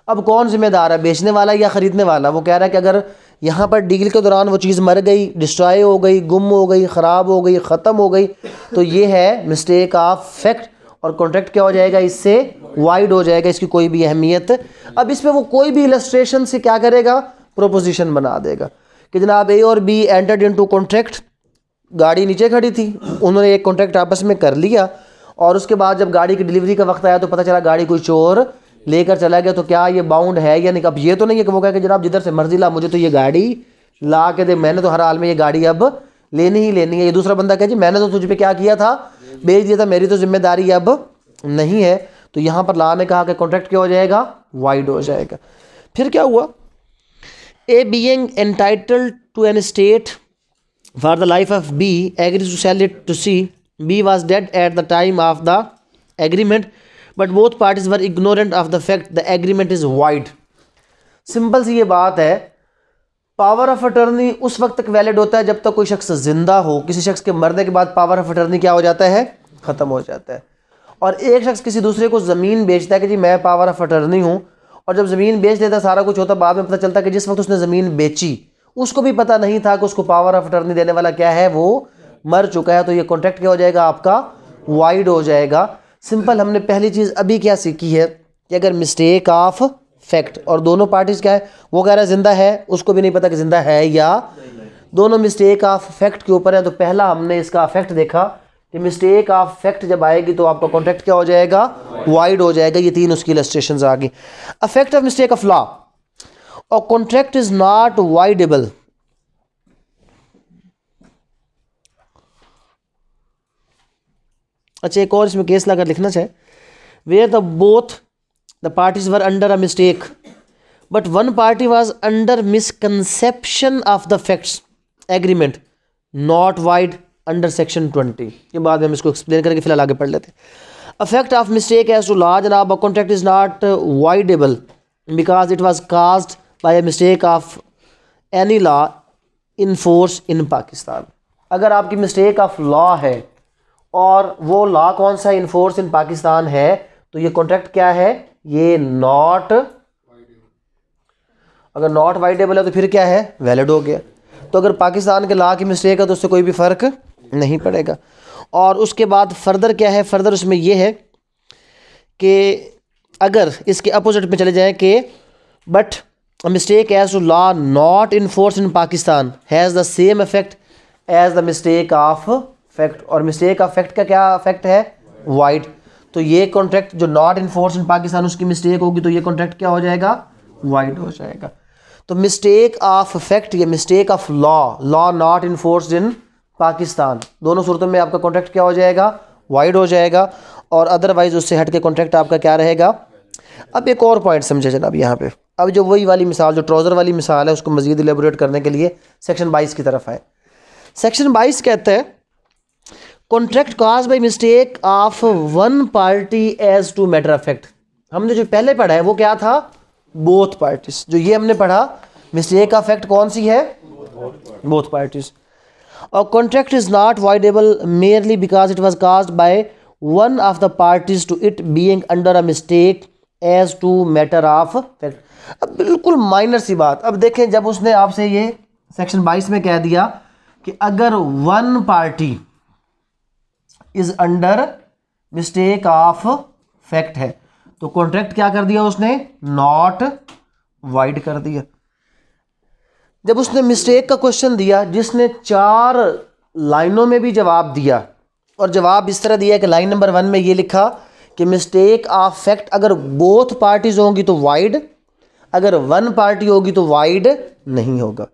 [SPEAKER 1] अब कौन जिम्मेदार है बेचने वाला या ख़रीदने वाला वो कह रहा है कि अगर यहाँ पर डील के दौरान वो चीज़ मर गई डिस्ट्रॉय हो गई गुम हो गई ख़राब हो गई ख़त्म हो गई तो ये है मिस्टेक ऑफ फैक्ट और कॉन्ट्रैक्ट क्या हो जाएगा इससे वाइड हो जाएगा इसकी कोई भी अहमियत अब इस पर वो कोई भी इलस्ट्रेशन से क्या करेगा प्रोपोजिशन बना देगा कि जनाब ए और बी एंटर्ड इनटू कॉन्ट्रैक्ट गाड़ी नीचे खड़ी थी उन्होंने एक कॉन्ट्रैक्ट आपस में कर लिया और उसके बाद जब गाड़ी की डिलीवरी का वक्त आया तो पता चला गाड़ी कोई चोर लेकर चला गया तो क्या ये बाउंड है या नहीं अब ये तो नहीं है कि वो कहकर जनाब जिधर से मर्जी ला मुझे तो ये गाड़ी ला के दे मैंने तो हर हाल में ये गाड़ी अब लेनी ही लेनी है ये दूसरा बंदा कहे जी मैंने तो तुझ पर क्या किया था बेच दिया था मेरी तो जिम्मेदारी अब नहीं है तो यहाँ पर ला ने कहा कि कॉन्ट्रैक्ट क्या हो जाएगा वाइड हो जाएगा फिर क्या हुआ A being entitle to an estate for the life of B agree to sell it to C B was dead at the time of the agreement but both parties were ignorant of the fact the agreement is void simple सी ये बात है power of attorney उस वक्त तक valid होता है जब तक तो कोई शख्स ज़िंदा हो किसी शख्स के मरने के बाद पावर ऑफ अटर्नी क्या हो जाता है ख़त्म हो जाता है और एक शख्स किसी दूसरे को ज़मीन बेचता है कि जी मैं पावर ऑफ अटर्नी हूँ और जब ज़मीन बेच देता सारा कुछ होता बाद में पता चलता कि जिस वक्त उसने ज़मीन बेची उसको भी पता नहीं था कि उसको पावर ऑफ अटर्नी देने वाला क्या है वो मर चुका है तो ये कॉन्ट्रैक्ट क्या हो जाएगा आपका वाइड हो जाएगा सिंपल हमने पहली चीज़ अभी क्या सीखी है कि अगर मिस्टेक ऑफ फैक्ट और दोनों पार्टीज क्या है वो कह रहा है जिंदा है उसको भी नहीं पता कि जिंदा है या दोनों मिस्टेक ऑफ फैक्ट के ऊपर है तो पहला हमने इसका अफेक्ट देखा कि मिस्टेक ऑफ फैक्ट जब आएगी तो आपका कॉन्ट्रैक्ट क्या हो जाएगा वाइड हो जाएगा ये तीन उसकी इलस्ट्रेशन आ गई affect of mistake of law और कॉन्ट्रैक्ट इज नॉट वाइडेबल अच्छा एक और इसमें केस लगा लिखना चाहे where the both the parties were under a mistake but one party was under misconception of the facts agreement not void under section twenty ये बाद में हम इसको एक्सप्लेन करके फिलहाल आगे पढ़ लेते हैं affect of mistake as to law जनाब a contract is not voidable because it was caused by a mistake of any law in force in Pakistan अगर आपकी मिस्टेक ऑफ लॉ है और वो लॉ कौन सा इन्फोर्स इन पाकिस्तान है तो ये कॉन्ट्रैक्ट क्या है ये नॉट अगर नॉट वाइडेबल है तो फिर क्या है वैलिड हो गया तो अगर पाकिस्तान के लॉ की मिस्टेक है तो उससे कोई भी फ़र्क नहीं पड़ेगा और उसके बाद फर्दर क्या है फर्दर उसमें यह है कि अगर इसके अपोजिट में चले जाएँ कि but mistake as to law not in force in Pakistan has the same effect as the mistake of fact और मिस्टेक का फैक्ट का क्या फैक्ट है वाइड तो ये कॉन्ट्रैक्ट जो नॉट इन्फोर्स इन पाकिस्तान उसकी मिस्टेक होगी तो ये कॉन्ट्रैक्ट क्या हो जाएगा वाइड हो जाएगा तो मिस्टेक ऑफ फैक्ट या mistake of law law not in force in Pakistan दोनों सूरतों में आपका कॉन्ट्रैक्ट क्या हो जाएगा वाइड हो जाएगा और अदरवाइज उससे हट के कॉन्ट्रैक्ट आपका क्या रहेगा अब एक और पॉइंट समझे जनाब यहाँ पे अब जो वही वाली मिसाल जो ट्राउज़र वाली मिसाल है उसको मजीद एलेबोरेट करने के लिए सेक्शन बाईस की तरफ आए सेक्शन बाईस कहते हैं contract caused by mistake of one party as to matter affect हमने जो पहले पढ़ा है वो क्या था बोथ पार्टीज जो ये हमने पढ़ा मिस्टेक का फैक्ट कौन सी है बोथ पार्टीज और contract is not voidable merely because it was caused by one of the parties to it being under a mistake as to matter of fact अब बिल्कुल माइनर सी बात अब देखें जब उसने आपसे ये सेक्शन बाईस में कह दिया कि अगर one party is under mistake of fact है तो कॉन्ट्रैक्ट क्या कर दिया उसने नॉट वाइड कर दिया जब उसने मिस्टेक का क्वेश्चन दिया जिसने चार लाइनों में भी जवाब दिया और जवाब इस तरह दिया कि लाइन नंबर वन में ये लिखा कि मिस्टेक ऑफ फैक्ट अगर बोथ पार्टीज होंगी तो वाइड अगर वन पार्टी होगी तो वाइड नहीं होगा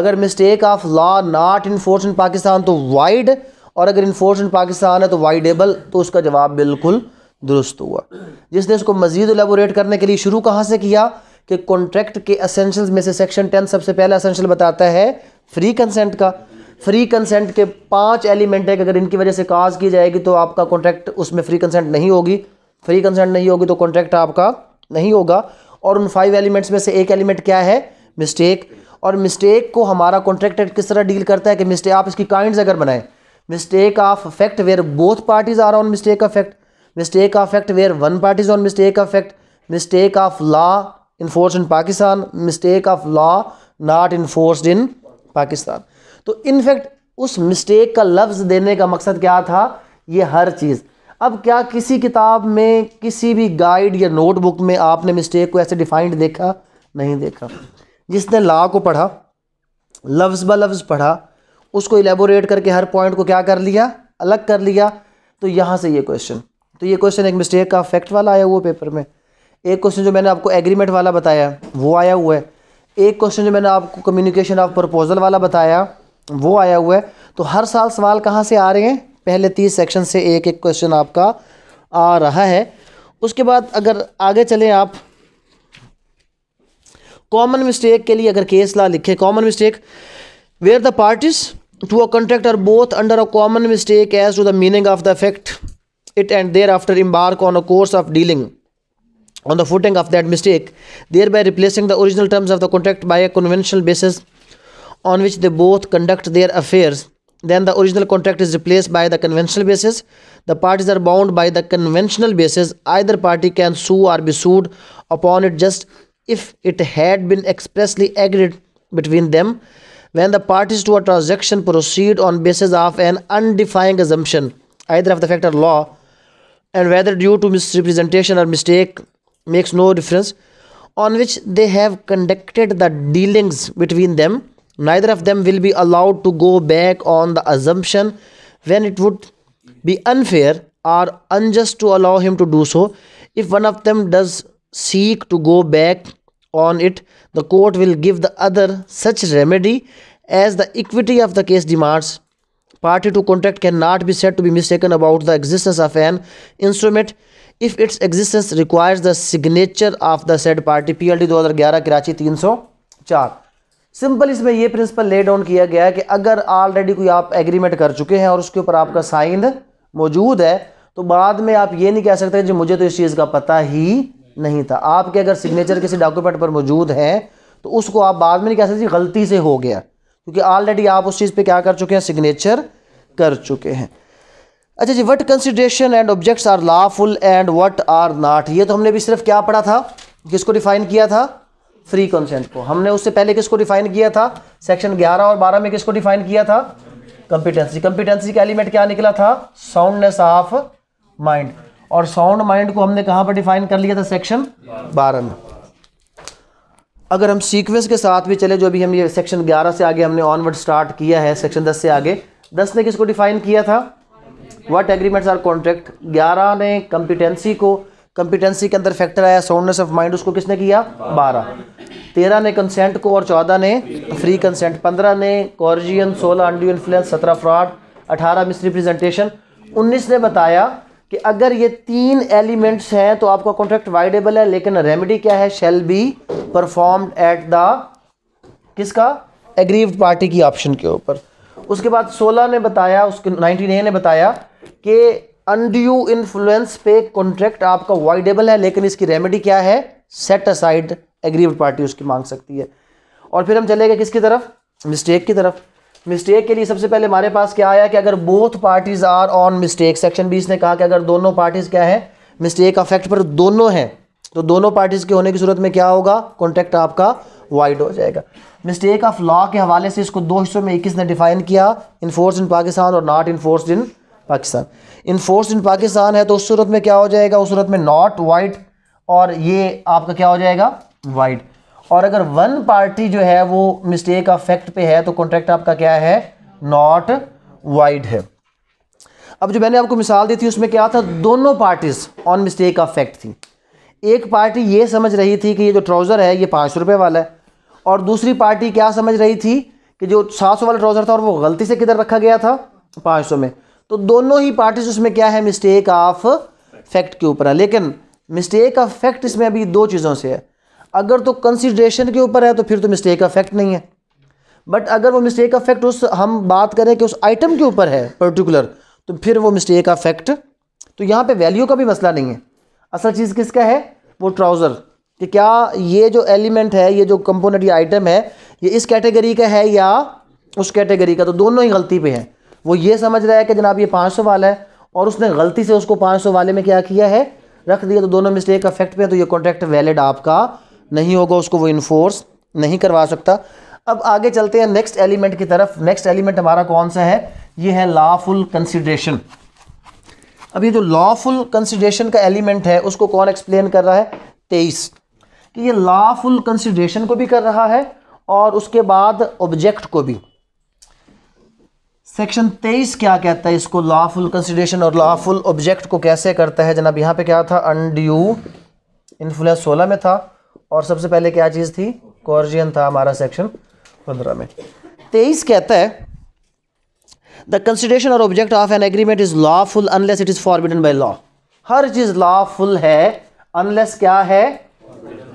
[SPEAKER 1] अगर mistake of law not in force in Pakistan तो वाइड और अगर इन पाकिस्तान है तो वाइडेबल तो उसका जवाब बिल्कुल दुरुस्त हुआ जिसने इसको मजीद एलेबोरेट करने के लिए शुरू कहाँ से किया कि कॉन्ट्रैक्ट के असेंशल्स में से सेक्शन टेन सबसे पहला असेंशल बताता है फ्री कंसेंट का फ्री कंसेंट के पांच एलिमेंट है कि अगर इनकी वजह से काज की जाएगी तो आपका कॉन्ट्रैक्ट उसमें फ्री कंसेंट नहीं होगी फ्री कंसेंट नहीं होगी तो कॉन्ट्रैक्ट आपका नहीं होगा और उन फाइव एलिमेंट्स में से एक एलिमेंट क्या है मिस्टेक और मिस्टेक को हमारा कॉन्ट्रैक्ट किस तरह डील करता है कि मिस्टेक आप इसकी काइंड अगर बनाएं mistake of affect where both parties are on mistake affect mistake of affect where one parties on mistake affect mistake of law in force in Pakistan mistake of law not enforced in Pakistan तो in effect उस mistake का लफ्ज़ देने का मकसद क्या था ये हर चीज़ अब क्या किसी किताब में किसी भी गाइड या नोटबुक में आपने मिस्टेक को ऐसे डिफाइंड देखा नहीं देखा जिसने लॉ को पढ़ा लफ्ज़ ब लफ्ज़ पढ़ा उसको इलेबोरेट करके हर पॉइंट को क्या कर लिया अलग कर लिया तो यहाँ से ये क्वेश्चन तो ये क्वेश्चन एक मिस्टेक का फैक्ट वाला आया हुआ पेपर में एक क्वेश्चन जो मैंने आपको एग्रीमेंट वाला बताया वो आया हुआ है एक क्वेश्चन जो मैंने आपको कम्युनिकेशन ऑफ प्रपोजल वाला बताया वो आया हुआ है तो हर साल सवाल कहाँ से आ रहे हैं पहले तीस सेक्शन से एक एक क्वेश्चन आपका आ रहा है उसके बाद अगर आगे चलें आप कॉमन मिस्टेक के लिए अगर केस ला लिखे common mistake where the parties to a contract are both under a common mistake as to the meaning of the effect it and thereafter embark on a course of dealing on the footing of that mistake thereby replacing the original terms of the contract by a conventional basis on which they both conduct their affairs then the original contract is replaced by the conventional basis the parties are bound by the conventional basis either party can sue or be sued upon it just if it had been expressly agreed between them when the parties to a transaction proceed on basis of an undefined assumption either of the fact or law and whether due to misrepresentation or mistake makes no difference on which they have conducted the dealings between them neither of them will be allowed to go back on the assumption when it would be unfair or unjust to allow him to do so if one of them does seek to go back on it the court will give the other such remedy as the equity of the case demands party to contract cannot be said to be mistaken about the existence of an instrument if its existence requires the signature of the said party pld 2011 Karachi 304 simple इसमें यह principal lay down किया गया है कि अगर already कोई आप agreement कर चुके हैं और उसके ऊपर आपका साइन मौजूद है तो बाद में आप ये नहीं कह सकते जी मुझे तो इस चीज़ का पता ही नहीं था आपके अगर सिग्नेचर किसी डॉक्यूमेंट पर मौजूद है तो उसको आप बाद में नहीं कह सकते गलती से हो गया क्योंकि ऑलरेडी आप उस चीज़ पे क्या कर चुके हैं सिग्नेचर कर चुके हैं अच्छा जी what consideration and objects are lawful and what are not ये तो हमने भी सिर्फ क्या पढ़ा था किसको डिफाइन किया था फ्री कंसेंट को हमने उससे पहले किसको डिफाइन किया था सेक्शन 11 और 12 में किसको डिफाइन किया था कंपिटेंसी कंपिटेंसी का एलिमेंट क्या निकला था साउंडनेस ऑफ माइंड और साउंड माइंड को हमने कहाँ पर डिफाइन कर लिया था सेक्शन बारह में अगर हम सीक्वेंस के साथ भी चले जो अभी हम ये सेक्शन 11 से आगे हमने ऑनवर्ड स्टार्ट किया है सेक्शन 10 से आगे 10 ने किसको डिफाइन किया था व्हाट एग्रीमेंट्स आर कॉन्ट्रैक्ट 11 ने कम्पिटेंसी को कम्पिटेंसी के अंदर फैक्टर आया साउंडनेस ऑफ माइंड उसको किसने किया बारह तेरह ने कंसेंट को और चौदह ने फ्री कंसेंट पंद्रह ने कॉर्जियन सोलह अंडू इन्फ्लुएंस सत्रह फ्रॉड अठारह रिप्रेजेंटेशन उन्नीस ने बताया कि अगर ये तीन एलिमेंट्स हैं तो आपका कॉन्ट्रैक्ट वाइडेबल है लेकिन रेमेडी क्या है shall be perform at the किसका एग्रीव पार्टी की ऑप्शन के ऊपर उसके बाद 16 ने बताया उसके 19 ए ने बताया कि अनड्यू इन्फ्लुएंस पे कॉन्ट्रैक्ट आपका वाइडेबल है लेकिन इसकी रेमेडी क्या है सेट असाइड एग्रीव पार्टी उसकी मांग सकती है और फिर हम चले गए किसकी तरफ मिस्टेक की तरफ मिस्टेक के लिए सबसे पहले हमारे पास क्या आया कि अगर both parties are on mistake section बीस ने कहा कि अगर दोनों पार्टीज क्या है मिस्टेक अफेक्ट पर दोनों हैं तो दोनों पार्टीज के होने की सूरत में क्या होगा कॉन्ट्रैक्ट आपका वाइड हो जाएगा मिस्टेक ऑफ लॉ के हवाले से इसको दो हिस्सों में इक्कीस ने डिफाइन किया इन्फोर्स इन पाकिस्तान और not in force in Pakistan in force in Pakistan है तो उस सूरत में क्या हो जाएगा उस सूरत में नॉट वाइट और ये आपका क्या हो जाएगा वाइट और अगर वन पार्टी जो है वो मिस्टेक ऑफ फैक्ट पे है तो कॉन्ट्रैक्ट आपका क्या है नॉट वाइड है अब जो मैंने आपको मिसाल दी थी उसमें क्या था दोनों parties on mistake of fact थी एक पार्टी ये समझ रही थी कि ये जो ट्राउज़र है ये पाँच रुपये वाला है और दूसरी पार्टी क्या समझ रही थी कि जो सात सौ वाला ट्राउज़र था और वो गलती से किधर रखा गया था पाँच सौ में तो दोनों ही पार्टीज उसमें क्या है मिस्टेक ऑफ फैक्ट के ऊपर है लेकिन मिस्टेक ऑफ फैक्ट इसमें अभी दो चीज़ों से है अगर तो कंसिड्रेशन के ऊपर है तो फिर तो मिस्टेक का फैक्ट नहीं है बट अगर वो मिस्टेक का फैक्ट उस हम बात करें कि उस आइटम के ऊपर है पर्टिकुलर तो फिर वो मिस्टेक का फैक्ट तो यहाँ पे वैल्यू का भी मसला नहीं है असल चीज़ किसका है वो ट्राउज़र कि क्या ये जो एलिमेंट है ये जो कंपोनेंट या आइटम है ये इस कैटेगरी का है या उस कैटेगरी का तो दोनों ही गलती पे हैं वो ये समझ रहा है कि जनाब ये पाँच सौ वाला है और उसने गलती से उसको पाँच सौ वाले में क्या किया है रख दिया तो दोनों मिस्टेक अफेक्ट पर पे है तो ये कॉन्ट्रैक्ट वैलिड आपका नहीं होगा उसको वो इन्फोर्स नहीं करवा सकता अब आगे चलते हैं नेक्स्ट एलिमेंट की तरफ नेक्स्ट एलिमेंट हमारा कौन सा है ये है लॉफुल कंसिडरेशन अब ये जो लॉफुल कंसिडरेशन का एलिमेंट है उसको कौन एक्सप्लेन कर रहा है तेईस कि ये लॉफुल कंसिडरेशन को भी कर रहा है और उसके बाद ऑब्जेक्ट को भी सेक्शन तेईस क्या कहता है इसको लॉफुल कंसिडरेशन और लॉफुल ऑब्जेक्ट को कैसे करता है जनाब यहाँ पे क्या था अनड्यू इन्फ्लुएंस सोलह में था और सबसे पहले क्या चीज़ थी कॉर्जियन था हमारा सेक्शन पंद्रह में तेईस कहता है द कंसिडरेशन और object of an agreement is lawful unless it is forbidden by law हर चीज़ लॉफुल है अनलेस क्या है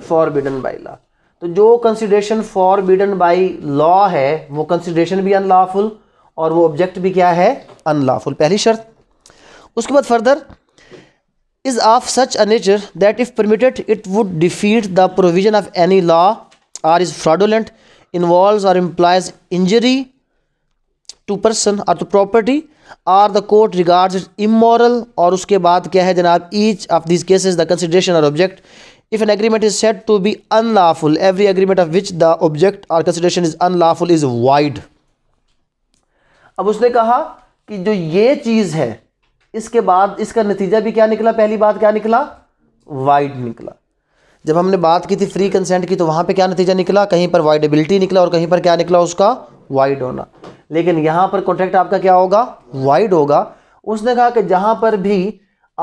[SPEAKER 1] फॉरबिडन बाई लॉ तो जो कंसिडरेशन फॉरबिडन बाई लॉ है वो कंसिडरेशन भी अनलॉफुल और वो ऑब्जेक्ट भी क्या है अनलॉफुल पहली शर्त उसके बाद further is of such a nature that if permitted it would defeat the provision of any law or is fraudulent involves or implies injury to person or to property or the court regards it immoral or uske baad kya hai janab each of these cases the consideration or object if an agreement is said to be unlawful every agreement of which the object or consideration is unlawful is void अब उसने कहा कि जो ये चीज़ है इसके बाद इसका नतीजा भी क्या निकला पहली बात क्या निकला वाइड निकला जब हमने बात की थी फ्री कंसेंट की तो वहाँ पे क्या नतीजा निकला कहीं पर वाइडेबिलिटी निकला और कहीं पर क्या निकला उसका वाइड होना लेकिन यहाँ पर कॉन्ट्रैक्ट आपका क्या होगा वाइड होगा उसने कहा कि जहाँ पर भी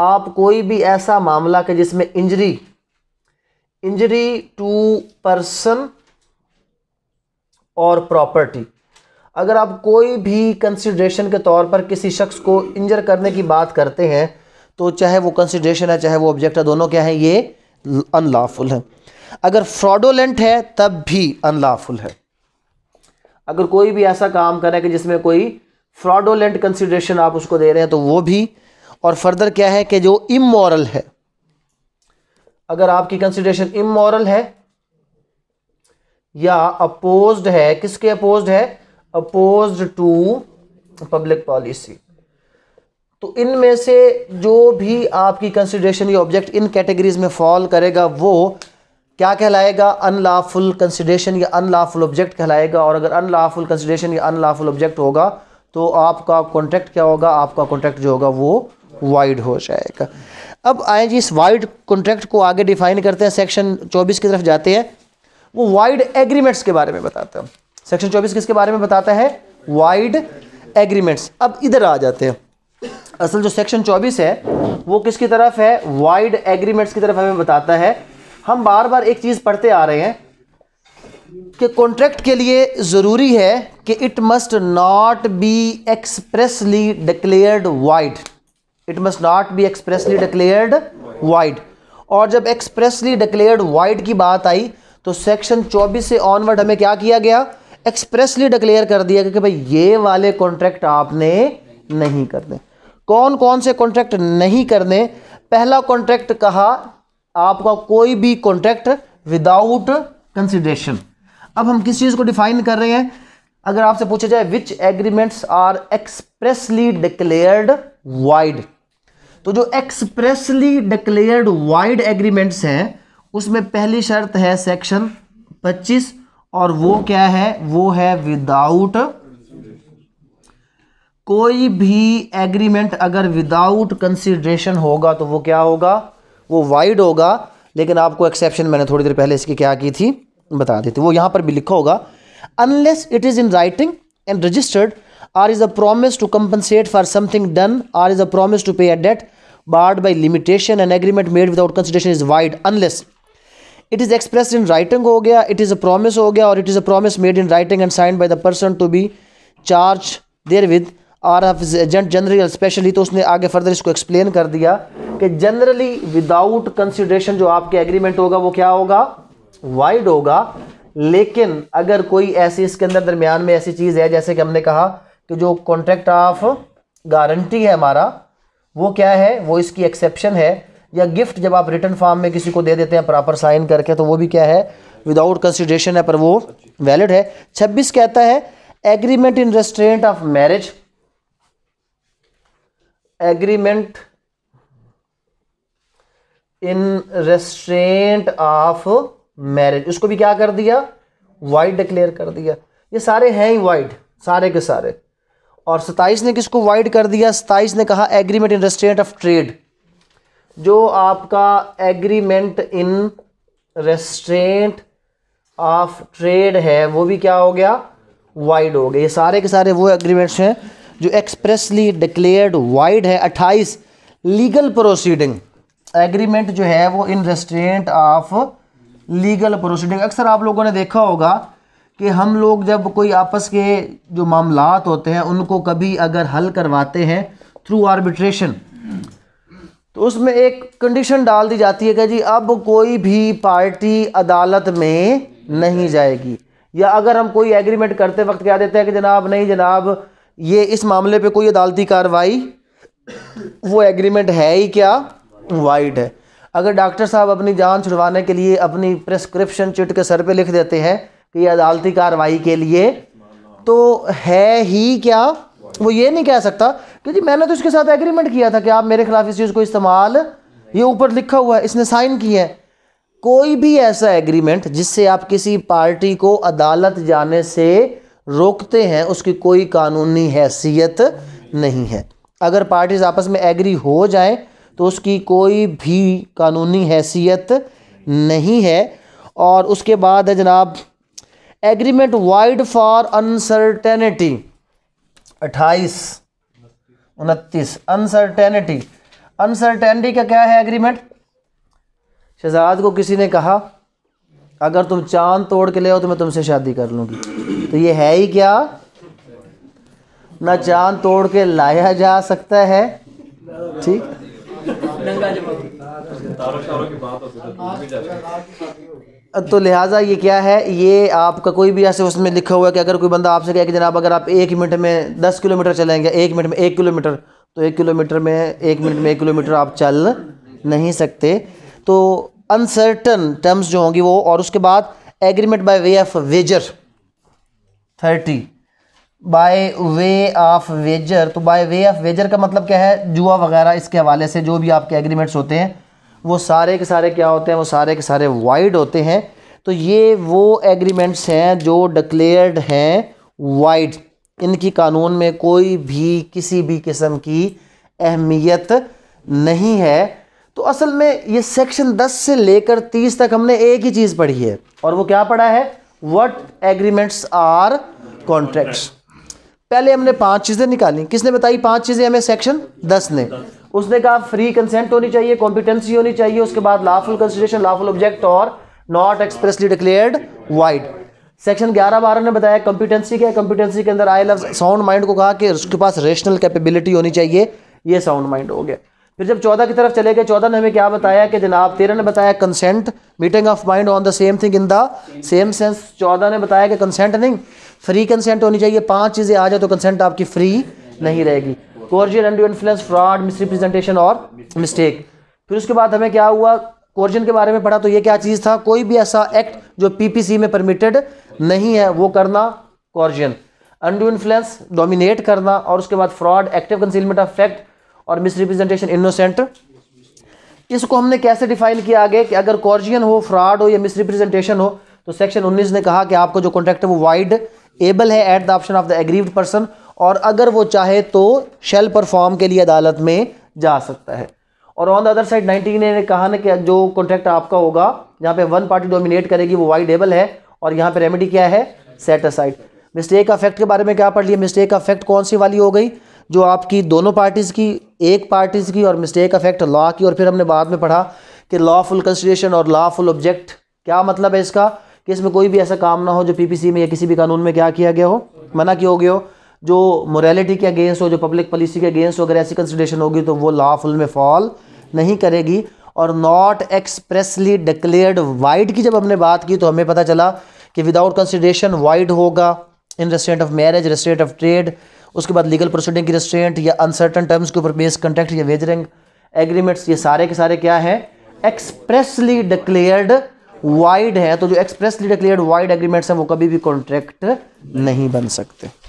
[SPEAKER 1] आप कोई भी ऐसा मामला के जिसमें इंजरी इंजरी टू पर्सन और प्रॉपर्टी अगर आप कोई भी कंसिड्रेशन के तौर पर किसी शख्स को इंजर करने की बात करते हैं तो चाहे वो कंसिड्रेशन है चाहे वो ऑब्जेक्ट है दोनों क्या है ये अनलाफुल है अगर फ्रॉडोलेंट है तब भी अनलॉफुल है अगर कोई भी ऐसा काम करे कि जिसमें कोई फ्रॉडोलेंट कंसिड्रेशन आप उसको दे रहे हैं तो वो भी और फर्दर क्या है कि जो इमोरल है अगर आपकी कंसिड्रेशन इमोरल है या अपोज्ड है किसके अपोज्ड है अपोज टू पब्लिक पॉलिसी तो इनमें से जो भी आपकी कंसिडरेशन या ऑब्जेक्ट इन कैटेगरीज में फॉल करेगा वो क्या कहलाएगा अनलाफुल कंसिडरेशन या अनलाफुल ऑब्जेक्ट कहलाएगा और अगर अनलाफुल कंसिडरेशन या अनलाफुल ऑब्जेक्ट होगा तो आपका कॉन्ट्रैक्ट क्या होगा आपका कॉन्ट्रैक्ट जो होगा वो वाइड हो जाएगा अब आए जी इस वाइड कॉन्ट्रैक्ट को आगे डिफाइन करते हैं सेक्शन 24 की तरफ जाते हैं वो वाइड एग्रीमेंट्स के बारे में बताते हैं सेक्शन चौबीस किसके बारे में बताता है वाइड एग्रीमेंट्स अब इधर आ जाते हैं असल जो सेक्शन चौबीस है वो किसकी तरफ है वाइड एग्रीमेंट्स की तरफ हमें बताता है हम बार बार एक चीज़ पढ़ते आ रहे हैं कि कॉन्ट्रैक्ट के लिए ज़रूरी है कि it must not be expressly declared void it must not be expressly declared void और जब एक्सप्रेसली डिक्लेयर्ड वाइड की बात आई तो सेक्शन 24 से ऑनवर्ड हमें क्या किया गया एक्सप्रेसली डिक्लेयर कर दिया कि, कि भाई ये वाले कॉन्ट्रैक्ट आपने नहीं करने कौन कौन से कॉन्ट्रैक्ट नहीं करने पहला कॉन्ट्रैक्ट कहा आपका कोई भी कॉन्ट्रैक्ट विदाउट कंसिडरेशन अब हम किस चीज़ को डिफाइन कर रहे हैं अगर आपसे पूछा जाए which agreements are expressly declared void तो जो एक्सप्रेसली डिक्लेयर्ड वाइड एग्रीमेंट्स हैं उसमें पहली शर्त है सेक्शन और वो क्या है वो है विदाउट कोई भी एग्रीमेंट अगर विदाउट कंसिड्रेशन होगा तो वो क्या होगा वो वाइड होगा लेकिन आपको एक्सेप्शन मैंने थोड़ी देर पहले इसकी क्या की थी बता दी थी वो यहाँ पर भी लिखा होगा unless it is in writing and registered or is a promise to compensate for something done or is a promise to pay a debt barred by limitation and agreement made without consideration is void unless it is express in writing हो गया it is a promise हो गया और it is a promise made in writing and sign by the person to be charge there with are of agent generally specially तो उसने आगे further इसको explain कर दिया कि जनरली विदाउट कंसिडरेशन जो आपके एग्रीमेंट होगा वो क्या होगा वाइड होगा लेकिन अगर कोई ऐसी इसके अंदर दरमियान में ऐसी चीज़ है जैसे कि हमने कहा कि जो कॉन्ट्रैक्ट ऑफ गारंटी है हमारा वो क्या है वो इसकी एक्सेप्शन है या गिफ्ट जब आप रिटर्न फॉर्म में किसी को दे देते हैं प्रॉपर साइन करके तो वो भी क्या है विदाउट कंसिडरेशन है पर वो वैलिड है छब्बीस कहता है agreement in restraint of marriage agreement in restraint of marriage उसको भी क्या कर दिया वाइड डिक्लेयर कर दिया ये सारे हैं ही वाइड सारे के सारे और सताइस ने किसको वाइड कर दिया सताइस ने कहा agreement in restraint of trade जो आपका agreement in restraint of trade है वो भी क्या हो गया वाइड हो गया ये सारे के सारे वो एग्रीमेंट्स हैं जो एक्सप्रेसली डिक्लेयर्ड वाइड है अट्ठाईस लीगल प्रोसीडिंग एग्रीमेंट जो है वो in restraint of legal proceeding अक्सर आप लोगों ने देखा होगा कि हम लोग जब कोई आपस के जो मामलात होते हैं उनको कभी अगर हल करवाते हैं थ्रू आर्बिट्रेशन तो उसमें एक कंडीशन डाल दी जाती है कि जी अब कोई भी पार्टी अदालत में नहीं जाएगी या अगर हम कोई एग्रीमेंट करते वक्त क्या देते हैं कि जनाब नहीं जनाब ये इस मामले पे कोई अदालती कार्रवाई वो एग्रीमेंट है ही क्या वाइड है अगर डॉक्टर साहब अपनी जान छुड़वाने के लिए अपनी प्रेस्क्रिप्शन चिट के सर पे लिख देते हैं कि ये अदालती कार्रवाई के लिए तो है ही क्या वो ये नहीं कह सकता कि जी मैंने तो इसके साथ एग्रीमेंट किया था कि आप मेरे खिलाफ इस चीज़ को इस्तेमाल ये ऊपर लिखा हुआ है इसने साइन किया है कोई भी ऐसा एग्रीमेंट जिससे आप किसी पार्टी को अदालत जाने से रोकते हैं उसकी कोई कानूनी हैसियत नहीं है अगर पार्टीज आपस में एग्री हो जाएं तो उसकी कोई भी कानूनी हैसियत नहीं है और उसके बाद है जनाब एग्रीमेंट वाइड फॉर अनसर्टेनिटी अट्ठाईस उनतीस अनसर्टेनिटी अनसर्टेनिटी का क्या है एग्रीमेंट शहजाद को किसी ने कहा अगर तुम चांद तोड़ के ले आओ तो मैं तुमसे शादी कर लूँगी तो ये है ही क्या ना चांद तोड़ के लाया जा सकता है ठीक तो लिहाजा ये क्या है ये आपका कोई भी ऐसे उसमें लिखा हुआ है कि अगर कोई बंदा आपसे कहे कि जनाब अगर आप एक मिनट में दस किलोमीटर चलेंगे एक मिनट में एक किलोमीटर तो एक किलोमीटर में एक मिनट में एक किलोमीटर आप चल नहीं सकते तो अनसर्टन टर्म्स जो होंगी वो और उसके बाद agreement by way of wager thirty by way of wager तो बाय वे ऑफ वेजर का मतलब क्या है जुआ वगैरह इसके हवाले से जो भी आपके एग्रीमेंट्स होते हैं वो सारे के सारे क्या होते हैं वो सारे के सारे वाइड होते हैं तो ये वो एग्रीमेंट्स हैं जो डिक्लेयर्ड हैं वाइड इनकी कानून में कोई भी किसी भी किस्म की अहमियत नहीं है तो असल में ये सेक्शन 10 से लेकर 30 तक हमने एक ही चीज़ पढ़ी है और वो क्या पढ़ा है वट एग्रीमेंट्स आर कॉन्ट्रैक्ट्स पहले हमने पांच चीज़ें निकाली किसने बताई पांच चीज़ें हमें सेक्शन 10 ने उसने कहा फ्री कंसेंट होनी चाहिए कॉम्पिटेंसी होनी चाहिए उसके बाद लाफुल कंसिडरेशन लाफुल ऑब्जेक्ट और not expressly declared void section 11 बारह ने बताया कॉम्पिटेंसी क्या कॉम्पिटेंसी के अंदर आई लव साउंड माइंड को कहा कि उसके पास रेशनल कैपेबिलिटी होनी चाहिए ये साउंड माइंड हो गया फिर जब चौदह की तरफ चले गए चौदह ने हमें क्या बताया कि जनाब तेरह ने बताया consent meeting of mind on the same thing in the same sense चौदह ने बताया कि कंसेंट नहीं फ्री कंसेंट होनी चाहिए पांच चीज़ें आ जाए तो कंसेंट आपकी फ्री नहीं रहेगी coercion and influence fraud misrepresentation और मिस्टेक फिर उसके बाद हमें क्या हुआ कोर्जन के बारे में पढ़ा तो ये क्या चीज़ था कोई भी ऐसा एक्ट जो पीपीसी में परमिटेड नहीं है वो करना कोर्जन अंडू इन्फ्लुएंस डोमिनेट करना और उसके बाद fraud active concealment of fact और मिसरिप्रेजेंटेशन इनोसेंट इसको हमने कैसे डिफाइन किया आगे कि अगर कॉर्जियन हो फ्रॉड हो या मिसरिप्रेजेंटेशन हो तो सेक्शन 19 ने कहा कि आपको जो कॉन्ट्रैक्ट है वो वाइड एबल है at the option of the aggrieved person और अगर वो चाहे तो शेल परफॉर्म के लिए अदालत में जा सकता है और on the other side nineteen ने कहा ना कि जो कॉन्ट्रैक्ट आपका होगा जहाँ पे वन पार्टी डोमिनेट करेगी वो वाइडेबल है और यहाँ पे रेमेडी क्या है set aside mistake affect fact के बारे में क्या पढ़ लिया मिस्टेक अफेक्ट फैक्ट कौन सी वाली हो गई जो आपकी दोनों पार्टीज़ की एक पार्टीज़ की और मिस्टेक अफेक्ट फैक्ट लॉ की और फिर हमने बाद में पढ़ा कि लॉ फुल कंसिडरेशन और लॉ फुल ऑब्जेक्ट क्या मतलब है इसका कि इसमें कोई भी ऐसा काम ना हो जो पी में या किसी भी कानून में क्या किया गया हो मना किया हो गया हो जो मोरालिटी के अगेंस्ट हो जो पब्लिक पॉलिसी के अगेंस्ट हो अगर ऐसी कंसिडरेशन होगी तो वो लॉफुल में फॉल नहीं करेगी और नॉट एक्सप्रेसली डिक्लेयर्ड वाइड की जब हमने बात की तो हमें पता चला कि विदाउट कंसिडरेशन वाइड होगा in restaurant of marriage restaurant of trade उसके बाद लीगल प्रोसीडिंग की रेस्टोरेंट या अनसर्टन टर्म्स के ऊपर बेस कंट्रैक्ट या वेजरिंग एग्रीमेंट्स ये सारे के सारे क्या हैं एक्सप्रेसली डिक्लेयर्ड वाइड है तो जो एक्सप्रेसली डिक्लेयर्ड वाइड एग्रीमेंट्स हैं वो कभी भी कॉन्ट्रैक्ट नहीं बन सकते